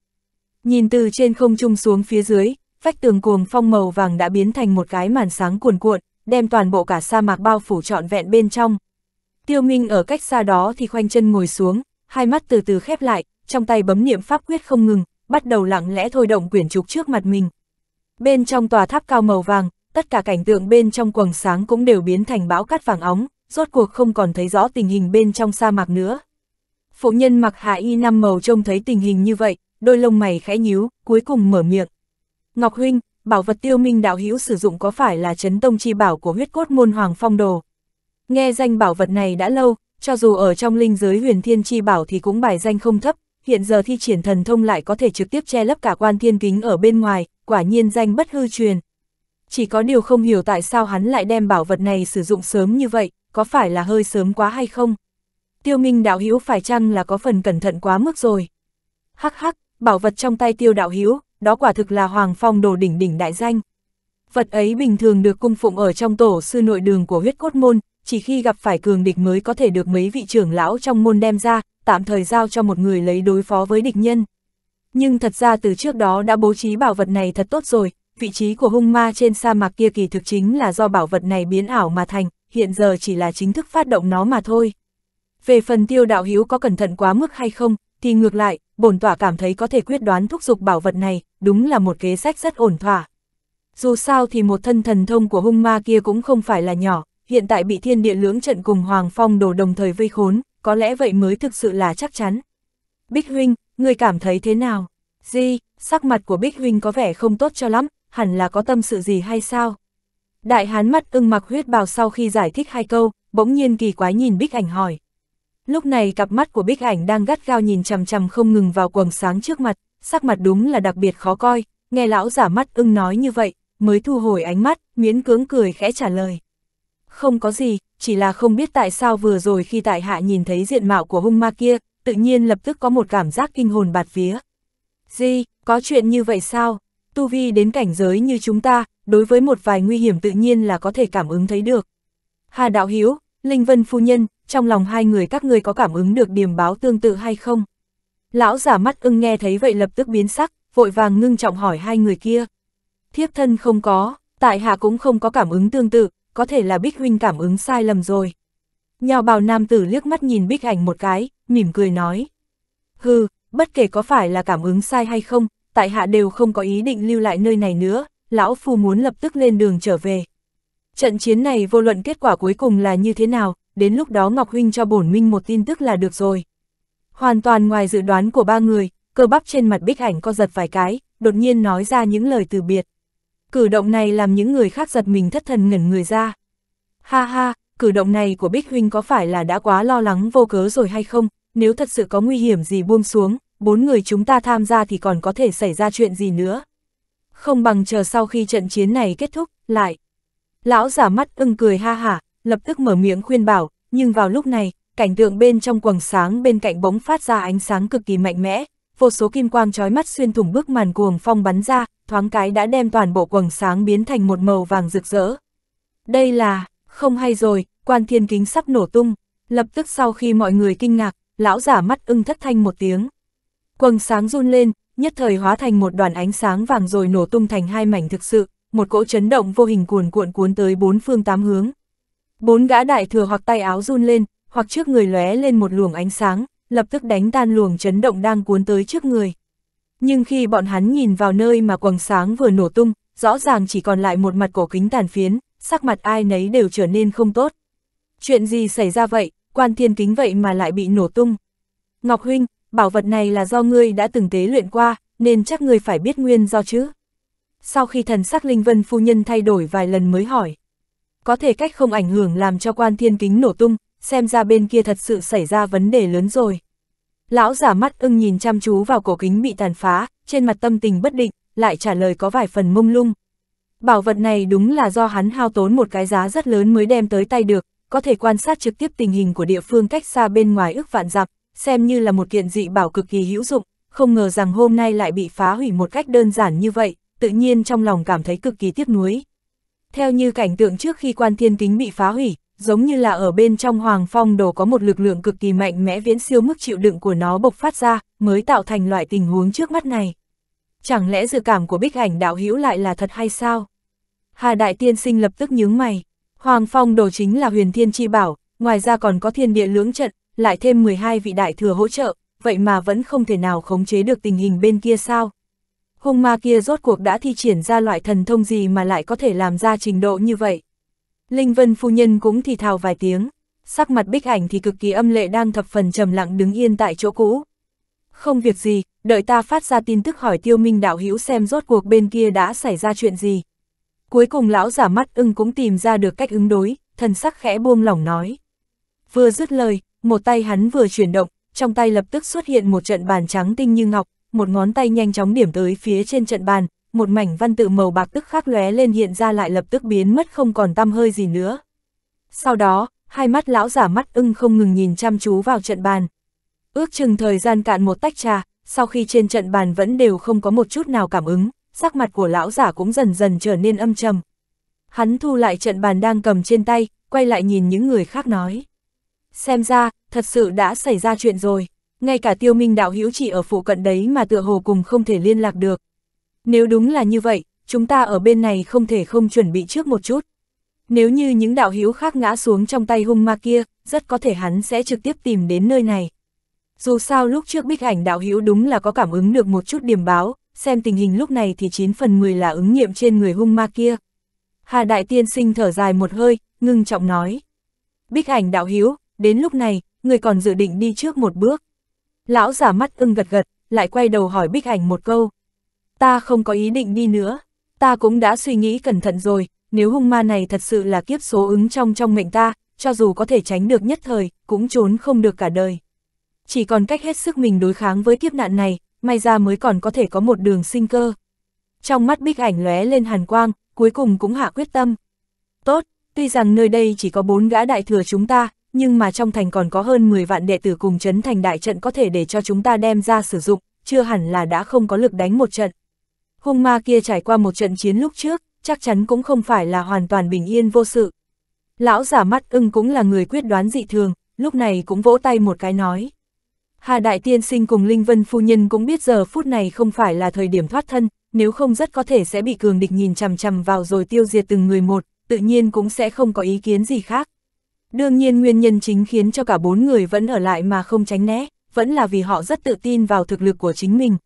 Nhìn từ trên không trung xuống phía dưới, vách tường cuồng phong màu vàng đã biến thành một cái màn sáng cuồn cuộn, đem toàn bộ cả sa mạc bao phủ trọn vẹn bên trong. Tiêu Minh ở cách xa đó thì khoanh chân ngồi xuống, hai mắt từ từ khép lại, trong tay bấm niệm pháp quyết không ngừng, bắt đầu lặng lẽ thôi động quyển trục trước mặt mình. Bên trong tòa tháp cao màu vàng, tất cả cảnh tượng bên trong quầng sáng cũng đều biến thành bão cát vàng óng, rốt cuộc không còn thấy rõ tình hình bên trong sa mạc nữa. Phụ nhân mặc hạ y năm màu trông thấy tình hình như vậy, đôi lông mày khẽ nhíu, cuối cùng mở miệng. Ngọc Huynh, bảo vật tiêu minh đạo hữu sử dụng có phải là chấn tông chi bảo của huyết cốt môn hoàng phong đồ? Nghe danh bảo vật này đã lâu, cho dù ở trong linh giới huyền thiên chi bảo thì cũng bài danh không thấp, hiện giờ thi triển thần thông lại có thể trực tiếp che lấp cả quan thiên kính ở bên ngoài, quả nhiên danh bất hư truyền. Chỉ có điều không hiểu tại sao hắn lại đem bảo vật này sử dụng sớm như vậy, có phải là hơi sớm quá hay không? Tiêu Minh đạo hữu phải chăng là có phần cẩn thận quá mức rồi? Hắc hắc, bảo vật trong tay Tiêu đạo hữu, đó quả thực là Hoàng Phong đồ đỉnh đỉnh đại danh. Vật ấy bình thường được cung phụng ở trong tổ sư nội đường của huyết cốt môn, chỉ khi gặp phải cường địch mới có thể được mấy vị trưởng lão trong môn đem ra, tạm thời giao cho một người lấy đối phó với địch nhân. Nhưng thật ra từ trước đó đã bố trí bảo vật này thật tốt rồi, vị trí của hung ma trên sa mạc kia kỳ thực chính là do bảo vật này biến ảo mà thành, hiện giờ chỉ là chính thức phát động nó mà thôi. Về phần tiêu đạo hiếu có cẩn thận quá mức hay không, thì ngược lại, bổn tỏa cảm thấy có thể quyết đoán thúc giục bảo vật này, đúng là một kế sách rất ổn thỏa. Dù sao thì một thân thần thông của hung ma kia cũng không phải là nhỏ, hiện tại bị thiên địa lưỡng trận cùng Hoàng Phong đổ đồng thời vây khốn, có lẽ vậy mới thực sự là chắc chắn. Bích Huynh, người cảm thấy thế nào? Di, sắc mặt của Bích Huynh có vẻ không tốt cho lắm, hẳn là có tâm sự gì hay sao? Đại hán mắt ưng mặc huyết bào sau khi giải thích hai câu, bỗng nhiên kỳ quái nhìn Bích Ảnh hỏi. Lúc này cặp mắt của Bích Ảnh đang gắt gao nhìn chằm chằm không ngừng vào quầng sáng trước mặt, sắc mặt đúng là đặc biệt khó coi, nghe lão giả mắt ưng nói như vậy, mới thu hồi ánh mắt, miễn cưỡng cười khẽ trả lời. Không có gì, chỉ là không biết tại sao vừa rồi khi tại hạ nhìn thấy diện mạo của hung ma kia, tự nhiên lập tức có một cảm giác kinh hồn bạt vía. Gì, có chuyện như vậy sao? Tu vi đến cảnh giới như chúng ta, đối với một vài nguy hiểm tự nhiên là có thể cảm ứng thấy được. Hà Đạo Hiếu, Linh Vân Phu Nhân, trong lòng hai người các người có cảm ứng được điểm báo tương tự hay không? Lão giả mắt ưng nghe thấy vậy lập tức biến sắc, vội vàng ngưng trọng hỏi hai người kia. Thiếp thân không có, tại hạ cũng không có cảm ứng tương tự, có thể là Bích Huynh cảm ứng sai lầm rồi. Nhào bào nam tử liếc mắt nhìn Bích ảnh một cái, mỉm cười nói. Hừ, bất kể có phải là cảm ứng sai hay không, tại hạ đều không có ý định lưu lại nơi này nữa, lão phu muốn lập tức lên đường trở về. Trận chiến này vô luận kết quả cuối cùng là như thế nào, đến lúc đó Ngọc Huynh cho bổn minh một tin tức là được rồi. Hoàn toàn ngoài dự đoán của ba người, cơ bắp trên mặt bích ảnh co giật vài cái, đột nhiên nói ra những lời từ biệt. Cử động này làm những người khác giật mình thất thần ngẩn người ra. Ha ha, cử động này của Bích Huynh có phải là đã quá lo lắng vô cớ rồi hay không? Nếu thật sự có nguy hiểm gì buông xuống, bốn người chúng ta tham gia thì còn có thể xảy ra chuyện gì nữa? Không bằng chờ sau khi trận chiến này kết thúc, lại. Lão giả mắt ưng cười ha hả, lập tức mở miệng khuyên bảo, nhưng vào lúc này, cảnh tượng bên trong quầng sáng bên cạnh bỗng phát ra ánh sáng cực kỳ mạnh mẽ, vô số kim quang trói mắt xuyên thủng bức màn cuồng phong bắn ra, thoáng cái đã đem toàn bộ quầng sáng biến thành một màu vàng rực rỡ. Đây là, không hay rồi, quan thiên kính sắp nổ tung, lập tức sau khi mọi người kinh ngạc, lão giả mắt ưng thất thanh một tiếng. Quầng sáng run lên, nhất thời hóa thành một đoàn ánh sáng vàng rồi nổ tung thành hai mảnh thực sự, một cỗ chấn động vô hình cuồn cuộn cuốn tới bốn phương tám hướng. Bốn gã đại thừa hoặc tay áo run lên, hoặc trước người lóe lên một luồng ánh sáng, lập tức đánh tan luồng chấn động đang cuốn tới trước người. Nhưng khi bọn hắn nhìn vào nơi mà quầng sáng vừa nổ tung, rõ ràng chỉ còn lại một mặt cổ kính tàn phiến, sắc mặt ai nấy đều trở nên không tốt. Chuyện gì xảy ra vậy, quan thiên kính vậy mà lại bị nổ tung. Ngọc Huynh, bảo vật này là do ngươi đã từng tế luyện qua, nên chắc ngươi phải biết nguyên do chứ. Sau khi thần sắc Linh Vân phu nhân thay đổi vài lần mới hỏi. Có thể cách không ảnh hưởng làm cho quan thiên kính nổ tung, xem ra bên kia thật sự xảy ra vấn đề lớn rồi. Lão giả mắt ưng nhìn chăm chú vào cổ kính bị tàn phá, trên mặt tâm tình bất định, lại trả lời có vài phần mông lung. Bảo vật này đúng là do hắn hao tốn một cái giá rất lớn mới đem tới tay được, có thể quan sát trực tiếp tình hình của địa phương cách xa bên ngoài ước vạn dặm, xem như là một kiện dị bảo cực kỳ hữu dụng, không ngờ rằng hôm nay lại bị phá hủy một cách đơn giản như vậy, tự nhiên trong lòng cảm thấy cực kỳ tiếc nuối. Theo như cảnh tượng trước khi quan thiên kính bị phá hủy, giống như là ở bên trong hoàng phong đồ có một lực lượng cực kỳ mạnh mẽ viễn siêu mức chịu đựng của nó bộc phát ra, mới tạo thành loại tình huống trước mắt này. Chẳng lẽ dự cảm của bích ảnh đạo hữu lại là thật hay sao? Hà Đại Tiên Sinh lập tức nhướng mày, hoàng phong đồ chính là huyền thiên chi bảo, ngoài ra còn có thiên địa lưỡng trận, lại thêm 12 vị đại thừa hỗ trợ, vậy mà vẫn không thể nào khống chế được tình hình bên kia sao? Hung ma kia rốt cuộc đã thi triển ra loại thần thông gì mà lại có thể làm ra trình độ như vậy? Linh Vân phu nhân cũng thì thào vài tiếng, sắc mặt bích ảnh thì cực kỳ âm lệ đang thập phần trầm lặng đứng yên tại chỗ cũ. Không việc gì, đợi ta phát ra tin tức hỏi tiêu minh đạo hữu xem rốt cuộc bên kia đã xảy ra chuyện gì. Cuối cùng lão giả mắt ưng cũng tìm ra được cách ứng đối, thần sắc khẽ buông lỏng nói. Vừa dứt lời, một tay hắn vừa chuyển động, trong tay lập tức xuất hiện một trận bàn trắng tinh như ngọc, một ngón tay nhanh chóng điểm tới phía trên trận bàn, một mảnh văn tự màu bạc tức khắc lóe lên hiện ra lại lập tức biến mất không còn tăm hơi gì nữa. Sau đó, hai mắt lão giả mắt ưng không ngừng nhìn chăm chú vào trận bàn. Ước chừng thời gian cạn một tách trà, sau khi trên trận bàn vẫn đều không có một chút nào cảm ứng, sắc mặt của lão giả cũng dần dần trở nên âm trầm. Hắn thu lại trận bàn đang cầm trên tay, quay lại nhìn những người khác nói. Xem ra, thật sự đã xảy ra chuyện rồi, ngay cả tiêu minh đạo hữu chỉ ở phụ cận đấy mà tựa hồ cùng không thể liên lạc được. Nếu đúng là như vậy, chúng ta ở bên này không thể không chuẩn bị trước một chút. Nếu như những đạo hữu khác ngã xuống trong tay hung ma kia, rất có thể hắn sẽ trực tiếp tìm đến nơi này. Dù sao lúc trước bích ảnh đạo hữu đúng là có cảm ứng được một chút điểm báo, xem tình hình lúc này thì 9 phần 10 là ứng nghiệm trên người hung ma kia. Hà Đại Tiên Sinh thở dài một hơi, ngưng trọng nói. Bích ảnh đạo hữu đến lúc này, người còn dự định đi trước một bước. Lão giả mắt ưng gật gật, lại quay đầu hỏi bích ảnh một câu ta không có ý định đi nữa, ta cũng đã suy nghĩ cẩn thận rồi, nếu hung ma này thật sự là kiếp số ứng trong trong mệnh ta, cho dù có thể tránh được nhất thời, cũng trốn không được cả đời. Chỉ còn cách hết sức mình đối kháng với kiếp nạn này, may ra mới còn có thể có một đường sinh cơ. Trong mắt bích ảnh lóe lên hàn quang, cuối cùng cũng hạ quyết tâm. Tốt, tuy rằng nơi đây chỉ có bốn gã đại thừa chúng ta, nhưng mà trong thành còn có hơn 10 vạn đệ tử cùng chấn thành đại trận có thể để cho chúng ta đem ra sử dụng, chưa hẳn là đã không có lực đánh một trận hung ma kia trải qua một trận chiến lúc trước, chắc chắn cũng không phải là hoàn toàn bình yên vô sự. Lão giả mắt ưng cũng là người quyết đoán dị thường, lúc này cũng vỗ tay một cái nói. Hà Đại Tiên Sinh cùng Linh Vân Phu Nhân cũng biết giờ phút này không phải là thời điểm thoát thân, nếu không rất có thể sẽ bị cường địch nhìn chằm chằm vào rồi tiêu diệt từng người một, tự nhiên cũng sẽ không có ý kiến gì khác. Đương nhiên nguyên nhân chính khiến cho cả bốn người vẫn ở lại mà không tránh né, vẫn là vì họ rất tự tin vào thực lực của chính mình.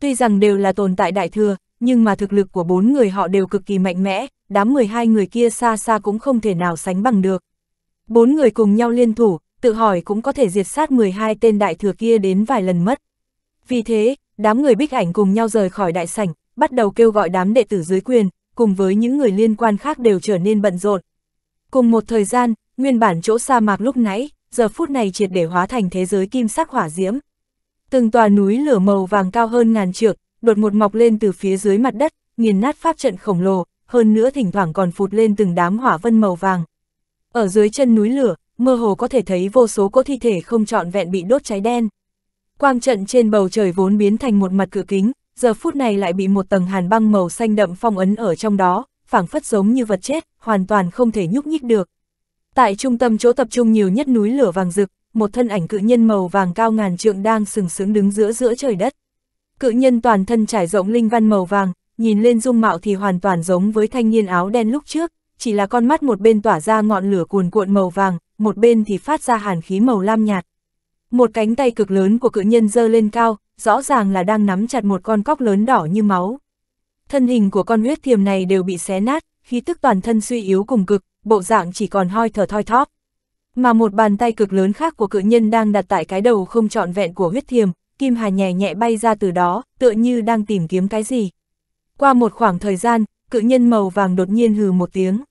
Tuy rằng đều là tồn tại đại thừa, nhưng mà thực lực của bốn người họ đều cực kỳ mạnh mẽ, đám 12 người kia xa xa cũng không thể nào sánh bằng được. Bốn người cùng nhau liên thủ, tự hỏi cũng có thể diệt sát 12 tên đại thừa kia đến vài lần mất. Vì thế, đám người bích ảnh cùng nhau rời khỏi đại sảnh, bắt đầu kêu gọi đám đệ tử dưới quyền, cùng với những người liên quan khác đều trở nên bận rộn. Cùng một thời gian, nguyên bản chỗ sa mạc lúc nãy, giờ phút này triệt để hóa thành thế giới kim sắc hỏa diễm. Từng tòa núi lửa màu vàng cao hơn ngàn trượng, đột một mọc lên từ phía dưới mặt đất, nghiền nát pháp trận khổng lồ, hơn nữa thỉnh thoảng còn phụt lên từng đám hỏa vân màu vàng. Ở dưới chân núi lửa, mơ hồ có thể thấy vô số cỗ thi thể không trọn vẹn bị đốt cháy đen. Quang trận trên bầu trời vốn biến thành một mặt cửa kính, giờ phút này lại bị một tầng hàn băng màu xanh đậm phong ấn ở trong đó, phảng phất giống như vật chết, hoàn toàn không thể nhúc nhích được. Tại trung tâm chỗ tập trung nhiều nhất núi lửa vàng rực, một thân ảnh cự nhân màu vàng cao ngàn trượng đang sừng sững đứng giữa giữa trời đất. Cự nhân toàn thân trải rộng linh văn màu vàng, nhìn lên dung mạo thì hoàn toàn giống với thanh niên áo đen lúc trước, chỉ là con mắt một bên tỏa ra ngọn lửa cuồn cuộn màu vàng, một bên thì phát ra hàn khí màu lam nhạt. Một cánh tay cực lớn của cự nhân giơ lên cao, rõ ràng là đang nắm chặt một con cóc lớn đỏ như máu. Thân hình của con huyết thiềm này đều bị xé nát, khí tức toàn thân suy yếu cùng cực, bộ dạng chỉ còn hoi thở thoi thóp mà một bàn tay cực lớn khác của cự nhân đang đặt tại cái đầu không trọn vẹn của huyết thiềm, Kim Hà nhẹ nhẹ bay ra từ đó, tựa như đang tìm kiếm cái gì. Qua một khoảng thời gian, cự nhân màu vàng đột nhiên hừ một tiếng.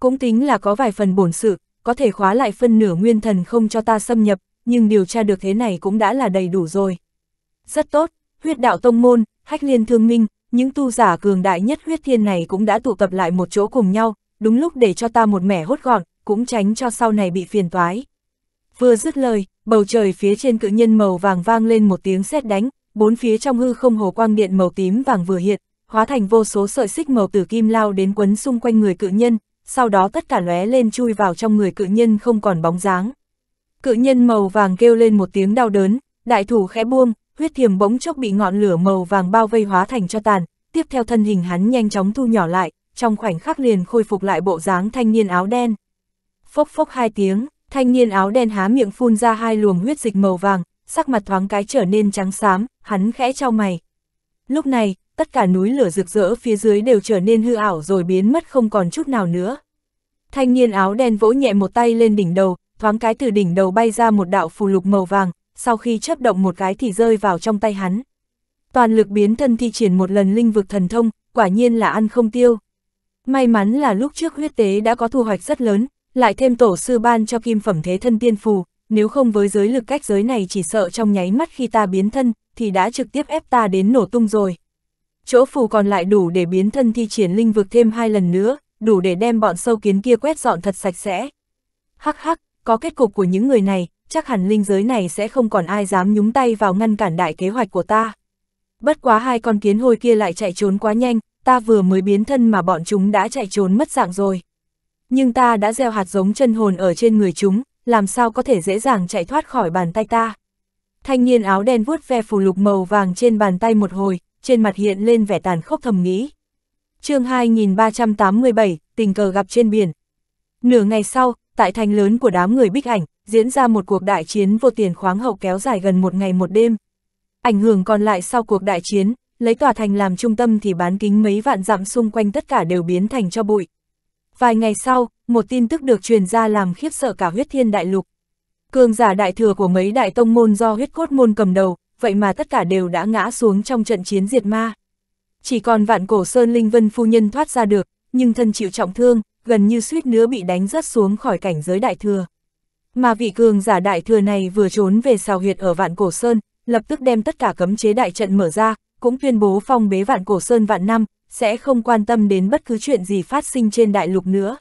Cũng tính là có vài phần bổn sự, có thể khóa lại phân nửa nguyên thần không cho ta xâm nhập, nhưng điều tra được thế này cũng đã là đầy đủ rồi. Rất tốt, huyết đạo tông môn, hách liên thương minh, những tu giả cường đại nhất huyết thiên này cũng đã tụ tập lại một chỗ cùng nhau, đúng lúc để cho ta một mẻ hốt gọn, cũng tránh cho sau này bị phiền toái. Vừa dứt lời, bầu trời phía trên cự nhân màu vàng vang lên một tiếng sét đánh, bốn phía trong hư không hồ quang điện màu tím vàng vừa hiện, hóa thành vô số sợi xích màu tử kim lao đến quấn xung quanh người cự nhân, sau đó tất cả lóe lên chui vào trong người cự nhân không còn bóng dáng. Cự nhân màu vàng kêu lên một tiếng đau đớn, đại thủ khẽ buông, huyết thiềm bỗng chốc bị ngọn lửa màu vàng bao vây hóa thành cho tàn, tiếp theo thân hình hắn nhanh chóng thu nhỏ lại, trong khoảnh khắc liền khôi phục lại bộ dáng thanh niên áo đen phốc phốc hai tiếng, thanh niên áo đen há miệng phun ra hai luồng huyết dịch màu vàng, sắc mặt thoáng cái trở nên trắng xám, hắn khẽ trao mày. Lúc này, tất cả núi lửa rực rỡ phía dưới đều trở nên hư ảo rồi biến mất không còn chút nào nữa. Thanh niên áo đen vỗ nhẹ một tay lên đỉnh đầu, thoáng cái từ đỉnh đầu bay ra một đạo phù lục màu vàng, sau khi chớp động một cái thì rơi vào trong tay hắn. Toàn lực biến thân thi triển một lần linh vực thần thông, quả nhiên là ăn không tiêu. May mắn là lúc trước huyết tế đã có thu hoạch rất lớn, lại thêm tổ sư ban cho kim phẩm thế thân tiên phù, nếu không với giới lực cách giới này chỉ sợ trong nháy mắt khi ta biến thân, thì đã trực tiếp ép ta đến nổ tung rồi. Chỗ phù còn lại đủ để biến thân thi triển linh vực thêm hai lần nữa, đủ để đem bọn sâu kiến kia quét dọn thật sạch sẽ. Hắc hắc, có kết cục của những người này, chắc hẳn linh giới này sẽ không còn ai dám nhúng tay vào ngăn cản đại kế hoạch của ta. Bất quá hai con kiến hôi kia lại chạy trốn quá nhanh, ta vừa mới biến thân mà bọn chúng đã chạy trốn mất dạng rồi nhưng ta đã gieo hạt giống chân hồn ở trên người chúng, làm sao có thể dễ dàng chạy thoát khỏi bàn tay ta. Thanh niên áo đen vuốt ve phù lục màu vàng trên bàn tay một hồi, trên mặt hiện lên vẻ tàn khốc thầm nghĩ. chương 2387, tình cờ gặp trên biển. Nửa ngày sau, tại thành lớn của đám người bích ảnh, diễn ra một cuộc đại chiến vô tiền khoáng hậu kéo dài gần một ngày một đêm. Ảnh hưởng còn lại sau cuộc đại chiến, lấy tòa thành làm trung tâm thì bán kính mấy vạn dặm xung quanh tất cả đều biến thành cho bụi, Vài ngày sau, một tin tức được truyền ra làm khiếp sợ cả huyết thiên đại lục. Cường giả đại thừa của mấy đại tông môn do huyết cốt môn cầm đầu, vậy mà tất cả đều đã ngã xuống trong trận chiến diệt ma. Chỉ còn vạn cổ Sơn Linh Vân phu nhân thoát ra được, nhưng thân chịu trọng thương, gần như suýt nữa bị đánh rớt xuống khỏi cảnh giới đại thừa. Mà vị cường giả đại thừa này vừa trốn về sào huyệt ở vạn cổ Sơn, lập tức đem tất cả cấm chế đại trận mở ra, cũng tuyên bố phong bế vạn cổ Sơn vạn năm, sẽ không quan tâm đến bất cứ chuyện gì phát sinh trên đại lục nữa.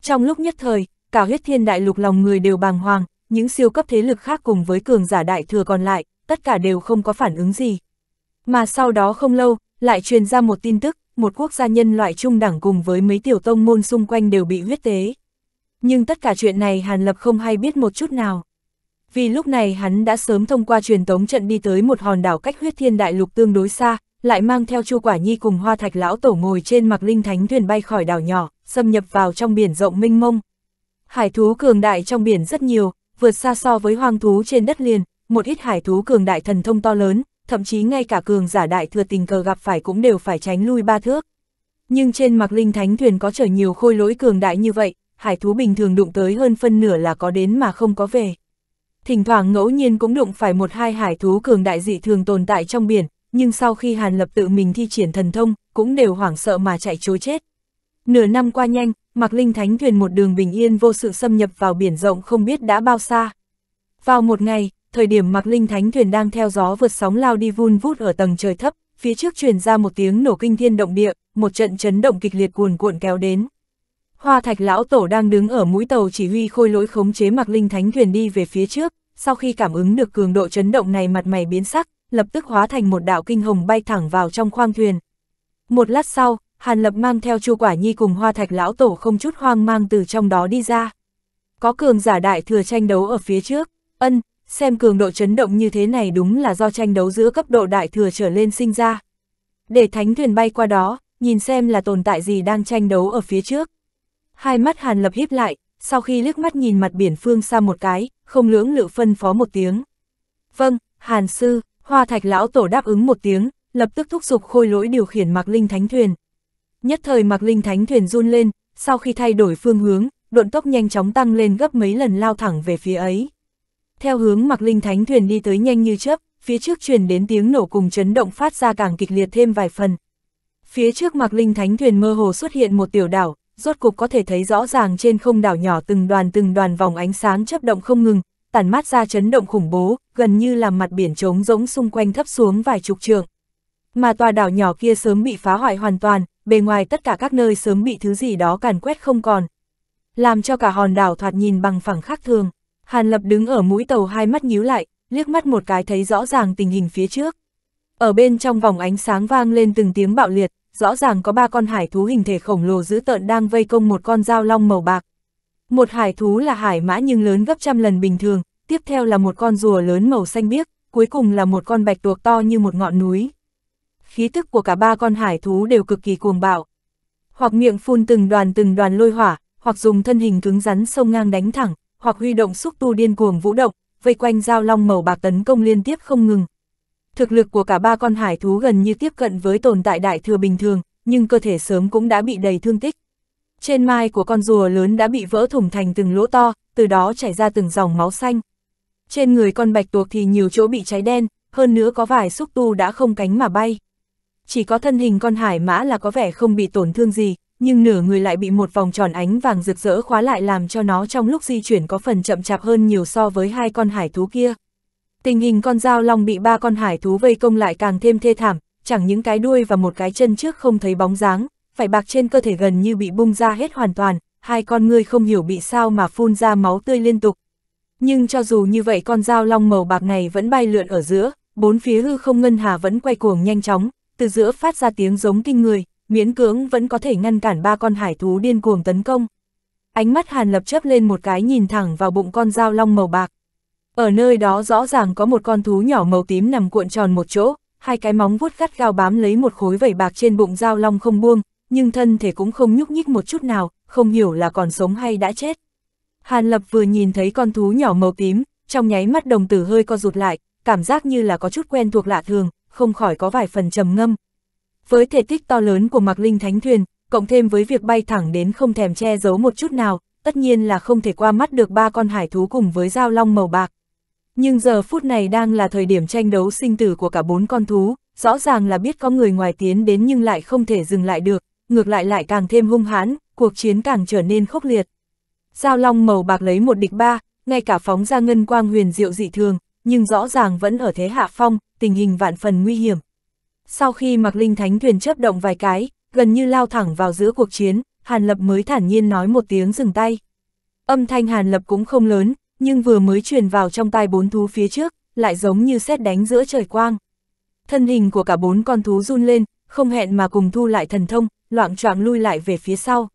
Trong lúc nhất thời, cả huyết thiên đại lục lòng người đều bàng hoàng, những siêu cấp thế lực khác cùng với cường giả đại thừa còn lại, tất cả đều không có phản ứng gì. Mà sau đó không lâu, lại truyền ra một tin tức, một quốc gia nhân loại trung đẳng cùng với mấy tiểu tông môn xung quanh đều bị huyết tế. Nhưng tất cả chuyện này Hàn Lập không hay biết một chút nào. Vì lúc này hắn đã sớm thông qua truyền tống trận đi tới một hòn đảo cách huyết thiên đại lục tương đối xa, lại mang theo Chu Quả Nhi cùng Hoa Thạch lão tổ ngồi trên mặc linh thánh thuyền bay khỏi đảo nhỏ, xâm nhập vào trong biển rộng mênh mông. Hải thú cường đại trong biển rất nhiều, vượt xa so với hoang thú trên đất liền, một ít hải thú cường đại thần thông to lớn, thậm chí ngay cả cường giả đại thừa tình cờ gặp phải cũng đều phải tránh lui ba thước. Nhưng trên mặc linh thánh thuyền có chở nhiều khôi lỗi cường đại như vậy, hải thú bình thường đụng tới hơn phân nửa là có đến mà không có về. Thỉnh thoảng ngẫu nhiên cũng đụng phải một hai hải thú cường đại dị thường tồn tại trong biển, nhưng sau khi Hàn Lập tự mình thi triển thần thông, cũng đều hoảng sợ mà chạy trối chết. Nửa năm qua nhanh, Mạc Linh Thánh thuyền một đường bình yên vô sự xâm nhập vào biển rộng không biết đã bao xa. Vào một ngày, thời điểm Mạc Linh Thánh thuyền đang theo gió vượt sóng lao đi vun vút ở tầng trời thấp, phía trước truyền ra một tiếng nổ kinh thiên động địa, một trận chấn động kịch liệt cuồn cuộn kéo đến. Hoa Thạch lão tổ đang đứng ở mũi tàu chỉ huy khôi lỗi khống chế Mạc Linh Thánh thuyền đi về phía trước, sau khi cảm ứng được cường độ chấn động này mặt mày biến sắc, lập tức hóa thành một đạo kinh hồng bay thẳng vào trong khoang thuyền. Một lát sau, Hàn Lập mang theo Chu Quả Nhi cùng Hoa Thạch lão tổ không chút hoang mang từ trong đó đi ra. Có cường giả đại thừa tranh đấu ở phía trước, ân, xem cường độ chấn động như thế này đúng là do tranh đấu giữa cấp độ đại thừa trở lên sinh ra. Để thánh thuyền bay qua đó, nhìn xem là tồn tại gì đang tranh đấu ở phía trước. Hai mắt Hàn Lập híp lại, sau khi liếc mắt nhìn mặt biển phương xa một cái, không lưỡng lự phân phó một tiếng. Vâng, Hàn Sư, Hoa thạch lão tổ đáp ứng một tiếng, lập tức thúc giục khôi lỗi điều khiển Mạc linh thánh thuyền. Nhất thời Mạc linh thánh thuyền run lên, sau khi thay đổi phương hướng, độn tốc nhanh chóng tăng lên gấp mấy lần lao thẳng về phía ấy. Theo hướng Mạc linh thánh thuyền đi tới nhanh như chớp, phía trước truyền đến tiếng nổ cùng chấn động phát ra càng kịch liệt thêm vài phần. Phía trước Mạc linh thánh thuyền mơ hồ xuất hiện một tiểu đảo, rốt cục có thể thấy rõ ràng trên không đảo nhỏ từng đoàn từng đoàn vòng ánh sáng chấp động không ngừng, tàn mát ra chấn động khủng bố, gần như làm mặt biển trống rỗng xung quanh thấp xuống vài chục trượng. Mà tòa đảo nhỏ kia sớm bị phá hoại hoàn toàn, bề ngoài tất cả các nơi sớm bị thứ gì đó càn quét không còn. Làm cho cả hòn đảo thoạt nhìn bằng phẳng khác thường. Hàn Lập đứng ở mũi tàu hai mắt nhíu lại, liếc mắt một cái thấy rõ ràng tình hình phía trước. Ở bên trong vòng ánh sáng vang lên từng tiếng bạo liệt, rõ ràng có ba con hải thú hình thể khổng lồ dữ tợn đang vây công một con dao long màu bạc. Một hải thú là hải mã nhưng lớn gấp trăm lần bình thường, tiếp theo là một con rùa lớn màu xanh biếc, cuối cùng là một con bạch tuộc to như một ngọn núi. Khí tức của cả ba con hải thú đều cực kỳ cuồng bạo. Hoặc miệng phun từng đoàn từng đoàn lôi hỏa, hoặc dùng thân hình cứng rắn sông ngang đánh thẳng, hoặc huy động xúc tu điên cuồng vũ động, vây quanh giao long màu bạc tấn công liên tiếp không ngừng. Thực lực của cả ba con hải thú gần như tiếp cận với tồn tại đại thừa bình thường, nhưng cơ thể sớm cũng đã bị đầy thương tích. Trên mai của con rùa lớn đã bị vỡ thủng thành từng lỗ to, từ đó chảy ra từng dòng máu xanh trên người con bạch tuộc thì nhiều chỗ bị cháy đen, hơn nữa có vài xúc tu đã không cánh mà bay. Chỉ có thân hình con hải mã là có vẻ không bị tổn thương gì, nhưng nửa người lại bị một vòng tròn ánh vàng rực rỡ khóa lại làm cho nó trong lúc di chuyển có phần chậm chạp hơn nhiều so với hai con hải thú kia. Tình hình con dao long bị ba con hải thú vây công lại càng thêm thê thảm, chẳng những cái đuôi và một cái chân trước không thấy bóng dáng, phải bạc trên cơ thể gần như bị bung ra hết hoàn toàn, hai con ngươi không hiểu bị sao mà phun ra máu tươi liên tục, nhưng cho dù như vậy con dao long màu bạc này vẫn bay lượn ở giữa, bốn phía hư không ngân hà vẫn quay cuồng nhanh chóng, từ giữa phát ra tiếng giống kinh người, miễn cưỡng vẫn có thể ngăn cản ba con hải thú điên cuồng tấn công. Ánh mắt Hàn Lập chớp lên một cái nhìn thẳng vào bụng con dao long màu bạc. Ở nơi đó rõ ràng có một con thú nhỏ màu tím nằm cuộn tròn một chỗ, hai cái móng vuốt gắt gao bám lấy một khối vẩy bạc trên bụng dao long không buông, nhưng thân thể cũng không nhúc nhích một chút nào, không hiểu là còn sống hay đã chết. Hàn Lập vừa nhìn thấy con thú nhỏ màu tím, trong nháy mắt đồng tử hơi co rụt lại, cảm giác như là có chút quen thuộc lạ thường, không khỏi có vài phần trầm ngâm. Với thể tích to lớn của Mạc Linh Thánh Thuyền, cộng thêm với việc bay thẳng đến không thèm che giấu một chút nào, tất nhiên là không thể qua mắt được ba con hải thú cùng với dao long màu bạc. Nhưng giờ phút này đang là thời điểm tranh đấu sinh tử của cả bốn con thú, rõ ràng là biết có người ngoài tiến đến nhưng lại không thể dừng lại được, ngược lại lại càng thêm hung hãn, cuộc chiến càng trở nên khốc liệt. Giao long màu bạc lấy một địch ba, ngay cả phóng ra ngân quang huyền diệu dị thường, nhưng rõ ràng vẫn ở thế hạ phong, tình hình vạn phần nguy hiểm. Sau khi mặc linh thánh thuyền chớp động vài cái, gần như lao thẳng vào giữa cuộc chiến, Hàn Lập mới thản nhiên nói một tiếng dừng tay. Âm thanh Hàn Lập cũng không lớn, nhưng vừa mới truyền vào trong tai bốn thú phía trước, lại giống như sét đánh giữa trời quang. Thân hình của cả bốn con thú run lên, không hẹn mà cùng thu lại thần thông, loạn choạng lui lại về phía sau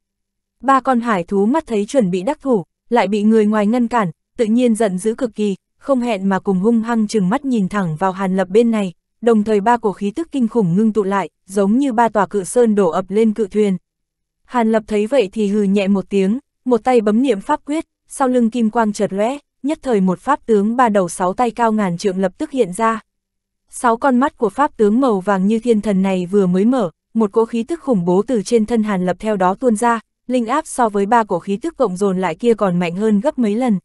ba con hải thú mắt thấy chuẩn bị đắc thủ, lại bị người ngoài ngăn cản, tự nhiên giận dữ cực kỳ, không hẹn mà cùng hung hăng chừng mắt nhìn thẳng vào Hàn Lập bên này, đồng thời ba cổ khí tức kinh khủng ngưng tụ lại, giống như ba tòa cự sơn đổ ập lên cự thuyền. Hàn Lập thấy vậy thì hừ nhẹ một tiếng, một tay bấm niệm pháp quyết, sau lưng kim quang chợt lóe, nhất thời một pháp tướng ba đầu sáu tay cao ngàn trượng lập tức hiện ra. Sáu con mắt của pháp tướng màu vàng như thiên thần này vừa mới mở, một cỗ khí tức khủng bố từ trên thân Hàn Lập theo đó tuôn ra, linh áp so với ba cổ khí tức cộng dồn lại kia còn mạnh hơn gấp mấy lần.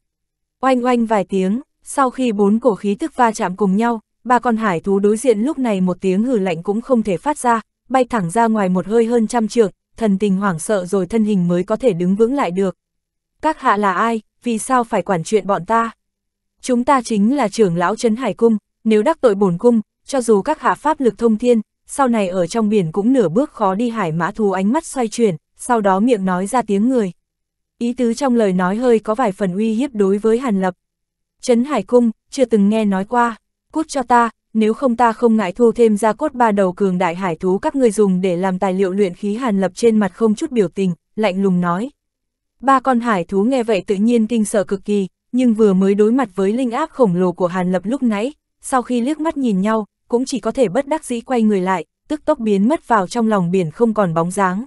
Oanh oanh vài tiếng, sau khi bốn cổ khí tức va chạm cùng nhau, ba con hải thú đối diện lúc này một tiếng hừ lạnh cũng không thể phát ra, bay thẳng ra ngoài một hơi hơn trăm trượng, thần tình hoảng sợ rồi thân hình mới có thể đứng vững lại được. Các hạ là ai, vì sao phải quản chuyện bọn ta? Chúng ta chính là trưởng lão trấn hải cung, nếu đắc tội bổn cung, cho dù các hạ pháp lực thông thiên, sau này ở trong biển cũng nửa bước khó đi hải mã thú ánh mắt xoay chuyển, sau đó miệng nói ra tiếng người. Ý tứ trong lời nói hơi có vài phần uy hiếp đối với Hàn Lập. Trấn Hải Cung, chưa từng nghe nói qua, cút cho ta, nếu không ta không ngại thu thêm ra cốt ba đầu cường đại hải thú các người dùng để làm tài liệu luyện khí Hàn Lập trên mặt không chút biểu tình, lạnh lùng nói. Ba con hải thú nghe vậy tự nhiên kinh sợ cực kỳ, nhưng vừa mới đối mặt với linh áp khổng lồ của Hàn Lập lúc nãy, sau khi liếc mắt nhìn nhau, cũng chỉ có thể bất đắc dĩ quay người lại, tức tốc biến mất vào trong lòng biển không còn bóng dáng.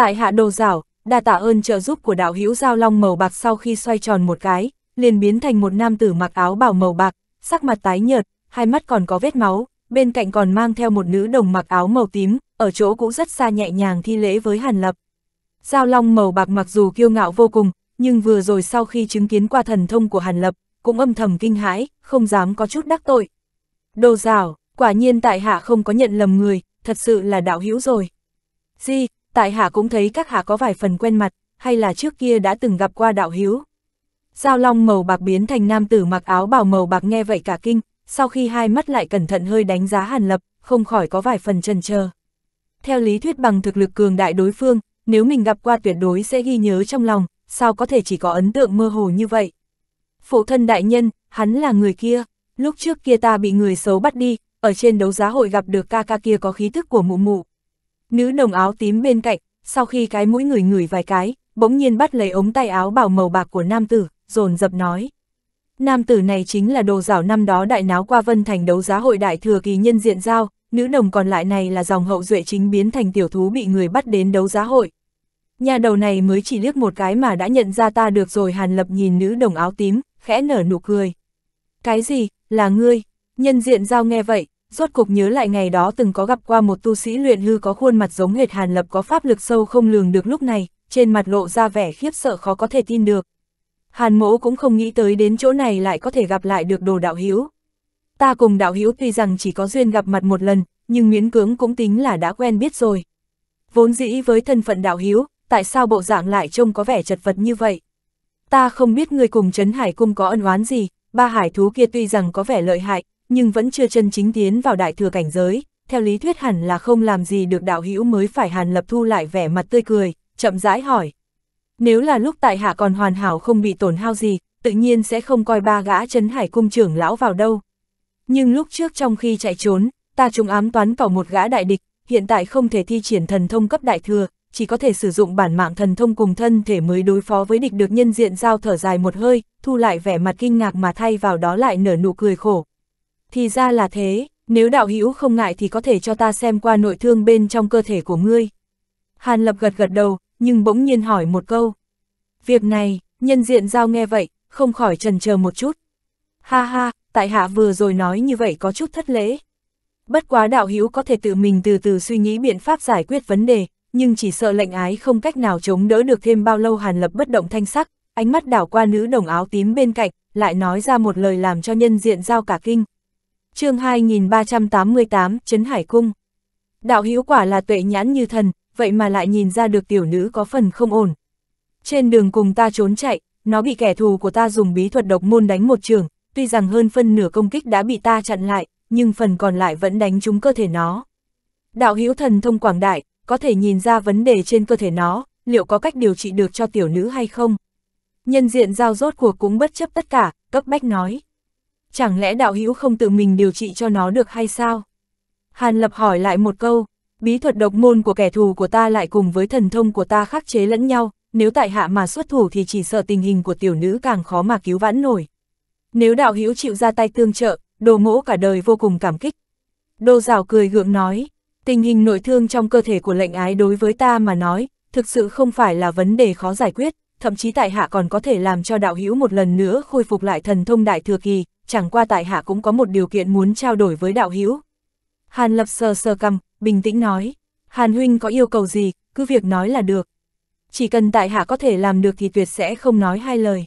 Tại hạ đồ rảo, đa tạ ơn trợ giúp của đạo hữu giao long màu bạc sau khi xoay tròn một cái, liền biến thành một nam tử mặc áo bảo màu bạc, sắc mặt tái nhợt, hai mắt còn có vết máu, bên cạnh còn mang theo một nữ đồng mặc áo màu tím, ở chỗ cũng rất xa nhẹ nhàng thi lễ với Hàn Lập. Giao long màu bạc mặc dù kiêu ngạo vô cùng, nhưng vừa rồi sau khi chứng kiến qua thần thông của Hàn Lập, cũng âm thầm kinh hãi, không dám có chút đắc tội. Đồ rảo, quả nhiên tại hạ không có nhận lầm người, thật sự là đạo hữu rồi. Gì? tại hạ cũng thấy các hạ có vài phần quen mặt, hay là trước kia đã từng gặp qua đạo hiếu. Giao long màu bạc biến thành nam tử mặc áo bào màu bạc nghe vậy cả kinh, sau khi hai mắt lại cẩn thận hơi đánh giá hàn lập, không khỏi có vài phần chần chờ. Theo lý thuyết bằng thực lực cường đại đối phương, nếu mình gặp qua tuyệt đối sẽ ghi nhớ trong lòng, sao có thể chỉ có ấn tượng mơ hồ như vậy. Phụ thân đại nhân, hắn là người kia, lúc trước kia ta bị người xấu bắt đi, ở trên đấu giá hội gặp được ca ca kia có khí thức của mụ mụ, Nữ đồng áo tím bên cạnh, sau khi cái mũi người ngửi vài cái, bỗng nhiên bắt lấy ống tay áo bảo màu bạc của nam tử, dồn dập nói. Nam tử này chính là đồ giảo năm đó đại náo qua vân thành đấu giá hội đại thừa kỳ nhân diện giao, nữ đồng còn lại này là dòng hậu duệ chính biến thành tiểu thú bị người bắt đến đấu giá hội. Nhà đầu này mới chỉ liếc một cái mà đã nhận ra ta được rồi Hàn Lập nhìn nữ đồng áo tím, khẽ nở nụ cười. Cái gì, là ngươi? Nhân diện giao nghe vậy, rốt cục nhớ lại ngày đó từng có gặp qua một tu sĩ luyện hư có khuôn mặt giống hệt Hàn Lập có pháp lực sâu không lường được lúc này, trên mặt lộ ra vẻ khiếp sợ khó có thể tin được. Hàn mỗ cũng không nghĩ tới đến chỗ này lại có thể gặp lại được đồ đạo hiếu. Ta cùng đạo hiếu tuy rằng chỉ có duyên gặp mặt một lần, nhưng miễn cưỡng cũng tính là đã quen biết rồi. Vốn dĩ với thân phận đạo hiếu, tại sao bộ dạng lại trông có vẻ chật vật như vậy? Ta không biết người cùng Trấn Hải Cung có ân oán gì, ba hải thú kia tuy rằng có vẻ lợi hại, nhưng vẫn chưa chân chính tiến vào đại thừa cảnh giới, theo lý thuyết hẳn là không làm gì được đạo hữu mới phải Hàn Lập thu lại vẻ mặt tươi cười, chậm rãi hỏi. Nếu là lúc tại hạ còn hoàn hảo không bị tổn hao gì, tự nhiên sẽ không coi ba gã chấn hải cung trưởng lão vào đâu. Nhưng lúc trước trong khi chạy trốn, ta trùng ám toán vào một gã đại địch, hiện tại không thể thi triển thần thông cấp đại thừa, chỉ có thể sử dụng bản mạng thần thông cùng thân thể mới đối phó với địch được nhân diện giao thở dài một hơi, thu lại vẻ mặt kinh ngạc mà thay vào đó lại nở nụ cười khổ, thì ra là thế, nếu đạo hữu không ngại thì có thể cho ta xem qua nội thương bên trong cơ thể của ngươi. Hàn Lập gật gật đầu, nhưng bỗng nhiên hỏi một câu. Việc này, nhân diện giao nghe vậy, không khỏi trần chờ một chút. Ha ha, tại hạ vừa rồi nói như vậy có chút thất lễ. Bất quá đạo hữu có thể tự mình từ từ suy nghĩ biện pháp giải quyết vấn đề, nhưng chỉ sợ lệnh ái không cách nào chống đỡ được thêm bao lâu Hàn Lập bất động thanh sắc, ánh mắt đảo qua nữ đồng áo tím bên cạnh, lại nói ra một lời làm cho nhân diện giao cả kinh, chương 2388, Trấn Hải Cung. Đạo hữu quả là tuệ nhãn như thần, vậy mà lại nhìn ra được tiểu nữ có phần không ổn. Trên đường cùng ta trốn chạy, nó bị kẻ thù của ta dùng bí thuật độc môn đánh một trường, tuy rằng hơn phân nửa công kích đã bị ta chặn lại, nhưng phần còn lại vẫn đánh trúng cơ thể nó. Đạo hữu thần thông quảng đại, có thể nhìn ra vấn đề trên cơ thể nó, liệu có cách điều trị được cho tiểu nữ hay không? Nhân diện giao rốt cuộc cũng bất chấp tất cả, cấp bách nói chẳng lẽ đạo hữu không tự mình điều trị cho nó được hay sao? Hàn Lập hỏi lại một câu, bí thuật độc môn của kẻ thù của ta lại cùng với thần thông của ta khắc chế lẫn nhau, nếu tại hạ mà xuất thủ thì chỉ sợ tình hình của tiểu nữ càng khó mà cứu vãn nổi. Nếu đạo hữu chịu ra tay tương trợ, đồ mỗ cả đời vô cùng cảm kích. Đô rào cười gượng nói, tình hình nội thương trong cơ thể của lệnh ái đối với ta mà nói, thực sự không phải là vấn đề khó giải quyết, thậm chí tại hạ còn có thể làm cho đạo hữu một lần nữa khôi phục lại thần thông đại thừa kỳ, chẳng qua tại hạ cũng có một điều kiện muốn trao đổi với đạo hữu Hàn lập sờ sờ cầm, bình tĩnh nói, Hàn huynh có yêu cầu gì, cứ việc nói là được. Chỉ cần tại hạ có thể làm được thì tuyệt sẽ không nói hai lời.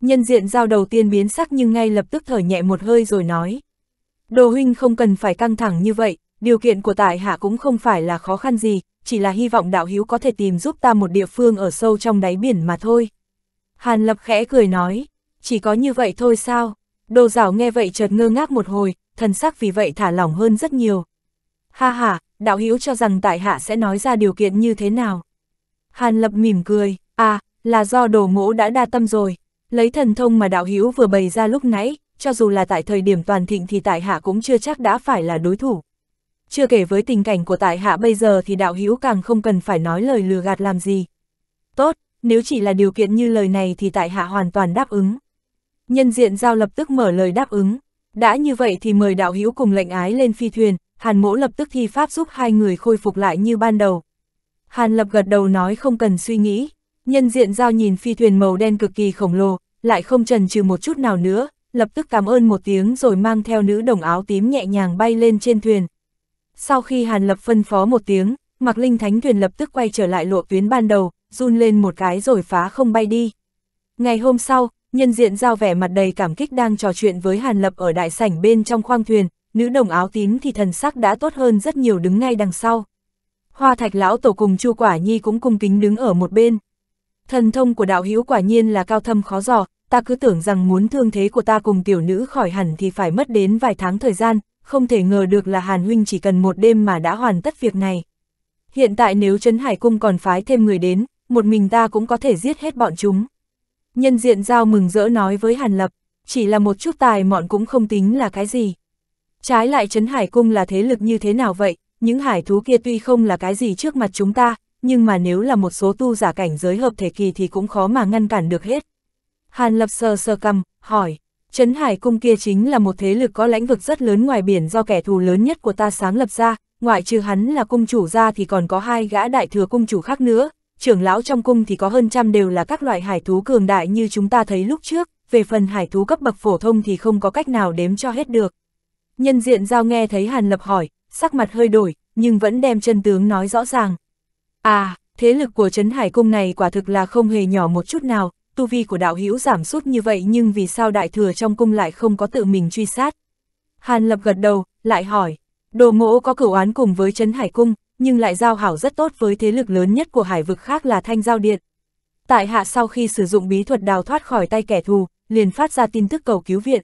Nhân diện giao đầu tiên biến sắc nhưng ngay lập tức thở nhẹ một hơi rồi nói. Đồ huynh không cần phải căng thẳng như vậy, điều kiện của tại hạ cũng không phải là khó khăn gì, chỉ là hy vọng đạo hữu có thể tìm giúp ta một địa phương ở sâu trong đáy biển mà thôi. Hàn lập khẽ cười nói, chỉ có như vậy thôi sao? Đồ rào nghe vậy chợt ngơ ngác một hồi, thần sắc vì vậy thả lỏng hơn rất nhiều. Ha ha, đạo hữu cho rằng tại hạ sẽ nói ra điều kiện như thế nào. Hàn lập mỉm cười, à, là do đồ mỗ đã đa tâm rồi. Lấy thần thông mà đạo hữu vừa bày ra lúc nãy, cho dù là tại thời điểm toàn thịnh thì tại hạ cũng chưa chắc đã phải là đối thủ. Chưa kể với tình cảnh của tại hạ bây giờ thì đạo hữu càng không cần phải nói lời lừa gạt làm gì. Tốt, nếu chỉ là điều kiện như lời này thì tại hạ hoàn toàn đáp ứng. Nhân diện giao lập tức mở lời đáp ứng. Đã như vậy thì mời đạo hữu cùng lệnh ái lên phi thuyền, Hàn mỗ lập tức thi pháp giúp hai người khôi phục lại như ban đầu. Hàn lập gật đầu nói không cần suy nghĩ. Nhân diện giao nhìn phi thuyền màu đen cực kỳ khổng lồ, lại không trần trừ một chút nào nữa, lập tức cảm ơn một tiếng rồi mang theo nữ đồng áo tím nhẹ nhàng bay lên trên thuyền. Sau khi Hàn Lập phân phó một tiếng, Mạc Linh Thánh thuyền lập tức quay trở lại lộ tuyến ban đầu, run lên một cái rồi phá không bay đi. Ngày hôm sau, Nhân diện giao vẻ mặt đầy cảm kích đang trò chuyện với Hàn Lập ở đại sảnh bên trong khoang thuyền, nữ đồng áo tím thì thần sắc đã tốt hơn rất nhiều đứng ngay đằng sau. Hoa thạch lão tổ cùng chu quả nhi cũng cung kính đứng ở một bên. Thần thông của đạo hữu quả nhiên là cao thâm khó dò, ta cứ tưởng rằng muốn thương thế của ta cùng tiểu nữ khỏi hẳn thì phải mất đến vài tháng thời gian, không thể ngờ được là Hàn Huynh chỉ cần một đêm mà đã hoàn tất việc này. Hiện tại nếu Trấn Hải Cung còn phái thêm người đến, một mình ta cũng có thể giết hết bọn chúng. Nhân diện giao mừng rỡ nói với Hàn Lập, chỉ là một chút tài mọn cũng không tính là cái gì. Trái lại Trấn Hải Cung là thế lực như thế nào vậy, những hải thú kia tuy không là cái gì trước mặt chúng ta, nhưng mà nếu là một số tu giả cảnh giới hợp thể kỳ thì cũng khó mà ngăn cản được hết. Hàn Lập sờ sờ cầm, hỏi, Trấn Hải Cung kia chính là một thế lực có lãnh vực rất lớn ngoài biển do kẻ thù lớn nhất của ta sáng lập ra, ngoại trừ hắn là cung chủ ra thì còn có hai gã đại thừa cung chủ khác nữa, trưởng lão trong cung thì có hơn trăm đều là các loại hải thú cường đại như chúng ta thấy lúc trước, về phần hải thú cấp bậc phổ thông thì không có cách nào đếm cho hết được. Nhân diện giao nghe thấy Hàn Lập hỏi, sắc mặt hơi đổi, nhưng vẫn đem chân tướng nói rõ ràng. À, thế lực của Trấn Hải Cung này quả thực là không hề nhỏ một chút nào, tu vi của đạo hữu giảm sút như vậy nhưng vì sao đại thừa trong cung lại không có tự mình truy sát. Hàn Lập gật đầu, lại hỏi, đồ mỗ có cửu án cùng với Trấn Hải Cung, nhưng lại giao hảo rất tốt với thế lực lớn nhất của hải vực khác là Thanh Giao Điện. Tại hạ sau khi sử dụng bí thuật đào thoát khỏi tay kẻ thù, liền phát ra tin tức cầu cứu viện.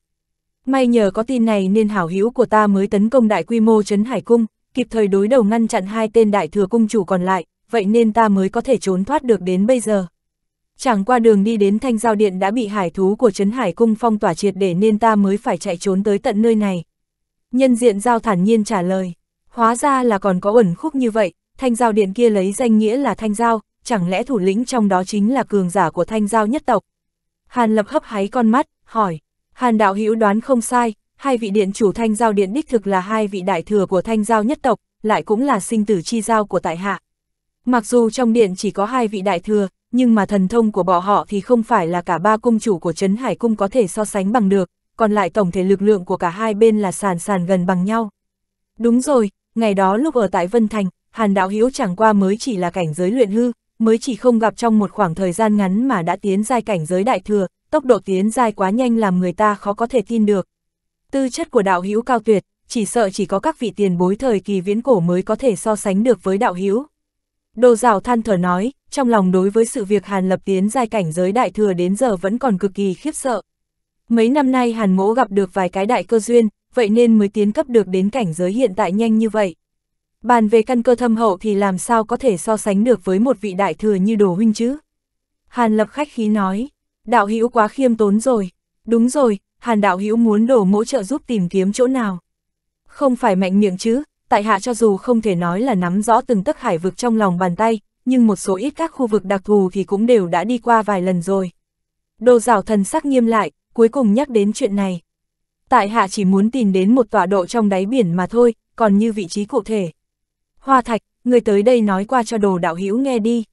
May nhờ có tin này nên hảo hữu của ta mới tấn công đại quy mô trấn hải cung, kịp thời đối đầu ngăn chặn hai tên đại thừa cung chủ còn lại, vậy nên ta mới có thể trốn thoát được đến bây giờ. Chẳng qua đường đi đến thanh giao điện đã bị hải thú của trấn hải cung phong tỏa triệt để nên ta mới phải chạy trốn tới tận nơi này. Nhân diện giao thản nhiên trả lời. Hóa ra là còn có ẩn khúc như vậy, thanh giao điện kia lấy danh nghĩa là thanh giao, chẳng lẽ thủ lĩnh trong đó chính là cường giả của thanh giao nhất tộc? Hàn lập hấp háy con mắt, hỏi. Hàn đạo hữu đoán không sai, hai vị điện chủ thanh giao điện đích thực là hai vị đại thừa của thanh giao nhất tộc, lại cũng là sinh tử chi giao của tại hạ. Mặc dù trong điện chỉ có hai vị đại thừa, nhưng mà thần thông của bọn họ thì không phải là cả ba cung chủ của Trấn Hải Cung có thể so sánh bằng được, còn lại tổng thể lực lượng của cả hai bên là sàn sàn gần bằng nhau. Đúng rồi, ngày đó lúc ở tại Vân Thành, Hàn Đạo Hiếu chẳng qua mới chỉ là cảnh giới luyện hư, mới chỉ không gặp trong một khoảng thời gian ngắn mà đã tiến giai cảnh giới đại thừa, tốc độ tiến giai quá nhanh làm người ta khó có thể tin được. Tư chất của Đạo Hiếu cao tuyệt, chỉ sợ chỉ có các vị tiền bối thời kỳ viễn cổ mới có thể so sánh được với Đạo Hiếu. Đồ rào than thở nói, trong lòng đối với sự việc Hàn lập tiến giai cảnh giới đại thừa đến giờ vẫn còn cực kỳ khiếp sợ. Mấy năm nay Hàn mỗ gặp được vài cái đại cơ duyên, vậy nên mới tiến cấp được đến cảnh giới hiện tại nhanh như vậy. Bàn về căn cơ thâm hậu thì làm sao có thể so sánh được với một vị đại thừa như đồ huynh chứ? Hàn lập khách khí nói, đạo hữu quá khiêm tốn rồi, đúng rồi, hàn đạo hữu muốn đổ mỗ trợ giúp tìm kiếm chỗ nào. Không phải mạnh miệng chứ, tại hạ cho dù không thể nói là nắm rõ từng tấc hải vực trong lòng bàn tay, nhưng một số ít các khu vực đặc thù thì cũng đều đã đi qua vài lần rồi. Đồ giảo thần sắc nghiêm lại, cuối cùng nhắc đến chuyện này tại hạ chỉ muốn tìm đến một tọa độ trong đáy biển mà thôi, còn như vị trí cụ thể. Hoa thạch, người tới đây nói qua cho đồ đạo hữu nghe đi.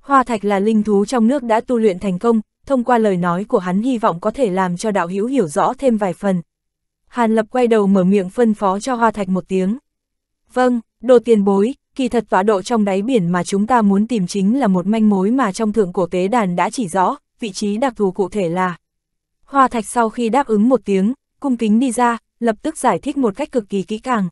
Hoa thạch là linh thú trong nước đã tu luyện thành công, thông qua lời nói của hắn hy vọng có thể làm cho đạo hữu hiểu rõ thêm vài phần. Hàn lập quay đầu mở miệng phân phó cho hoa thạch một tiếng. Vâng, đồ tiền bối, kỳ thật tọa độ trong đáy biển mà chúng ta muốn tìm chính là một manh mối mà trong thượng cổ tế đàn đã chỉ rõ, vị trí đặc thù cụ thể là. Hoa thạch sau khi đáp ứng một tiếng, cung kính đi ra, lập tức giải thích một cách cực kỳ kỹ càng.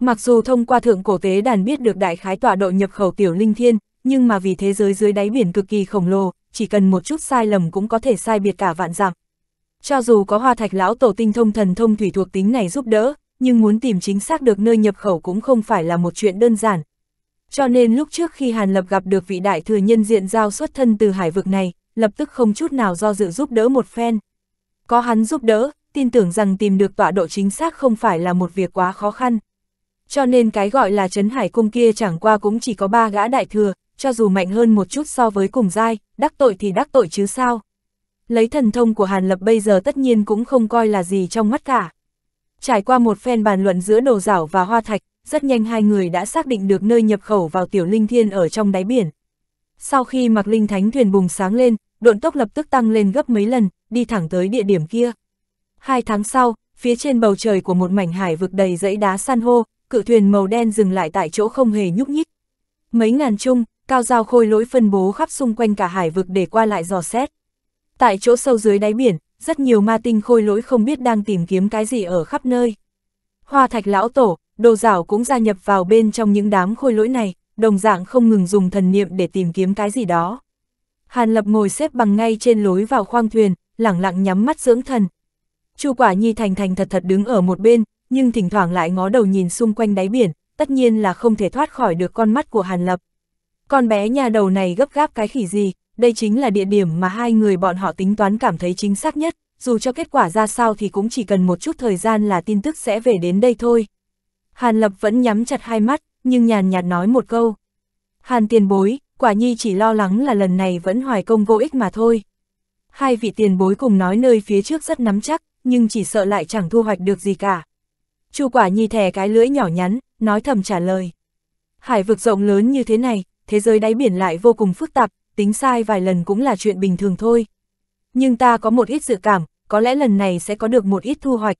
Mặc dù thông qua thượng cổ tế đàn biết được đại khái tọa độ nhập khẩu tiểu linh thiên, nhưng mà vì thế giới dưới đáy biển cực kỳ khổng lồ, chỉ cần một chút sai lầm cũng có thể sai biệt cả vạn dặm. Cho dù có hoa thạch lão tổ tinh thông thần thông thủy thuộc tính này giúp đỡ, nhưng muốn tìm chính xác được nơi nhập khẩu cũng không phải là một chuyện đơn giản. Cho nên lúc trước khi Hàn Lập gặp được vị đại thừa nhân diện giao xuất thân từ hải vực này, lập tức không chút nào do dự giúp đỡ một phen. Có hắn giúp đỡ, tin tưởng rằng tìm được tọa độ chính xác không phải là một việc quá khó khăn. Cho nên cái gọi là Trấn Hải Cung kia chẳng qua cũng chỉ có ba gã đại thừa, cho dù mạnh hơn một chút so với cùng giai, đắc tội thì đắc tội chứ sao. Lấy thần thông của Hàn Lập bây giờ tất nhiên cũng không coi là gì trong mắt cả. Trải qua một phen bàn luận giữa đồ rảo và hoa thạch, rất nhanh hai người đã xác định được nơi nhập khẩu vào tiểu linh thiên ở trong đáy biển. Sau khi mặc linh thánh thuyền bùng sáng lên, độn tốc lập tức tăng lên gấp mấy lần, đi thẳng tới địa điểm kia. Hai tháng sau, phía trên bầu trời của một mảnh hải vực đầy dãy đá san hô, cự thuyền màu đen dừng lại tại chỗ không hề nhúc nhích. Mấy ngàn chung, cao dao khôi lỗi phân bố khắp xung quanh cả hải vực để qua lại dò xét. Tại chỗ sâu dưới đáy biển, rất nhiều ma tinh khôi lỗi không biết đang tìm kiếm cái gì ở khắp nơi. Hoa thạch lão tổ, đồ giảo cũng gia nhập vào bên trong những đám khôi lỗi này, đồng dạng không ngừng dùng thần niệm để tìm kiếm cái gì đó. Hàn Lập ngồi xếp bằng ngay trên lối vào khoang thuyền, lặng lặng nhắm mắt dưỡng thần, Chu Quả Nhi thành thành thật thật đứng ở một bên, nhưng thỉnh thoảng lại ngó đầu nhìn xung quanh đáy biển, tất nhiên là không thể thoát khỏi được con mắt của Hàn Lập. Con bé nhà đầu này gấp gáp cái khỉ gì, đây chính là địa điểm mà hai người bọn họ tính toán cảm thấy chính xác nhất, dù cho kết quả ra sao thì cũng chỉ cần một chút thời gian là tin tức sẽ về đến đây thôi. Hàn Lập vẫn nhắm chặt hai mắt, nhưng nhàn nhạt nói một câu. Hàn tiền bối, quả nhi chỉ lo lắng là lần này vẫn hoài công vô ích mà thôi. Hai vị tiền bối cùng nói nơi phía trước rất nắm chắc, nhưng chỉ sợ lại chẳng thu hoạch được gì cả. Chu quả nhi thè cái lưỡi nhỏ nhắn, nói thầm trả lời. Hải vực rộng lớn như thế này, thế giới đáy biển lại vô cùng phức tạp, tính sai vài lần cũng là chuyện bình thường thôi. Nhưng ta có một ít dự cảm, có lẽ lần này sẽ có được một ít thu hoạch.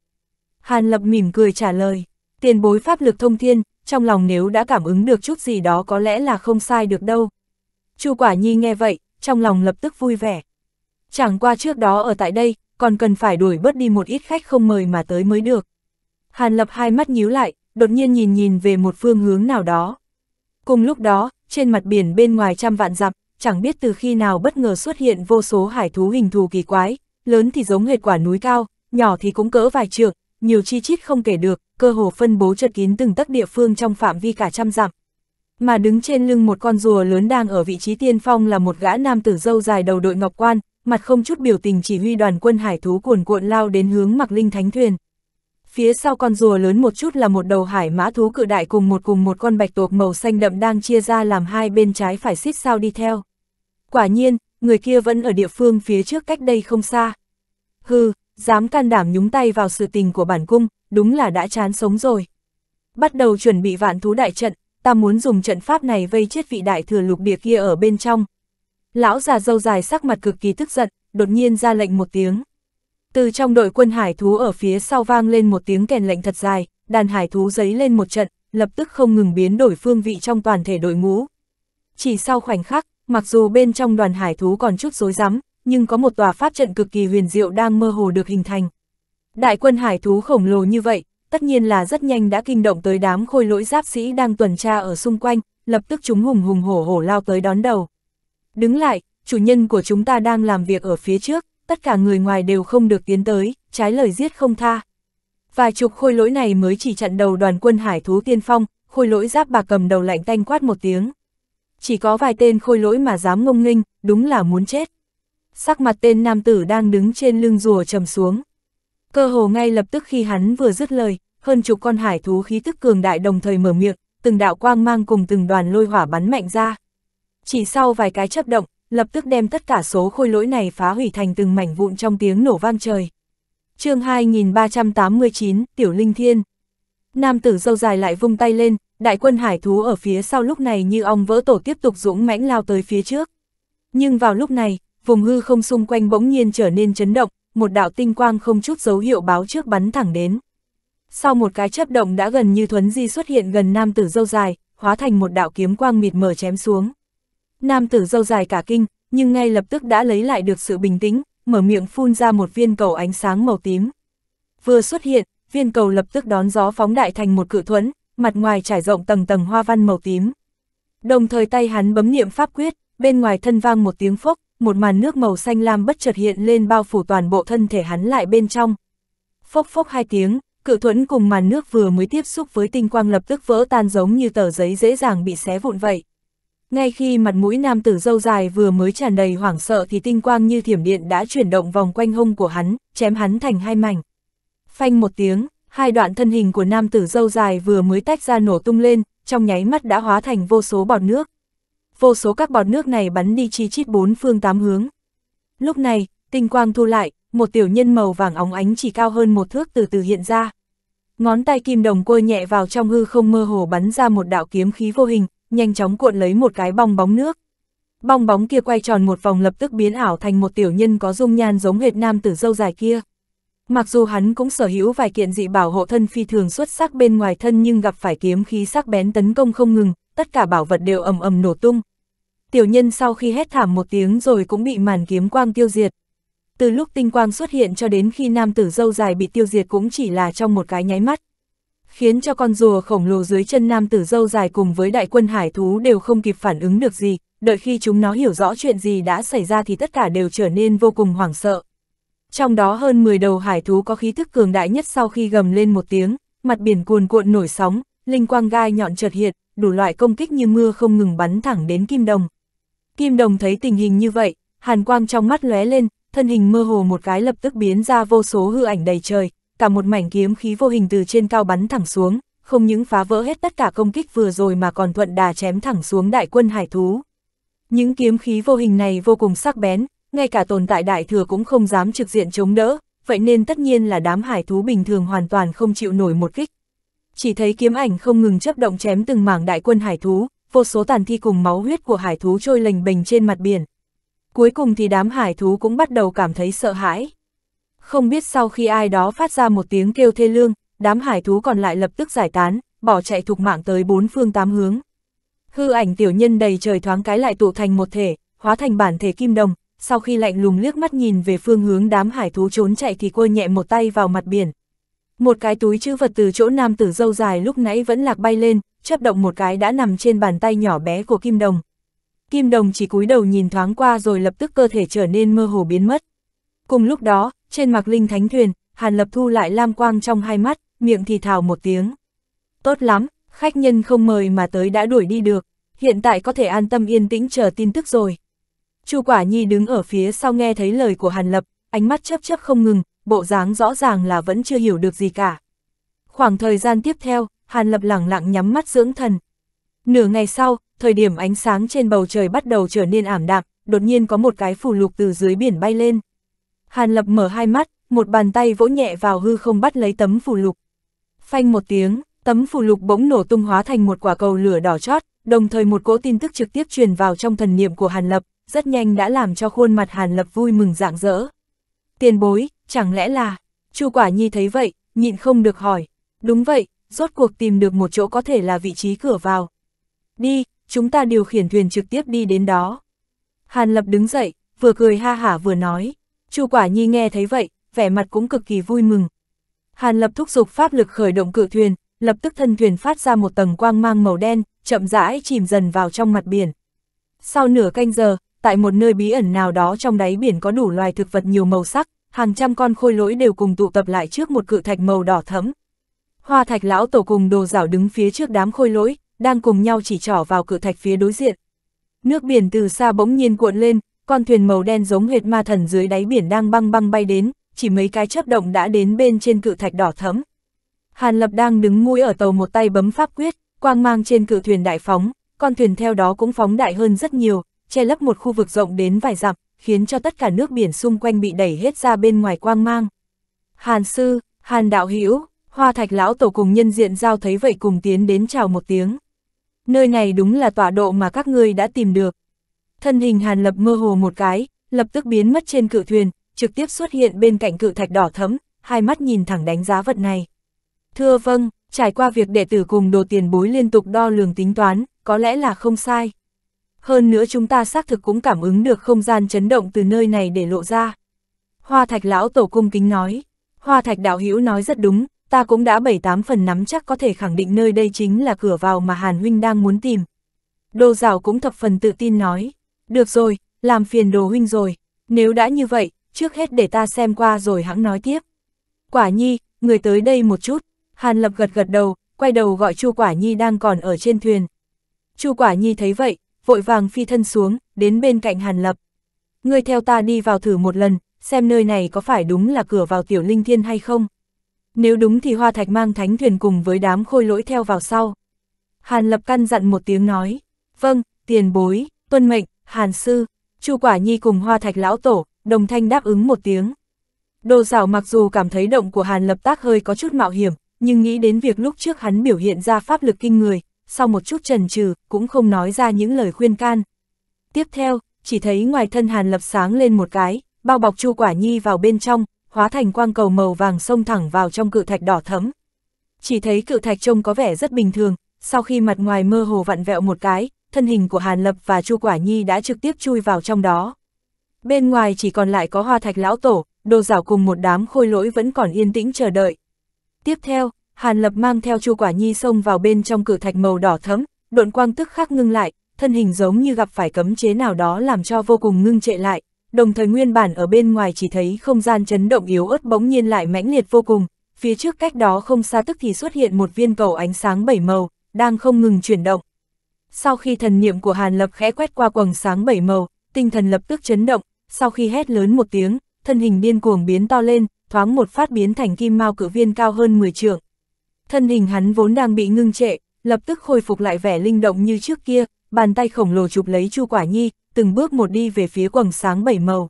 Hàn Lập mỉm cười trả lời, tiền bối pháp lực thông thiên, trong lòng nếu đã cảm ứng được chút gì đó có lẽ là không sai được đâu. Chu Quả Nhi nghe vậy, trong lòng lập tức vui vẻ. Chẳng qua trước đó ở tại đây, còn cần phải đuổi bớt đi một ít khách không mời mà tới mới được. Hàn Lập hai mắt nhíu lại, đột nhiên nhìn nhìn về một phương hướng nào đó. Cùng lúc đó, trên mặt biển bên ngoài trăm vạn dặm, chẳng biết từ khi nào bất ngờ xuất hiện vô số hải thú hình thù kỳ quái, lớn thì giống hệt quả núi cao, nhỏ thì cũng cỡ vài trượng, nhiều chi chít không kể được, cơ hồ phân bố chật kín từng tấc địa phương trong phạm vi cả trăm dặm. Mà đứng trên lưng một con rùa lớn đang ở vị trí tiên phong là một gã nam tử dâu dài đầu đội ngọc quan, mặt không chút biểu tình chỉ huy đoàn quân hải thú cuồn cuộn lao đến hướng mặc linh thánh thuyền. Phía sau con rùa lớn một chút là một đầu hải mã thú cự đại cùng một cùng một con bạch tuộc màu xanh đậm đang chia ra làm hai bên trái phải xích sao đi theo. Quả nhiên, người kia vẫn ở địa phương phía trước cách đây không xa. Hừ, dám can đảm nhúng tay vào sự tình của bản cung, đúng là đã chán sống rồi. Bắt đầu chuẩn bị vạn thú đại trận, ta muốn dùng trận pháp này vây chết vị đại thừa lục địa kia ở bên trong, Lão già dâu dài sắc mặt cực kỳ tức giận, đột nhiên ra lệnh một tiếng. Từ trong đội quân hải thú ở phía sau vang lên một tiếng kèn lệnh thật dài, đàn hải thú giấy lên một trận, lập tức không ngừng biến đổi phương vị trong toàn thể đội ngũ. Chỉ sau khoảnh khắc, mặc dù bên trong đoàn hải thú còn chút rối rắm, nhưng có một tòa pháp trận cực kỳ huyền diệu đang mơ hồ được hình thành. Đại quân hải thú khổng lồ như vậy, tất nhiên là rất nhanh đã kinh động tới đám khôi lỗi giáp sĩ đang tuần tra ở xung quanh, lập tức chúng hùng hùng hổ hổ lao tới đón đầu. Đứng lại, chủ nhân của chúng ta đang làm việc ở phía trước, tất cả người ngoài đều không được tiến tới, trái lời giết không tha. Vài chục khôi lỗi này mới chỉ chặn đầu đoàn quân hải thú tiên phong, khôi lỗi giáp bà cầm đầu lạnh tanh quát một tiếng. Chỉ có vài tên khôi lỗi mà dám ngông nghênh, đúng là muốn chết. Sắc mặt tên nam tử đang đứng trên lưng rùa trầm xuống. Cơ hồ ngay lập tức khi hắn vừa dứt lời, hơn chục con hải thú khí tức cường đại đồng thời mở miệng, từng đạo quang mang cùng từng đoàn lôi hỏa bắn mạnh ra. Chỉ sau vài cái chấp động, lập tức đem tất cả số khôi lỗi này phá hủy thành từng mảnh vụn trong tiếng nổ vang trời. chương 2389, Tiểu Linh Thiên. Nam tử dâu dài lại vung tay lên, đại quân hải thú ở phía sau lúc này như ong vỡ tổ tiếp tục dũng mãnh lao tới phía trước. Nhưng vào lúc này, vùng hư không xung quanh bỗng nhiên trở nên chấn động, một đạo tinh quang không chút dấu hiệu báo trước bắn thẳng đến. Sau một cái chấp động đã gần như thuấn di xuất hiện gần nam tử dâu dài, hóa thành một đạo kiếm quang mịt mờ chém xuống. Nam tử dâu dài cả kinh, nhưng ngay lập tức đã lấy lại được sự bình tĩnh, mở miệng phun ra một viên cầu ánh sáng màu tím. Vừa xuất hiện, viên cầu lập tức đón gió phóng đại thành một cự thuẫn, mặt ngoài trải rộng tầng tầng hoa văn màu tím. Đồng thời tay hắn bấm niệm pháp quyết, bên ngoài thân vang một tiếng phốc, một màn nước màu xanh lam bất chợt hiện lên bao phủ toàn bộ thân thể hắn lại bên trong. Phốc phốc hai tiếng, cự thuẫn cùng màn nước vừa mới tiếp xúc với tinh quang lập tức vỡ tan giống như tờ giấy dễ dàng bị xé vụn vậy. Ngay khi mặt mũi nam tử dâu dài vừa mới tràn đầy hoảng sợ thì tinh quang như thiểm điện đã chuyển động vòng quanh hông của hắn, chém hắn thành hai mảnh. Phanh một tiếng, hai đoạn thân hình của nam tử dâu dài vừa mới tách ra nổ tung lên, trong nháy mắt đã hóa thành vô số bọt nước. Vô số các bọt nước này bắn đi chi chít bốn phương tám hướng. Lúc này, tinh quang thu lại, một tiểu nhân màu vàng óng ánh chỉ cao hơn một thước từ từ hiện ra. Ngón tay kim đồng côi nhẹ vào trong hư không mơ hồ bắn ra một đạo kiếm khí vô hình, nhanh chóng cuộn lấy một cái bong bóng nước. Bong bóng kia quay tròn một vòng lập tức biến ảo thành một tiểu nhân có dung nhan giống hệt nam tử dâu dài kia. Mặc dù hắn cũng sở hữu vài kiện dị bảo hộ thân phi thường xuất sắc bên ngoài thân nhưng gặp phải kiếm khí sắc bén tấn công không ngừng, tất cả bảo vật đều ầm ầm nổ tung. Tiểu nhân sau khi hét thảm một tiếng rồi cũng bị màn kiếm quang tiêu diệt. Từ lúc tinh quang xuất hiện cho đến khi nam tử dâu dài bị tiêu diệt cũng chỉ là trong một cái nháy mắt khiến cho con rùa khổng lồ dưới chân nam tử dâu dài cùng với đại quân hải thú đều không kịp phản ứng được gì, đợi khi chúng nó hiểu rõ chuyện gì đã xảy ra thì tất cả đều trở nên vô cùng hoảng sợ. Trong đó hơn 10 đầu hải thú có khí thức cường đại nhất sau khi gầm lên một tiếng, mặt biển cuồn cuộn nổi sóng, linh quang gai nhọn chợt hiện, đủ loại công kích như mưa không ngừng bắn thẳng đến Kim Đồng. Kim Đồng thấy tình hình như vậy, hàn quang trong mắt lóe lên, thân hình mơ hồ một cái lập tức biến ra vô số hư ảnh đầy trời, cả một mảnh kiếm khí vô hình từ trên cao bắn thẳng xuống, không những phá vỡ hết tất cả công kích vừa rồi mà còn thuận đà chém thẳng xuống đại quân hải thú. Những kiếm khí vô hình này vô cùng sắc bén, ngay cả tồn tại đại thừa cũng không dám trực diện chống đỡ, vậy nên tất nhiên là đám hải thú bình thường hoàn toàn không chịu nổi một kích. Chỉ thấy kiếm ảnh không ngừng chấp động chém từng mảng đại quân hải thú, vô số tàn thi cùng máu huyết của hải thú trôi lềnh bềnh trên mặt biển. Cuối cùng thì đám hải thú cũng bắt đầu cảm thấy sợ hãi. Không biết sau khi ai đó phát ra một tiếng kêu thê lương, đám hải thú còn lại lập tức giải tán, bỏ chạy thục mạng tới bốn phương tám hướng. Hư ảnh tiểu nhân đầy trời thoáng cái lại tụ thành một thể, hóa thành bản thể kim đồng, sau khi lạnh lùng liếc mắt nhìn về phương hướng đám hải thú trốn chạy thì quơ nhẹ một tay vào mặt biển. Một cái túi chữ vật từ chỗ nam tử dâu dài lúc nãy vẫn lạc bay lên, chấp động một cái đã nằm trên bàn tay nhỏ bé của kim đồng. Kim đồng chỉ cúi đầu nhìn thoáng qua rồi lập tức cơ thể trở nên mơ hồ biến mất. Cùng lúc đó, trên mạc linh thánh thuyền, Hàn Lập thu lại lam quang trong hai mắt, miệng thì thào một tiếng. Tốt lắm, khách nhân không mời mà tới đã đuổi đi được, hiện tại có thể an tâm yên tĩnh chờ tin tức rồi. Chu Quả Nhi đứng ở phía sau nghe thấy lời của Hàn Lập, ánh mắt chớp chớp không ngừng, bộ dáng rõ ràng là vẫn chưa hiểu được gì cả. Khoảng thời gian tiếp theo, Hàn Lập lẳng lặng nhắm mắt dưỡng thần. Nửa ngày sau, thời điểm ánh sáng trên bầu trời bắt đầu trở nên ảm đạm, đột nhiên có một cái phù lục từ dưới biển bay lên. Hàn Lập mở hai mắt, một bàn tay vỗ nhẹ vào hư không bắt lấy tấm phù lục. Phanh một tiếng, tấm phù lục bỗng nổ tung hóa thành một quả cầu lửa đỏ chót, đồng thời một cỗ tin tức trực tiếp truyền vào trong thần niệm của Hàn Lập, rất nhanh đã làm cho khuôn mặt Hàn Lập vui mừng rạng rỡ. Tiền bối, chẳng lẽ là... Chu Quả Nhi thấy vậy, nhịn không được hỏi. Đúng vậy, rốt cuộc tìm được một chỗ có thể là vị trí cửa vào. Đi, chúng ta điều khiển thuyền trực tiếp đi đến đó. Hàn Lập đứng dậy, vừa cười ha hả vừa nói. Chu Quả Nhi nghe thấy vậy, vẻ mặt cũng cực kỳ vui mừng. Hàn Lập thúc giục pháp lực khởi động cự thuyền, lập tức thân thuyền phát ra một tầng quang mang màu đen, chậm rãi chìm dần vào trong mặt biển. Sau nửa canh giờ, tại một nơi bí ẩn nào đó trong đáy biển có đủ loài thực vật nhiều màu sắc, hàng trăm con khôi lỗi đều cùng tụ tập lại trước một cự thạch màu đỏ thẫm. Hoa thạch lão tổ cùng đồ rảo đứng phía trước đám khôi lỗi, đang cùng nhau chỉ trỏ vào cự thạch phía đối diện. Nước biển từ xa bỗng nhiên cuộn lên, con thuyền màu đen giống hệt ma thần dưới đáy biển đang băng băng bay đến, chỉ mấy cái chớp động đã đến bên trên cự thạch đỏ thẫm. Hàn Lập đang đứng mũi ở tàu một tay bấm pháp quyết, quang mang trên cự thuyền đại phóng, con thuyền theo đó cũng phóng đại hơn rất nhiều, che lấp một khu vực rộng đến vài dặm, khiến cho tất cả nước biển xung quanh bị đẩy hết ra bên ngoài quang mang. Hàn sư, Hàn đạo hữu, Hoa Thạch lão tổ cùng nhân diện giao thấy vậy cùng tiến đến chào một tiếng. Nơi này đúng là tọa độ mà các ngươi đã tìm được thân hình Hàn Lập mơ hồ một cái, lập tức biến mất trên cự thuyền, trực tiếp xuất hiện bên cạnh cự thạch đỏ thấm, hai mắt nhìn thẳng đánh giá vật này. Thưa vâng, trải qua việc đệ tử cùng đồ tiền bối liên tục đo lường tính toán, có lẽ là không sai. Hơn nữa chúng ta xác thực cũng cảm ứng được không gian chấn động từ nơi này để lộ ra. Hoa thạch lão tổ cung kính nói, hoa thạch đạo hữu nói rất đúng, ta cũng đã bảy tám phần nắm chắc có thể khẳng định nơi đây chính là cửa vào mà Hàn Huynh đang muốn tìm. Đô rào cũng thập phần tự tin nói. Được rồi, làm phiền đồ huynh rồi, nếu đã như vậy, trước hết để ta xem qua rồi hãng nói tiếp. Quả nhi, người tới đây một chút, Hàn Lập gật gật đầu, quay đầu gọi Chu Quả Nhi đang còn ở trên thuyền. Chu Quả Nhi thấy vậy, vội vàng phi thân xuống, đến bên cạnh Hàn Lập. người theo ta đi vào thử một lần, xem nơi này có phải đúng là cửa vào tiểu linh thiên hay không. Nếu đúng thì Hoa Thạch mang thánh thuyền cùng với đám khôi lỗi theo vào sau. Hàn Lập căn dặn một tiếng nói, vâng, tiền bối, tuân mệnh, Hàn Sư, Chu Quả Nhi cùng Hoa Thạch Lão Tổ, đồng thanh đáp ứng một tiếng. Đồ xảo mặc dù cảm thấy động của Hàn lập tác hơi có chút mạo hiểm, nhưng nghĩ đến việc lúc trước hắn biểu hiện ra pháp lực kinh người, sau một chút trần trừ, cũng không nói ra những lời khuyên can. Tiếp theo, chỉ thấy ngoài thân Hàn lập sáng lên một cái, bao bọc Chu Quả Nhi vào bên trong, hóa thành quang cầu màu vàng xông thẳng vào trong cự thạch đỏ thẫm. Chỉ thấy cự thạch trông có vẻ rất bình thường, sau khi mặt ngoài mơ hồ vặn vẹo một cái, thân hình của Hàn Lập và Chu Quả Nhi đã trực tiếp chui vào trong đó. Bên ngoài chỉ còn lại có hoa thạch lão tổ, đồ rảo cùng một đám khôi lỗi vẫn còn yên tĩnh chờ đợi. Tiếp theo, Hàn Lập mang theo Chu Quả Nhi xông vào bên trong cửa thạch màu đỏ thấm, độn quang tức khắc ngưng lại, thân hình giống như gặp phải cấm chế nào đó làm cho vô cùng ngưng trệ lại, đồng thời nguyên bản ở bên ngoài chỉ thấy không gian chấn động yếu ớt bỗng nhiên lại mãnh liệt vô cùng, phía trước cách đó không xa tức thì xuất hiện một viên cầu ánh sáng bảy màu, đang không ngừng chuyển động. Sau khi thần niệm của Hàn Lập khẽ quét qua quầng sáng bảy màu, tinh thần lập tức chấn động, sau khi hét lớn một tiếng, thân hình điên cuồng biến to lên, thoáng một phát biến thành kim mao cử viên cao hơn 10 trượng. Thân hình hắn vốn đang bị ngưng trệ, lập tức khôi phục lại vẻ linh động như trước kia, bàn tay khổng lồ chụp lấy Chu Quả Nhi, từng bước một đi về phía quầng sáng bảy màu.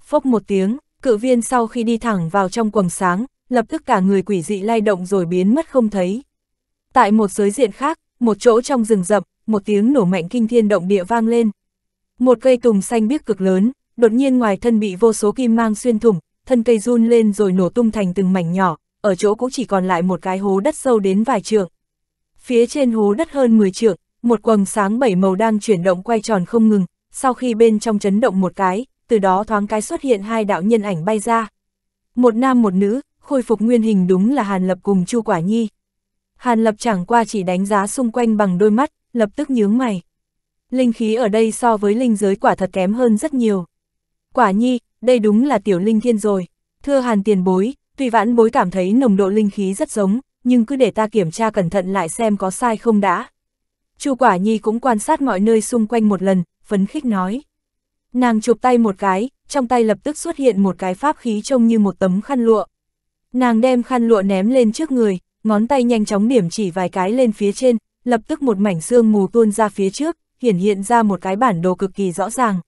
Phốc một tiếng, cự viên sau khi đi thẳng vào trong quầng sáng, lập tức cả người quỷ dị lay động rồi biến mất không thấy. Tại một giới diện khác, một chỗ trong rừng rậm, một tiếng nổ mạnh kinh thiên động địa vang lên. Một cây tùng xanh biếc cực lớn, đột nhiên ngoài thân bị vô số kim mang xuyên thủng, thân cây run lên rồi nổ tung thành từng mảnh nhỏ, ở chỗ cũng chỉ còn lại một cái hố đất sâu đến vài trượng. Phía trên hố đất hơn 10 trượng, một quầng sáng bảy màu đang chuyển động quay tròn không ngừng, sau khi bên trong chấn động một cái, từ đó thoáng cái xuất hiện hai đạo nhân ảnh bay ra. Một nam một nữ, khôi phục nguyên hình đúng là Hàn Lập cùng Chu Quả Nhi. Hàn Lập chẳng qua chỉ đánh giá xung quanh bằng đôi mắt, lập tức nhướng mày. Linh khí ở đây so với linh giới quả thật kém hơn rất nhiều. Quả nhi, đây đúng là tiểu linh thiên rồi. Thưa hàn tiền bối, tùy vãn bối cảm thấy nồng độ linh khí rất giống, nhưng cứ để ta kiểm tra cẩn thận lại xem có sai không đã. Chu quả nhi cũng quan sát mọi nơi xung quanh một lần, phấn khích nói. Nàng chụp tay một cái, trong tay lập tức xuất hiện một cái pháp khí trông như một tấm khăn lụa. Nàng đem khăn lụa ném lên trước người, ngón tay nhanh chóng điểm chỉ vài cái lên phía trên, lập tức một mảnh xương mù tuôn ra phía trước, hiển hiện ra một cái bản đồ cực kỳ rõ ràng.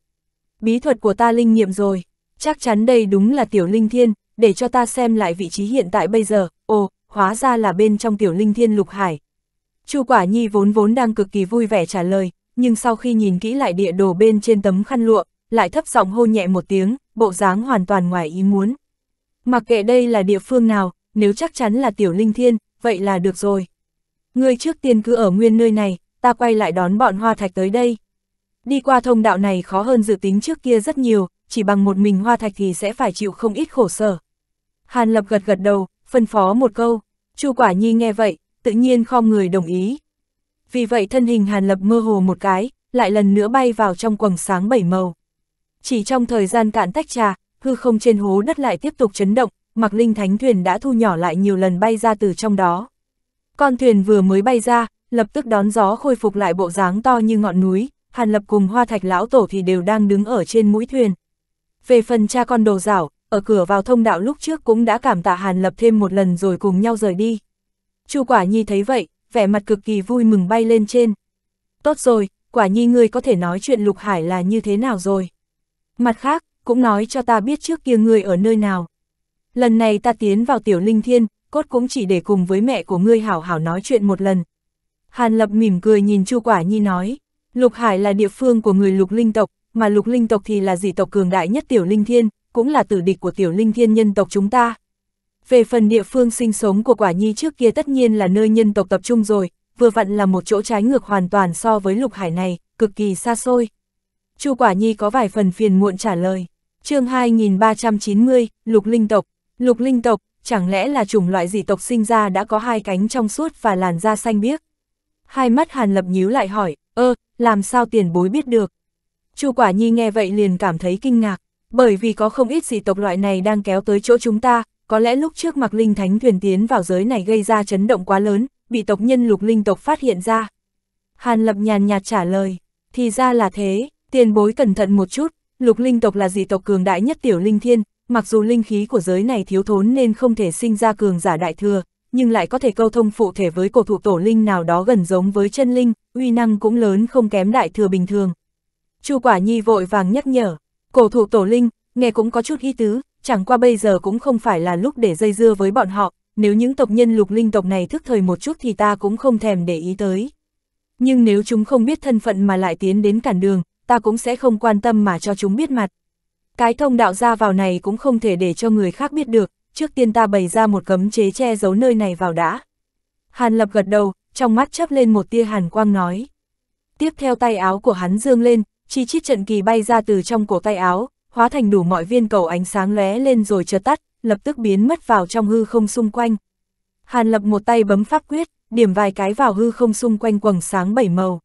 Bí thuật của ta linh nghiệm rồi, chắc chắn đây đúng là tiểu linh thiên, để cho ta xem lại vị trí hiện tại bây giờ, ồ, hóa ra là bên trong tiểu linh thiên lục hải. Chu Quả Nhi vốn vốn đang cực kỳ vui vẻ trả lời, nhưng sau khi nhìn kỹ lại địa đồ bên trên tấm khăn lụa, lại thấp giọng hô nhẹ một tiếng, bộ dáng hoàn toàn ngoài ý muốn. Mặc kệ đây là địa phương nào, nếu chắc chắn là tiểu linh thiên, vậy là được rồi ngươi trước tiên cứ ở nguyên nơi này, ta quay lại đón bọn hoa thạch tới đây. Đi qua thông đạo này khó hơn dự tính trước kia rất nhiều, chỉ bằng một mình hoa thạch thì sẽ phải chịu không ít khổ sở. Hàn Lập gật gật đầu, phân phó một câu, Chu Quả Nhi nghe vậy, tự nhiên khom người đồng ý. Vì vậy thân hình Hàn Lập mơ hồ một cái, lại lần nữa bay vào trong quầng sáng bảy màu. Chỉ trong thời gian cạn tách trà, hư không trên hố đất lại tiếp tục chấn động, mặc linh thánh thuyền đã thu nhỏ lại nhiều lần bay ra từ trong đó. Con thuyền vừa mới bay ra, lập tức đón gió khôi phục lại bộ dáng to như ngọn núi, Hàn Lập cùng Hoa Thạch Lão Tổ thì đều đang đứng ở trên mũi thuyền. Về phần cha con đồ rảo, ở cửa vào thông đạo lúc trước cũng đã cảm tạ Hàn Lập thêm một lần rồi cùng nhau rời đi. Chu Quả Nhi thấy vậy, vẻ mặt cực kỳ vui mừng bay lên trên. Tốt rồi, Quả Nhi ngươi có thể nói chuyện Lục Hải là như thế nào rồi. Mặt khác, cũng nói cho ta biết trước kia ngươi ở nơi nào. Lần này ta tiến vào tiểu linh thiên, cốt cũng chỉ để cùng với mẹ của ngươi hảo hảo nói chuyện một lần. Hàn Lập mỉm cười nhìn Chu Quả Nhi nói, Lục Hải là địa phương của người Lục Linh tộc, mà Lục Linh tộc thì là dị tộc cường đại nhất Tiểu Linh Thiên, cũng là tử địch của Tiểu Linh Thiên nhân tộc chúng ta. Về phần địa phương sinh sống của Quả Nhi trước kia tất nhiên là nơi nhân tộc tập trung rồi, vừa vặn là một chỗ trái ngược hoàn toàn so với Lục Hải này, cực kỳ xa xôi. Chu Quả Nhi có vài phần phiền muộn trả lời. Chương 2390, Lục Linh tộc. Lục Linh tộc, chẳng lẽ là chủng loại dị tộc sinh ra đã có hai cánh trong suốt và làn da xanh biếc. Hai mắt Hàn Lập nhíu lại hỏi, ơ, làm sao tiền bối biết được? Chu Quả Nhi nghe vậy liền cảm thấy kinh ngạc, bởi vì có không ít dị tộc loại này đang kéo tới chỗ chúng ta, có lẽ lúc trước mặc linh thánh thuyền tiến vào giới này gây ra chấn động quá lớn, bị tộc nhân lục linh tộc phát hiện ra. Hàn Lập nhàn nhạt trả lời, thì ra là thế, tiền bối cẩn thận một chút, lục linh tộc là dị tộc cường đại nhất tiểu linh thiên, mặc dù linh khí của giới này thiếu thốn nên không thể sinh ra cường giả đại thừa, nhưng lại có thể câu thông phụ thể với cổ thụ tổ linh nào đó gần giống với chân linh, uy năng cũng lớn không kém đại thừa bình thường. Chu Quả Nhi vội vàng nhắc nhở, cổ thụ tổ linh, nghe cũng có chút ý tứ, chẳng qua bây giờ cũng không phải là lúc để dây dưa với bọn họ, nếu những tộc nhân lục linh tộc này thức thời một chút thì ta cũng không thèm để ý tới. Nhưng nếu chúng không biết thân phận mà lại tiến đến cản đường, ta cũng sẽ không quan tâm mà cho chúng biết mặt. Cái thông đạo ra vào này cũng không thể để cho người khác biết được, trước tiên ta bày ra một cấm chế che giấu nơi này vào đã. Hàn Lập gật đầu, trong mắt chớp lên một tia hàn quang nói. Tiếp theo tay áo của hắn dương lên, chi chít trận kỳ bay ra từ trong cổ tay áo, hóa thành đủ mọi viên cầu ánh sáng lóe lên rồi chợt tắt, lập tức biến mất vào trong hư không xung quanh. Hàn Lập một tay bấm pháp quyết, điểm vài cái vào hư không xung quanh quầng sáng bảy màu.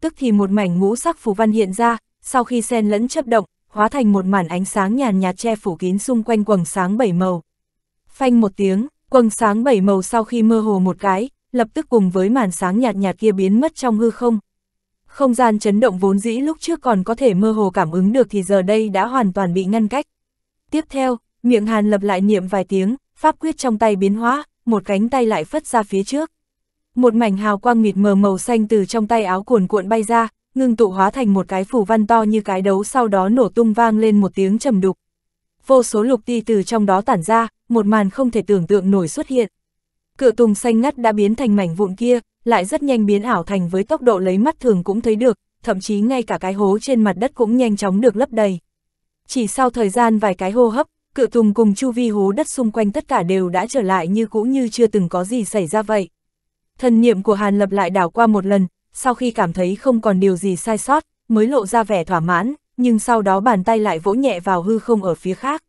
Tức thì một mảnh ngũ sắc phù văn hiện ra, sau khi sen lẫn chấp động, hóa thành một màn ánh sáng nhàn nhạt che phủ kín xung quanh quầng sáng bảy màu. Phanh một tiếng, quầng sáng bảy màu sau khi mơ hồ một cái, lập tức cùng với màn sáng nhạt nhạt kia biến mất trong hư không. Không gian chấn động vốn dĩ lúc trước còn có thể mơ hồ cảm ứng được thì giờ đây đã hoàn toàn bị ngăn cách. Tiếp theo, miệng hàn lập lại niệm vài tiếng, pháp quyết trong tay biến hóa, một cánh tay lại phất ra phía trước. Một mảnh hào quang mịt mờ màu xanh từ trong tay áo cuồn cuộn bay ra, ngưng tụ hóa thành một cái phủ văn to như cái đấu sau đó nổ tung vang lên một tiếng trầm đục. Vô số lục ti từ trong đó tản ra, một màn không thể tưởng tượng nổi xuất hiện. Cự tùng xanh ngắt đã biến thành mảnh vụn kia, lại rất nhanh biến ảo thành với tốc độ lấy mắt thường cũng thấy được, thậm chí ngay cả cái hố trên mặt đất cũng nhanh chóng được lấp đầy. Chỉ sau thời gian vài cái hô hấp, cự tùng cùng chu vi hố đất xung quanh tất cả đều đã trở lại như cũ như chưa từng có gì xảy ra vậy. Thần niệm của Hàn Lập lại đảo qua một lần, sau khi cảm thấy không còn điều gì sai sót, mới lộ ra vẻ thỏa mãn, nhưng sau đó bàn tay lại vỗ nhẹ vào hư không ở phía khác.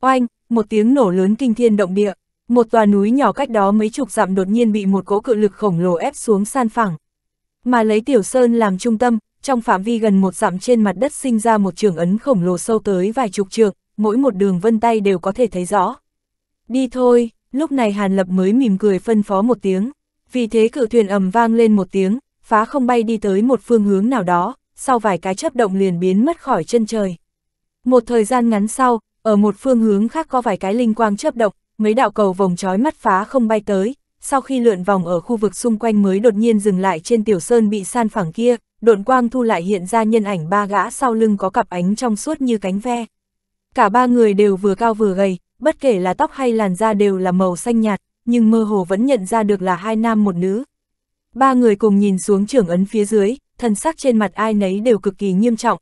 Oanh, một tiếng nổ lớn kinh thiên động địa, một tòa núi nhỏ cách đó mấy chục dặm đột nhiên bị một cỗ cự lực khổng lồ ép xuống san phẳng. Mà lấy tiểu sơn làm trung tâm, trong phạm vi gần một dặm trên mặt đất sinh ra một trường ấn khổng lồ sâu tới vài chục trường, mỗi một đường vân tay đều có thể thấy rõ. Đi thôi, lúc này Hàn Lập mới mỉm cười phân phó một tiếng, vì thế cự thuyền ầm vang lên một tiếng, phá không bay đi tới một phương hướng nào đó, sau vài cái chấp động liền biến mất khỏi chân trời. Một thời gian ngắn sau, ở một phương hướng khác có vài cái linh quang chấp động, mấy đạo cầu vòng trói mắt phá không bay tới, sau khi lượn vòng ở khu vực xung quanh mới đột nhiên dừng lại trên tiểu sơn bị san phẳng kia, độn quang thu lại hiện ra nhân ảnh ba gã sau lưng có cặp ánh trong suốt như cánh ve. Cả ba người đều vừa cao vừa gầy, bất kể là tóc hay làn da đều là màu xanh nhạt, nhưng mơ hồ vẫn nhận ra được là hai nam một nữ, Ba người cùng nhìn xuống trưởng ấn phía dưới, thần sắc trên mặt ai nấy đều cực kỳ nghiêm trọng.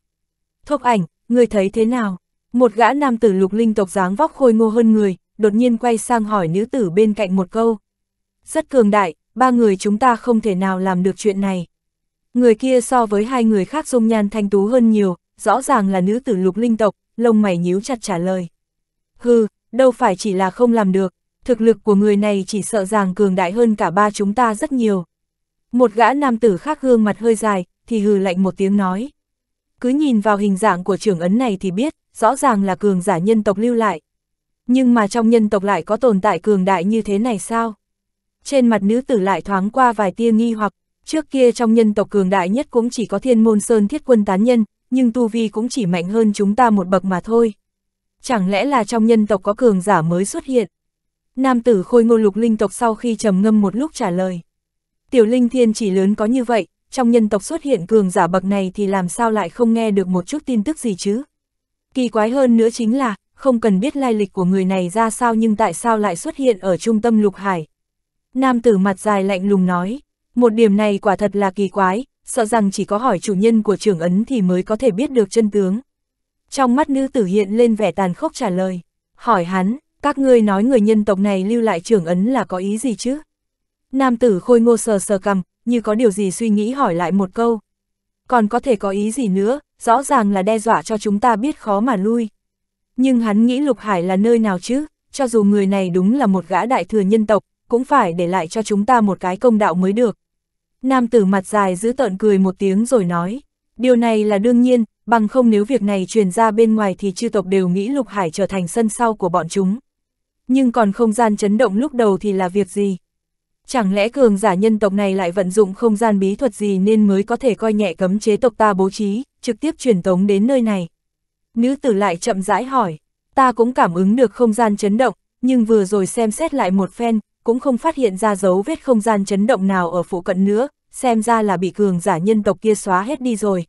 Thốc ảnh, người thấy thế nào? Một gã nam tử lục linh tộc dáng vóc khôi ngô hơn người, đột nhiên quay sang hỏi nữ tử bên cạnh một câu. Rất cường đại, ba người chúng ta không thể nào làm được chuyện này. Người kia so với hai người khác dung nhan thanh tú hơn nhiều, rõ ràng là nữ tử lục linh tộc, lông mày nhíu chặt trả lời. Hừ, đâu phải chỉ là không làm được, thực lực của người này chỉ sợ rằng cường đại hơn cả ba chúng ta rất nhiều. Một gã nam tử khác gương mặt hơi dài, thì hừ lạnh một tiếng nói. Cứ nhìn vào hình dạng của trưởng ấn này thì biết, rõ ràng là cường giả nhân tộc lưu lại. Nhưng mà trong nhân tộc lại có tồn tại cường đại như thế này sao? Trên mặt nữ tử lại thoáng qua vài tia nghi hoặc, trước kia trong nhân tộc cường đại nhất cũng chỉ có thiên môn sơn thiết quân tán nhân, nhưng tu vi cũng chỉ mạnh hơn chúng ta một bậc mà thôi. Chẳng lẽ là trong nhân tộc có cường giả mới xuất hiện? Nam tử khôi ngô lục linh tộc sau khi trầm ngâm một lúc trả lời. Tiểu linh thiên chỉ lớn có như vậy, trong nhân tộc xuất hiện cường giả bậc này thì làm sao lại không nghe được một chút tin tức gì chứ? Kỳ quái hơn nữa chính là, không cần biết lai lịch của người này ra sao nhưng tại sao lại xuất hiện ở trung tâm lục hải. Nam tử mặt dài lạnh lùng nói, một điểm này quả thật là kỳ quái, sợ rằng chỉ có hỏi chủ nhân của trưởng ấn thì mới có thể biết được chân tướng. Trong mắt nữ tử hiện lên vẻ tàn khốc trả lời, hỏi hắn, các ngươi nói người nhân tộc này lưu lại trưởng ấn là có ý gì chứ? Nam tử khôi ngô sờ sờ cầm, như có điều gì suy nghĩ hỏi lại một câu. Còn có thể có ý gì nữa, rõ ràng là đe dọa cho chúng ta biết khó mà lui. Nhưng hắn nghĩ Lục Hải là nơi nào chứ, cho dù người này đúng là một gã đại thừa nhân tộc, cũng phải để lại cho chúng ta một cái công đạo mới được. Nam tử mặt dài giữ tợn cười một tiếng rồi nói, điều này là đương nhiên, bằng không nếu việc này truyền ra bên ngoài thì chư tộc đều nghĩ Lục Hải trở thành sân sau của bọn chúng. Nhưng còn không gian chấn động lúc đầu thì là việc gì? Chẳng lẽ cường giả nhân tộc này lại vận dụng không gian bí thuật gì nên mới có thể coi nhẹ cấm chế tộc ta bố trí, trực tiếp truyền tống đến nơi này? Nữ tử lại chậm rãi hỏi, ta cũng cảm ứng được không gian chấn động, nhưng vừa rồi xem xét lại một phen, cũng không phát hiện ra dấu vết không gian chấn động nào ở phụ cận nữa, xem ra là bị cường giả nhân tộc kia xóa hết đi rồi.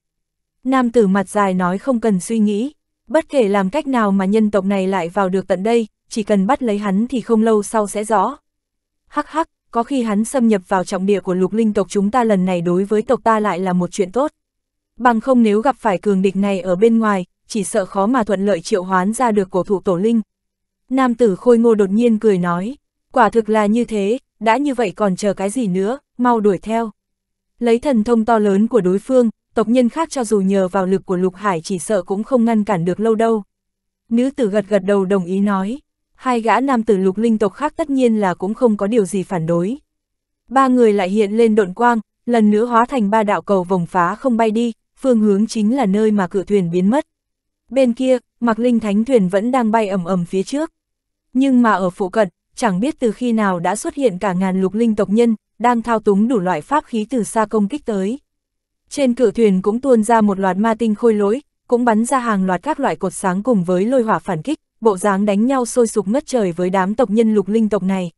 Nam tử mặt dài nói không cần suy nghĩ, bất kể làm cách nào mà nhân tộc này lại vào được tận đây, chỉ cần bắt lấy hắn thì không lâu sau sẽ rõ. Hắc hắc, có khi hắn xâm nhập vào trọng địa của lục linh tộc chúng ta lần này đối với tộc ta lại là một chuyện tốt. Bằng không nếu gặp phải cường địch này ở bên ngoài, chỉ sợ khó mà thuận lợi triệu hoán ra được cổ thụ tổ linh. Nam tử khôi ngô đột nhiên cười nói, quả thực là như thế, đã như vậy còn chờ cái gì nữa, mau đuổi theo. Lấy thần thông to lớn của đối phương, tộc nhân khác cho dù nhờ vào lực của lục hải chỉ sợ cũng không ngăn cản được lâu đâu. Nữ tử gật gật đầu đồng ý nói, Hai gã nam tử lục linh tộc khác tất nhiên là cũng không có điều gì phản đối. Ba người lại hiện lên độn quang, lần nữa hóa thành ba đạo cầu vòng phá không bay đi, phương hướng chính là nơi mà cự thuyền biến mất. Bên kia, mặc linh thánh thuyền vẫn đang bay ầm ầm phía trước. Nhưng mà ở phụ cận, chẳng biết từ khi nào đã xuất hiện cả ngàn lục linh tộc nhân, đang thao túng đủ loại pháp khí từ xa công kích tới. Trên cự thuyền cũng tuôn ra một loạt ma tinh khôi lỗi, cũng bắn ra hàng loạt các loại cột sáng cùng với lôi hỏa phản kích, bộ dáng đánh nhau sôi sục ngất trời với đám tộc nhân lục linh tộc này.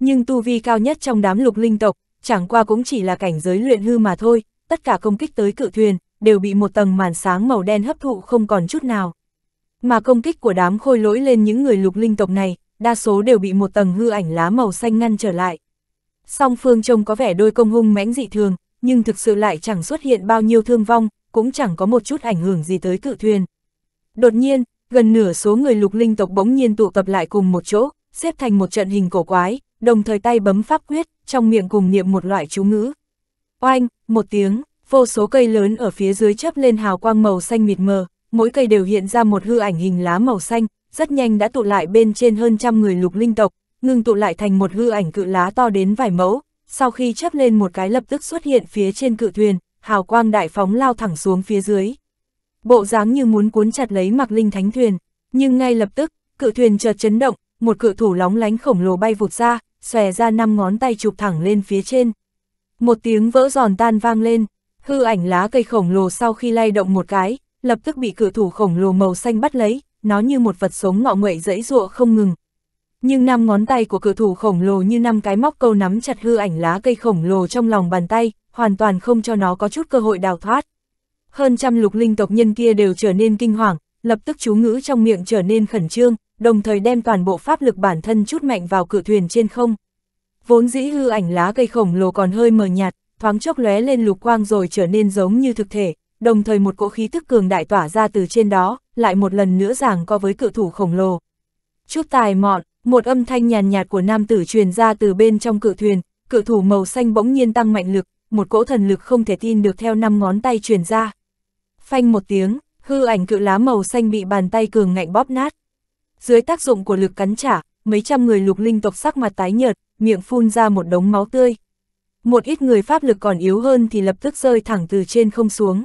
Nhưng tu vi cao nhất trong đám lục linh tộc, chẳng qua cũng chỉ là cảnh giới luyện hư mà thôi, tất cả công kích tới cự thuyền, đều bị một tầng màn sáng màu đen hấp thụ không còn chút nào. Mà công kích của đám khôi lỗi lên những người lục linh tộc này, đa số đều bị một tầng hư ảnh lá màu xanh ngăn trở lại. Song phương trông có vẻ đôi công hung mãnh dị thường, nhưng thực sự lại chẳng xuất hiện bao nhiêu thương vong, cũng chẳng có một chút ảnh hưởng gì tới cự thuyền. Đột nhiên, gần nửa số người lục linh tộc bỗng nhiên tụ tập lại cùng một chỗ, xếp thành một trận hình cổ quái, đồng thời tay bấm pháp quyết, trong miệng cùng niệm một loại chú ngữ. Oanh, một tiếng, vô số cây lớn ở phía dưới chớp lên hào quang màu xanh mịt mờ, mỗi cây đều hiện ra một hư ảnh hình lá màu xanh, rất nhanh đã tụ lại bên trên hơn trăm người lục linh tộc, ngưng tụ lại thành một hư ảnh cự lá to đến vài mẫu, sau khi chớp lên một cái lập tức xuất hiện phía trên cự thuyền, hào quang đại phóng lao thẳng xuống phía dưới bộ dáng như muốn cuốn chặt lấy mặc linh thánh thuyền, nhưng ngay lập tức, cự thuyền chợt chấn động, một cự thủ lóng lánh khổng lồ bay vụt ra, xòe ra năm ngón tay chụp thẳng lên phía trên. Một tiếng vỡ giòn tan vang lên, hư ảnh lá cây khổng lồ sau khi lay động một cái, lập tức bị cự thủ khổng lồ màu xanh bắt lấy, nó như một vật sống ngọ nguậy dẫy dụa không ngừng. Nhưng năm ngón tay của cự thủ khổng lồ như năm cái móc câu nắm chặt hư ảnh lá cây khổng lồ trong lòng bàn tay, hoàn toàn không cho nó có chút cơ hội đào thoát hơn trăm lục linh tộc nhân kia đều trở nên kinh hoàng, lập tức chú ngữ trong miệng trở nên khẩn trương, đồng thời đem toàn bộ pháp lực bản thân chút mạnh vào cự thuyền trên không. Vốn dĩ hư ảnh lá cây khổng lồ còn hơi mờ nhạt, thoáng chốc lóe lên lục quang rồi trở nên giống như thực thể, đồng thời một cỗ khí tức cường đại tỏa ra từ trên đó, lại một lần nữa giảng co với cự thủ khổng lồ. Chút tài mọn, một âm thanh nhàn nhạt của nam tử truyền ra từ bên trong cự thuyền, cự thủ màu xanh bỗng nhiên tăng mạnh lực, một cỗ thần lực không thể tin được theo năm ngón tay truyền ra phanh một tiếng, hư ảnh cự lá màu xanh bị bàn tay cường ngạnh bóp nát. Dưới tác dụng của lực cắn trả, mấy trăm người lục linh tộc sắc mặt tái nhợt, miệng phun ra một đống máu tươi. Một ít người pháp lực còn yếu hơn thì lập tức rơi thẳng từ trên không xuống.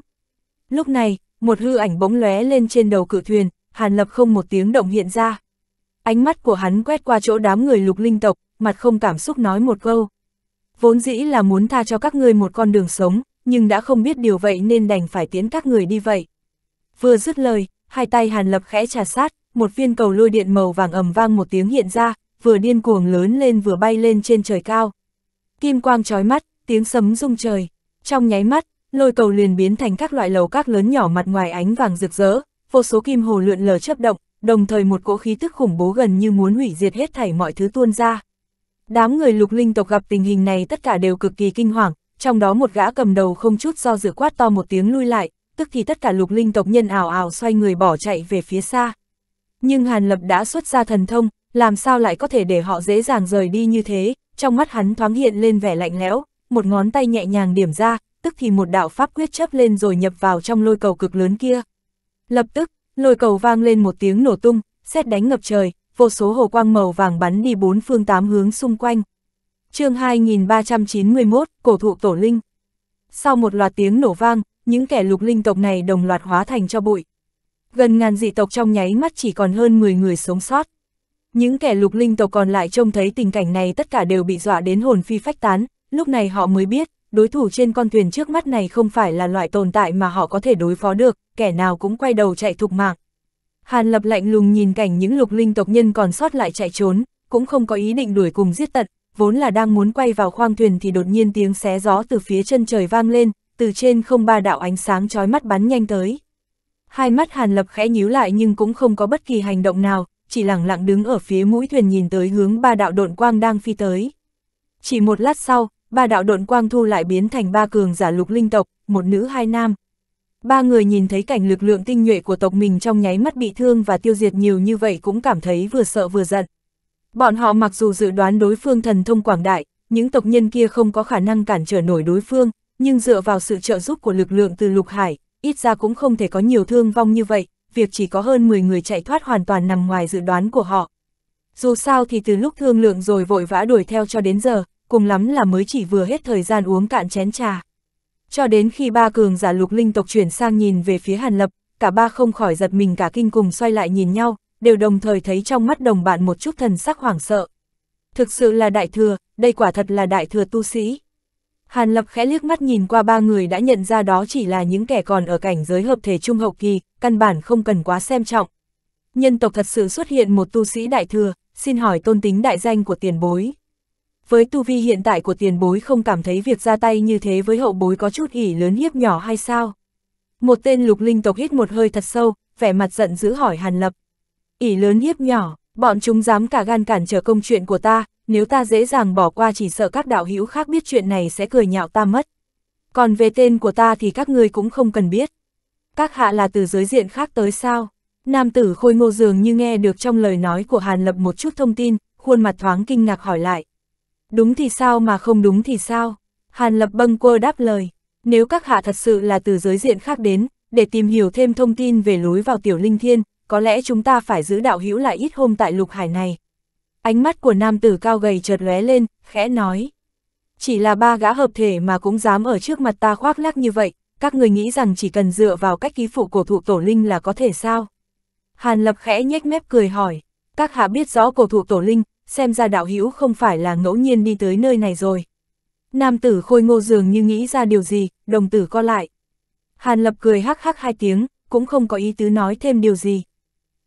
Lúc này, một hư ảnh bỗng lóe lên trên đầu cự thuyền, Hàn Lập không một tiếng động hiện ra. Ánh mắt của hắn quét qua chỗ đám người lục linh tộc, mặt không cảm xúc nói một câu. Vốn dĩ là muốn tha cho các ngươi một con đường sống, nhưng đã không biết điều vậy nên đành phải tiến các người đi vậy. Vừa dứt lời, hai tay Hàn Lập khẽ trà sát, một viên cầu lôi điện màu vàng ầm vang một tiếng hiện ra, vừa điên cuồng lớn lên vừa bay lên trên trời cao. Kim quang chói mắt, tiếng sấm rung trời. Trong nháy mắt, lôi cầu liền biến thành các loại lầu các lớn nhỏ mặt ngoài ánh vàng rực rỡ, vô số kim hồ lượn lờ chấp động, đồng thời một cỗ khí tức khủng bố gần như muốn hủy diệt hết thảy mọi thứ tuôn ra. Đám người lục linh tộc gặp tình hình này tất cả đều cực kỳ kinh hoàng, trong đó một gã cầm đầu không chút do dự quát to một tiếng lui lại, tức thì tất cả lục linh tộc nhân ảo ảo xoay người bỏ chạy về phía xa. Nhưng Hàn Lập đã xuất ra thần thông, làm sao lại có thể để họ dễ dàng rời đi như thế, trong mắt hắn thoáng hiện lên vẻ lạnh lẽo, một ngón tay nhẹ nhàng điểm ra, tức thì một đạo pháp quyết chấp lên rồi nhập vào trong lôi cầu cực lớn kia. Lập tức, lôi cầu vang lên một tiếng nổ tung, xét đánh ngập trời, vô số hồ quang màu vàng bắn đi bốn phương tám hướng xung quanh chương 2391, cổ thụ tổ linh. Sau một loạt tiếng nổ vang, những kẻ lục linh tộc này đồng loạt hóa thành cho bụi. Gần ngàn dị tộc trong nháy mắt chỉ còn hơn 10 người sống sót. Những kẻ lục linh tộc còn lại trông thấy tình cảnh này tất cả đều bị dọa đến hồn phi phách tán, lúc này họ mới biết, đối thủ trên con thuyền trước mắt này không phải là loại tồn tại mà họ có thể đối phó được, kẻ nào cũng quay đầu chạy thục mạng. Hàn lập lạnh lùng nhìn cảnh những lục linh tộc nhân còn sót lại chạy trốn, cũng không có ý định đuổi cùng giết tận, vốn là đang muốn quay vào khoang thuyền thì đột nhiên tiếng xé gió từ phía chân trời vang lên, từ trên không ba đạo ánh sáng chói mắt bắn nhanh tới. Hai mắt Hàn Lập khẽ nhíu lại nhưng cũng không có bất kỳ hành động nào, chỉ lặng lặng đứng ở phía mũi thuyền nhìn tới hướng ba đạo độn quang đang phi tới. Chỉ một lát sau, ba đạo độn quang thu lại biến thành ba cường giả lục linh tộc, một nữ hai nam. Ba người nhìn thấy cảnh lực lượng tinh nhuệ của tộc mình trong nháy mắt bị thương và tiêu diệt nhiều như vậy cũng cảm thấy vừa sợ vừa giận. Bọn họ mặc dù dự đoán đối phương thần thông quảng đại, những tộc nhân kia không có khả năng cản trở nổi đối phương, nhưng dựa vào sự trợ giúp của lực lượng từ lục hải, ít ra cũng không thể có nhiều thương vong như vậy, việc chỉ có hơn 10 người chạy thoát hoàn toàn nằm ngoài dự đoán của họ. Dù sao thì từ lúc thương lượng rồi vội vã đuổi theo cho đến giờ, cùng lắm là mới chỉ vừa hết thời gian uống cạn chén trà. Cho đến khi ba cường giả lục linh tộc chuyển sang nhìn về phía Hàn Lập, cả ba không khỏi giật mình cả kinh cùng xoay lại nhìn nhau, đều đồng thời thấy trong mắt đồng bạn một chút thần sắc hoảng sợ. Thực sự là đại thừa, đây quả thật là đại thừa tu sĩ. Hàn Lập khẽ liếc mắt nhìn qua ba người đã nhận ra đó chỉ là những kẻ còn ở cảnh giới hợp thể trung hậu kỳ, căn bản không cần quá xem trọng. Nhân tộc thật sự xuất hiện một tu sĩ đại thừa, xin hỏi tôn tính đại danh của tiền bối. Với tu vi hiện tại của tiền bối không cảm thấy việc ra tay như thế với hậu bối có chút ỉ lớn hiếp nhỏ hay sao? Một tên lục linh tộc hít một hơi thật sâu, vẻ mặt giận dữ hỏi Hàn Lập ỷ lớn hiếp nhỏ, bọn chúng dám cả gan cản trở công chuyện của ta, nếu ta dễ dàng bỏ qua chỉ sợ các đạo hữu khác biết chuyện này sẽ cười nhạo ta mất. Còn về tên của ta thì các ngươi cũng không cần biết. Các hạ là từ giới diện khác tới sao? Nam tử khôi ngô dường như nghe được trong lời nói của Hàn Lập một chút thông tin, khuôn mặt thoáng kinh ngạc hỏi lại. Đúng thì sao mà không đúng thì sao? Hàn Lập bâng quơ đáp lời. Nếu các hạ thật sự là từ giới diện khác đến, để tìm hiểu thêm thông tin về lối vào tiểu linh thiên, có lẽ chúng ta phải giữ đạo hữu lại ít hôm tại lục hải này. Ánh mắt của nam tử cao gầy chợt lóe lên, khẽ nói. Chỉ là ba gã hợp thể mà cũng dám ở trước mặt ta khoác lác như vậy, các người nghĩ rằng chỉ cần dựa vào cách ký phụ cổ thụ tổ linh là có thể sao? Hàn lập khẽ nhếch mép cười hỏi, các hạ biết rõ cổ thụ tổ linh, xem ra đạo hữu không phải là ngẫu nhiên đi tới nơi này rồi. Nam tử khôi ngô dường như nghĩ ra điều gì, đồng tử co lại. Hàn lập cười hắc hắc hai tiếng, cũng không có ý tứ nói thêm điều gì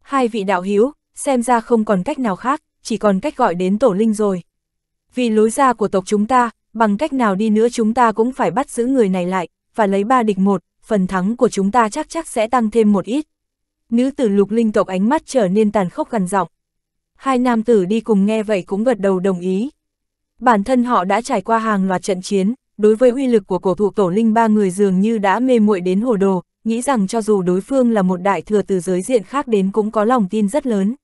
hai vị đạo hiếu xem ra không còn cách nào khác, chỉ còn cách gọi đến tổ linh rồi. Vì lối ra của tộc chúng ta, bằng cách nào đi nữa chúng ta cũng phải bắt giữ người này lại, và lấy ba địch một, phần thắng của chúng ta chắc chắc sẽ tăng thêm một ít. Nữ tử lục linh tộc ánh mắt trở nên tàn khốc gần giọng. Hai nam tử đi cùng nghe vậy cũng gật đầu đồng ý. Bản thân họ đã trải qua hàng loạt trận chiến, đối với uy lực của cổ thụ tổ linh ba người dường như đã mê muội đến hồ đồ, nghĩ rằng cho dù đối phương là một đại thừa từ giới diện khác đến cũng có lòng tin rất lớn.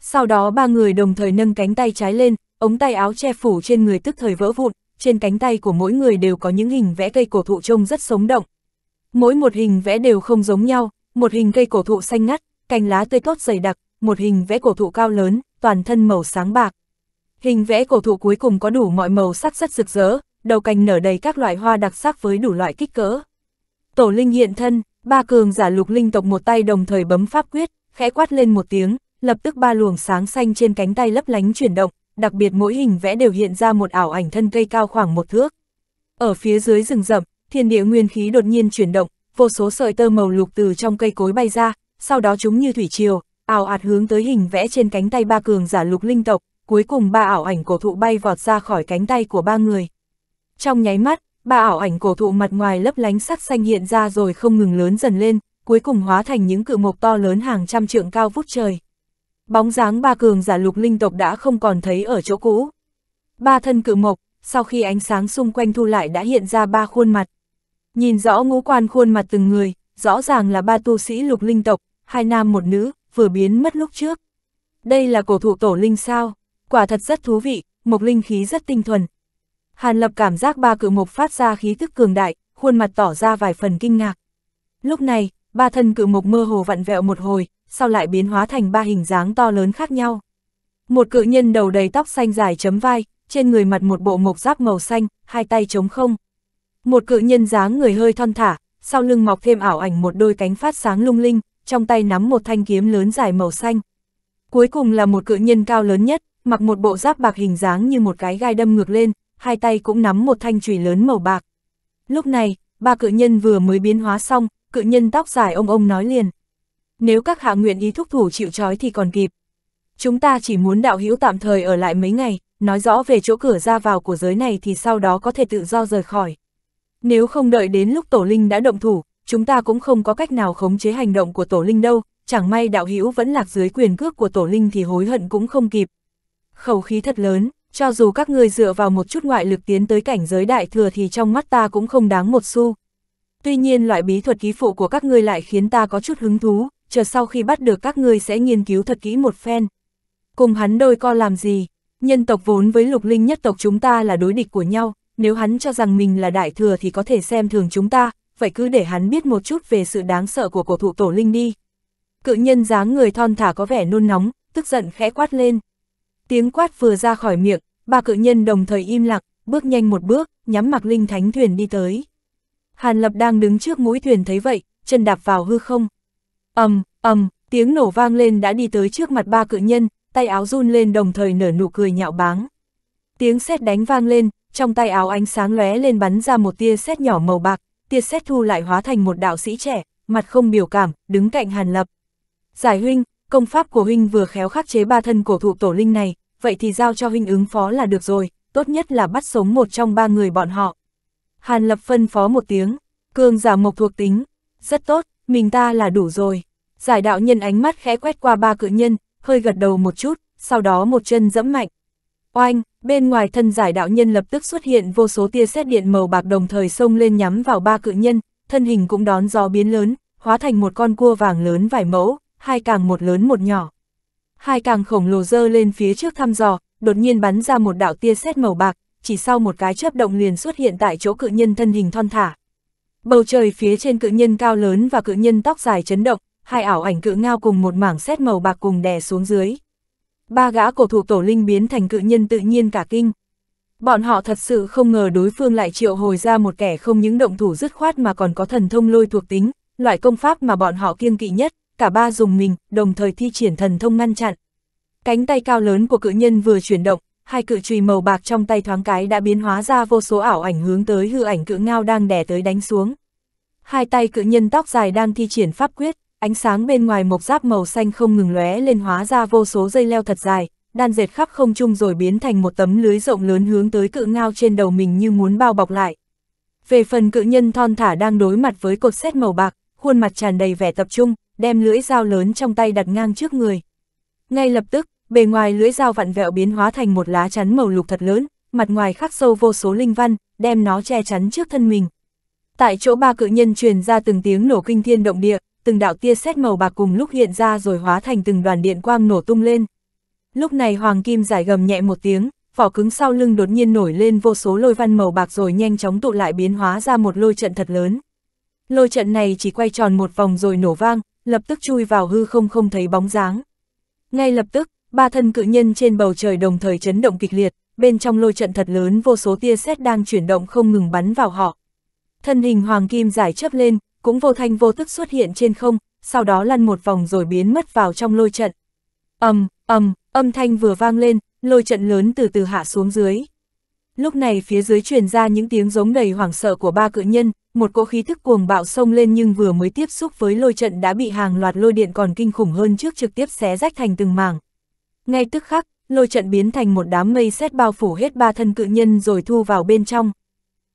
Sau đó ba người đồng thời nâng cánh tay trái lên, ống tay áo che phủ trên người tức thời vỡ vụn, trên cánh tay của mỗi người đều có những hình vẽ cây cổ thụ trông rất sống động. Mỗi một hình vẽ đều không giống nhau, một hình cây cổ thụ xanh ngắt, cành lá tươi tốt dày đặc, một hình vẽ cổ thụ cao lớn, toàn thân màu sáng bạc. Hình vẽ cổ thụ cuối cùng có đủ mọi màu sắc rất rực rỡ, đầu cành nở đầy các loại hoa đặc sắc với đủ loại kích cỡ. Tổ linh hiện thân, Ba cường giả lục linh tộc một tay đồng thời bấm pháp quyết, khẽ quát lên một tiếng, lập tức ba luồng sáng xanh trên cánh tay lấp lánh chuyển động, đặc biệt mỗi hình vẽ đều hiện ra một ảo ảnh thân cây cao khoảng một thước. Ở phía dưới rừng rậm, thiên địa nguyên khí đột nhiên chuyển động, vô số sợi tơ màu lục từ trong cây cối bay ra, sau đó chúng như thủy triều, ảo ạt hướng tới hình vẽ trên cánh tay ba cường giả lục linh tộc, cuối cùng ba ảo ảnh cổ thụ bay vọt ra khỏi cánh tay của ba người. Trong nháy mắt, ba ảo ảnh cổ thụ mặt ngoài lấp lánh sắc xanh hiện ra rồi không ngừng lớn dần lên, cuối cùng hóa thành những cự mộc to lớn hàng trăm trượng cao vút trời. Bóng dáng ba cường giả lục linh tộc đã không còn thấy ở chỗ cũ. Ba thân cự mộc, sau khi ánh sáng xung quanh thu lại đã hiện ra ba khuôn mặt. Nhìn rõ ngũ quan khuôn mặt từng người, rõ ràng là ba tu sĩ lục linh tộc, hai nam một nữ, vừa biến mất lúc trước. Đây là cổ thụ tổ linh sao, quả thật rất thú vị, mộc linh khí rất tinh thuần, Hàn Lập cảm giác ba cự mục phát ra khí thức cường đại, khuôn mặt tỏ ra vài phần kinh ngạc. Lúc này, ba thân cự mục mơ hồ vặn vẹo một hồi, sau lại biến hóa thành ba hình dáng to lớn khác nhau. Một cự nhân đầu đầy tóc xanh dài chấm vai, trên người mặt một bộ mộc giáp màu xanh, hai tay trống không. Một cự nhân dáng người hơi thon thả, sau lưng mọc thêm ảo ảnh một đôi cánh phát sáng lung linh, trong tay nắm một thanh kiếm lớn dài màu xanh. Cuối cùng là một cự nhân cao lớn nhất, mặc một bộ giáp bạc hình dáng như một cái gai đâm ngược lên, hai tay cũng nắm một thanh chùy lớn màu bạc. Lúc này, ba cự nhân vừa mới biến hóa xong, cự nhân tóc dài ông ông nói liền. Nếu các hạ nguyện ý thúc thủ chịu trói thì còn kịp. Chúng ta chỉ muốn đạo hữu tạm thời ở lại mấy ngày, nói rõ về chỗ cửa ra vào của giới này thì sau đó có thể tự do rời khỏi. Nếu không đợi đến lúc tổ linh đã động thủ, chúng ta cũng không có cách nào khống chế hành động của tổ linh đâu, chẳng may đạo hữu vẫn lạc dưới quyền cước của tổ linh thì hối hận cũng không kịp. Khẩu khí thật lớn, cho dù các ngươi dựa vào một chút ngoại lực tiến tới cảnh giới đại thừa thì trong mắt ta cũng không đáng một xu. Tuy nhiên loại bí thuật ký phụ của các ngươi lại khiến ta có chút hứng thú, chờ sau khi bắt được các ngươi sẽ nghiên cứu thật kỹ một phen. Cùng hắn đôi co làm gì? Nhân tộc vốn với lục linh nhất tộc chúng ta là đối địch của nhau, nếu hắn cho rằng mình là đại thừa thì có thể xem thường chúng ta, vậy cứ để hắn biết một chút về sự đáng sợ của cổ thụ tổ linh đi. Cự nhân dáng người thon thả có vẻ nôn nóng, tức giận khẽ quát lên. Tiếng quát vừa ra khỏi miệng, ba cự nhân đồng thời im lặng, bước nhanh một bước, nhắm mặc linh thánh thuyền đi tới. Hàn Lập đang đứng trước mũi thuyền thấy vậy, chân đạp vào hư không. ầm um, ầm tiếng nổ vang lên đã đi tới trước mặt ba cự nhân, tay áo run lên đồng thời nở nụ cười nhạo báng. Tiếng sét đánh vang lên, trong tay áo ánh sáng lóe lên bắn ra một tia sét nhỏ màu bạc, tia sét thu lại hóa thành một đạo sĩ trẻ, mặt không biểu cảm, đứng cạnh Hàn Lập. Giải huynh, công pháp của huynh vừa khéo khắc chế ba thân cổ thụ tổ linh này, vậy thì giao cho huynh ứng phó là được rồi, tốt nhất là bắt sống một trong ba người bọn họ. Hàn Lập phân phó một tiếng, cường giả mộc thuộc tính, rất tốt, mình ta là đủ rồi. Giải đạo nhân ánh mắt khẽ quét qua ba cự nhân, hơi gật đầu một chút, sau đó một chân dẫm mạnh. Oanh, bên ngoài thân giải đạo nhân lập tức xuất hiện vô số tia sét điện màu bạc đồng thời xông lên nhắm vào ba cự nhân, thân hình cũng đón gió biến lớn, hóa thành một con cua vàng lớn vài mẫu, hai càng một lớn một nhỏ. Hai càng khổng lồ dơ lên phía trước thăm dò, đột nhiên bắn ra một đạo tia sét màu bạc, chỉ sau một cái chớp động liền xuất hiện tại chỗ cự nhân thân hình thon thả. Bầu trời phía trên cự nhân cao lớn và cự nhân tóc dài chấn động, hai ảo ảnh cự ngao cùng một mảng sét màu bạc cùng đè xuống dưới. Ba gã cổ thủ tổ linh biến thành cự nhân tự nhiên cả kinh. Bọn họ thật sự không ngờ đối phương lại triệu hồi ra một kẻ không những động thủ dứt khoát mà còn có thần thông lôi thuộc tính, loại công pháp mà bọn họ kiêng kỵ nhất cả ba dùng mình, đồng thời thi triển thần thông ngăn chặn. Cánh tay cao lớn của cự nhân vừa chuyển động, hai cự chùy màu bạc trong tay thoáng cái đã biến hóa ra vô số ảo ảnh hướng tới hư ảnh cự ngao đang đè tới đánh xuống. Hai tay cự nhân tóc dài đang thi triển pháp quyết, ánh sáng bên ngoài mộc giáp màu xanh không ngừng lóe lên hóa ra vô số dây leo thật dài, đan dệt khắp không trung rồi biến thành một tấm lưới rộng lớn hướng tới cự ngao trên đầu mình như muốn bao bọc lại. Về phần cự nhân thon thả đang đối mặt với cột xét màu bạc, khuôn mặt tràn đầy vẻ tập trung, đem lưỡi dao lớn trong tay đặt ngang trước người. Ngay lập tức, bề ngoài lưỡi dao vặn vẹo biến hóa thành một lá chắn màu lục thật lớn, mặt ngoài khắc sâu vô số linh văn, đem nó che chắn trước thân mình. Tại chỗ ba cự nhân truyền ra từng tiếng nổ kinh thiên động địa, từng đạo tia xét màu bạc cùng lúc hiện ra rồi hóa thành từng đoàn điện quang nổ tung lên. Lúc này Hoàng Kim giải gầm nhẹ một tiếng, vỏ cứng sau lưng đột nhiên nổi lên vô số lôi văn màu bạc rồi nhanh chóng tụ lại biến hóa ra một lôi trận thật lớn. Lôi trận này chỉ quay tròn một vòng rồi nổ vang, lập tức chui vào hư không không thấy bóng dáng. Ngay lập tức, ba thân cự nhân trên bầu trời đồng thời chấn động kịch liệt, bên trong lôi trận thật lớn vô số tia sét đang chuyển động không ngừng bắn vào họ. Thân hình hoàng kim giải chấp lên, cũng vô thanh vô tức xuất hiện trên không, sau đó lăn một vòng rồi biến mất vào trong lôi trận. Ầm, um, ầm, âm thanh vừa vang lên, lôi trận lớn từ từ hạ xuống dưới. Lúc này phía dưới truyền ra những tiếng giống đầy hoảng sợ của ba cự nhân, một cỗ khí thức cuồng bạo xông lên nhưng vừa mới tiếp xúc với lôi trận đã bị hàng loạt lôi điện còn kinh khủng hơn trước trực tiếp xé rách thành từng mảng. Ngay tức khắc, lôi trận biến thành một đám mây sét bao phủ hết ba thân cự nhân rồi thu vào bên trong.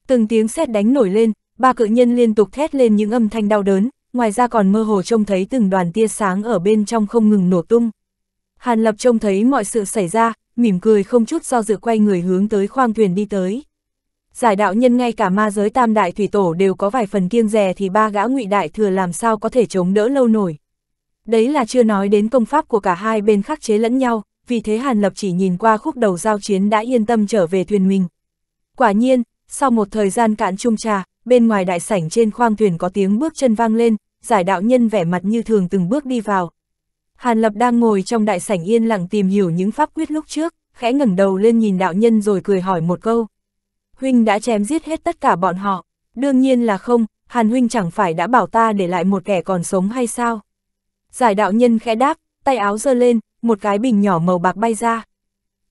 Từng tiếng sét đánh nổi lên, ba cự nhân liên tục thét lên những âm thanh đau đớn, ngoài ra còn mơ hồ trông thấy từng đoàn tia sáng ở bên trong không ngừng nổ tung. Hàn Lập trông thấy mọi sự xảy ra, mỉm cười không chút do dự quay người hướng tới khoang thuyền đi tới giải đạo nhân ngay cả ma giới tam đại thủy tổ đều có vài phần kiêng rè thì ba gã ngụy đại thừa làm sao có thể chống đỡ lâu nổi. Đấy là chưa nói đến công pháp của cả hai bên khắc chế lẫn nhau, vì thế Hàn Lập chỉ nhìn qua khúc đầu giao chiến đã yên tâm trở về thuyền mình. Quả nhiên, sau một thời gian cạn chung trà, bên ngoài đại sảnh trên khoang thuyền có tiếng bước chân vang lên, giải đạo nhân vẻ mặt như thường từng bước đi vào. Hàn Lập đang ngồi trong đại sảnh yên lặng tìm hiểu những pháp quyết lúc trước, khẽ ngẩng đầu lên nhìn đạo nhân rồi cười hỏi một câu huynh đã chém giết hết tất cả bọn họ. Đương nhiên là không, Hàn huynh chẳng phải đã bảo ta để lại một kẻ còn sống hay sao? Giải đạo nhân khẽ đáp, tay áo giơ lên, một cái bình nhỏ màu bạc bay ra.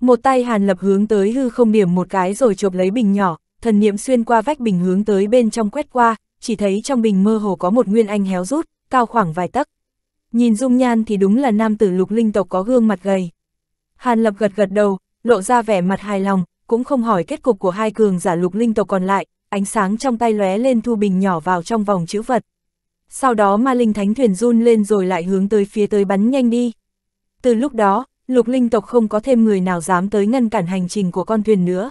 Một tay Hàn lập hướng tới hư không điểm một cái rồi chộp lấy bình nhỏ, thần niệm xuyên qua vách bình hướng tới bên trong quét qua, chỉ thấy trong bình mơ hồ có một nguyên anh héo rút, cao khoảng vài tấc. Nhìn dung nhan thì đúng là nam tử lục linh tộc có gương mặt gầy. Hàn lập gật gật đầu, lộ ra vẻ mặt hài lòng, cũng không hỏi kết cục của hai cường giả lục linh tộc còn lại, ánh sáng trong tay lóe lên thu bình nhỏ vào trong vòng chữ vật. Sau đó ma linh thánh thuyền run lên rồi lại hướng tới phía tới bắn nhanh đi. Từ lúc đó, lục linh tộc không có thêm người nào dám tới ngăn cản hành trình của con thuyền nữa.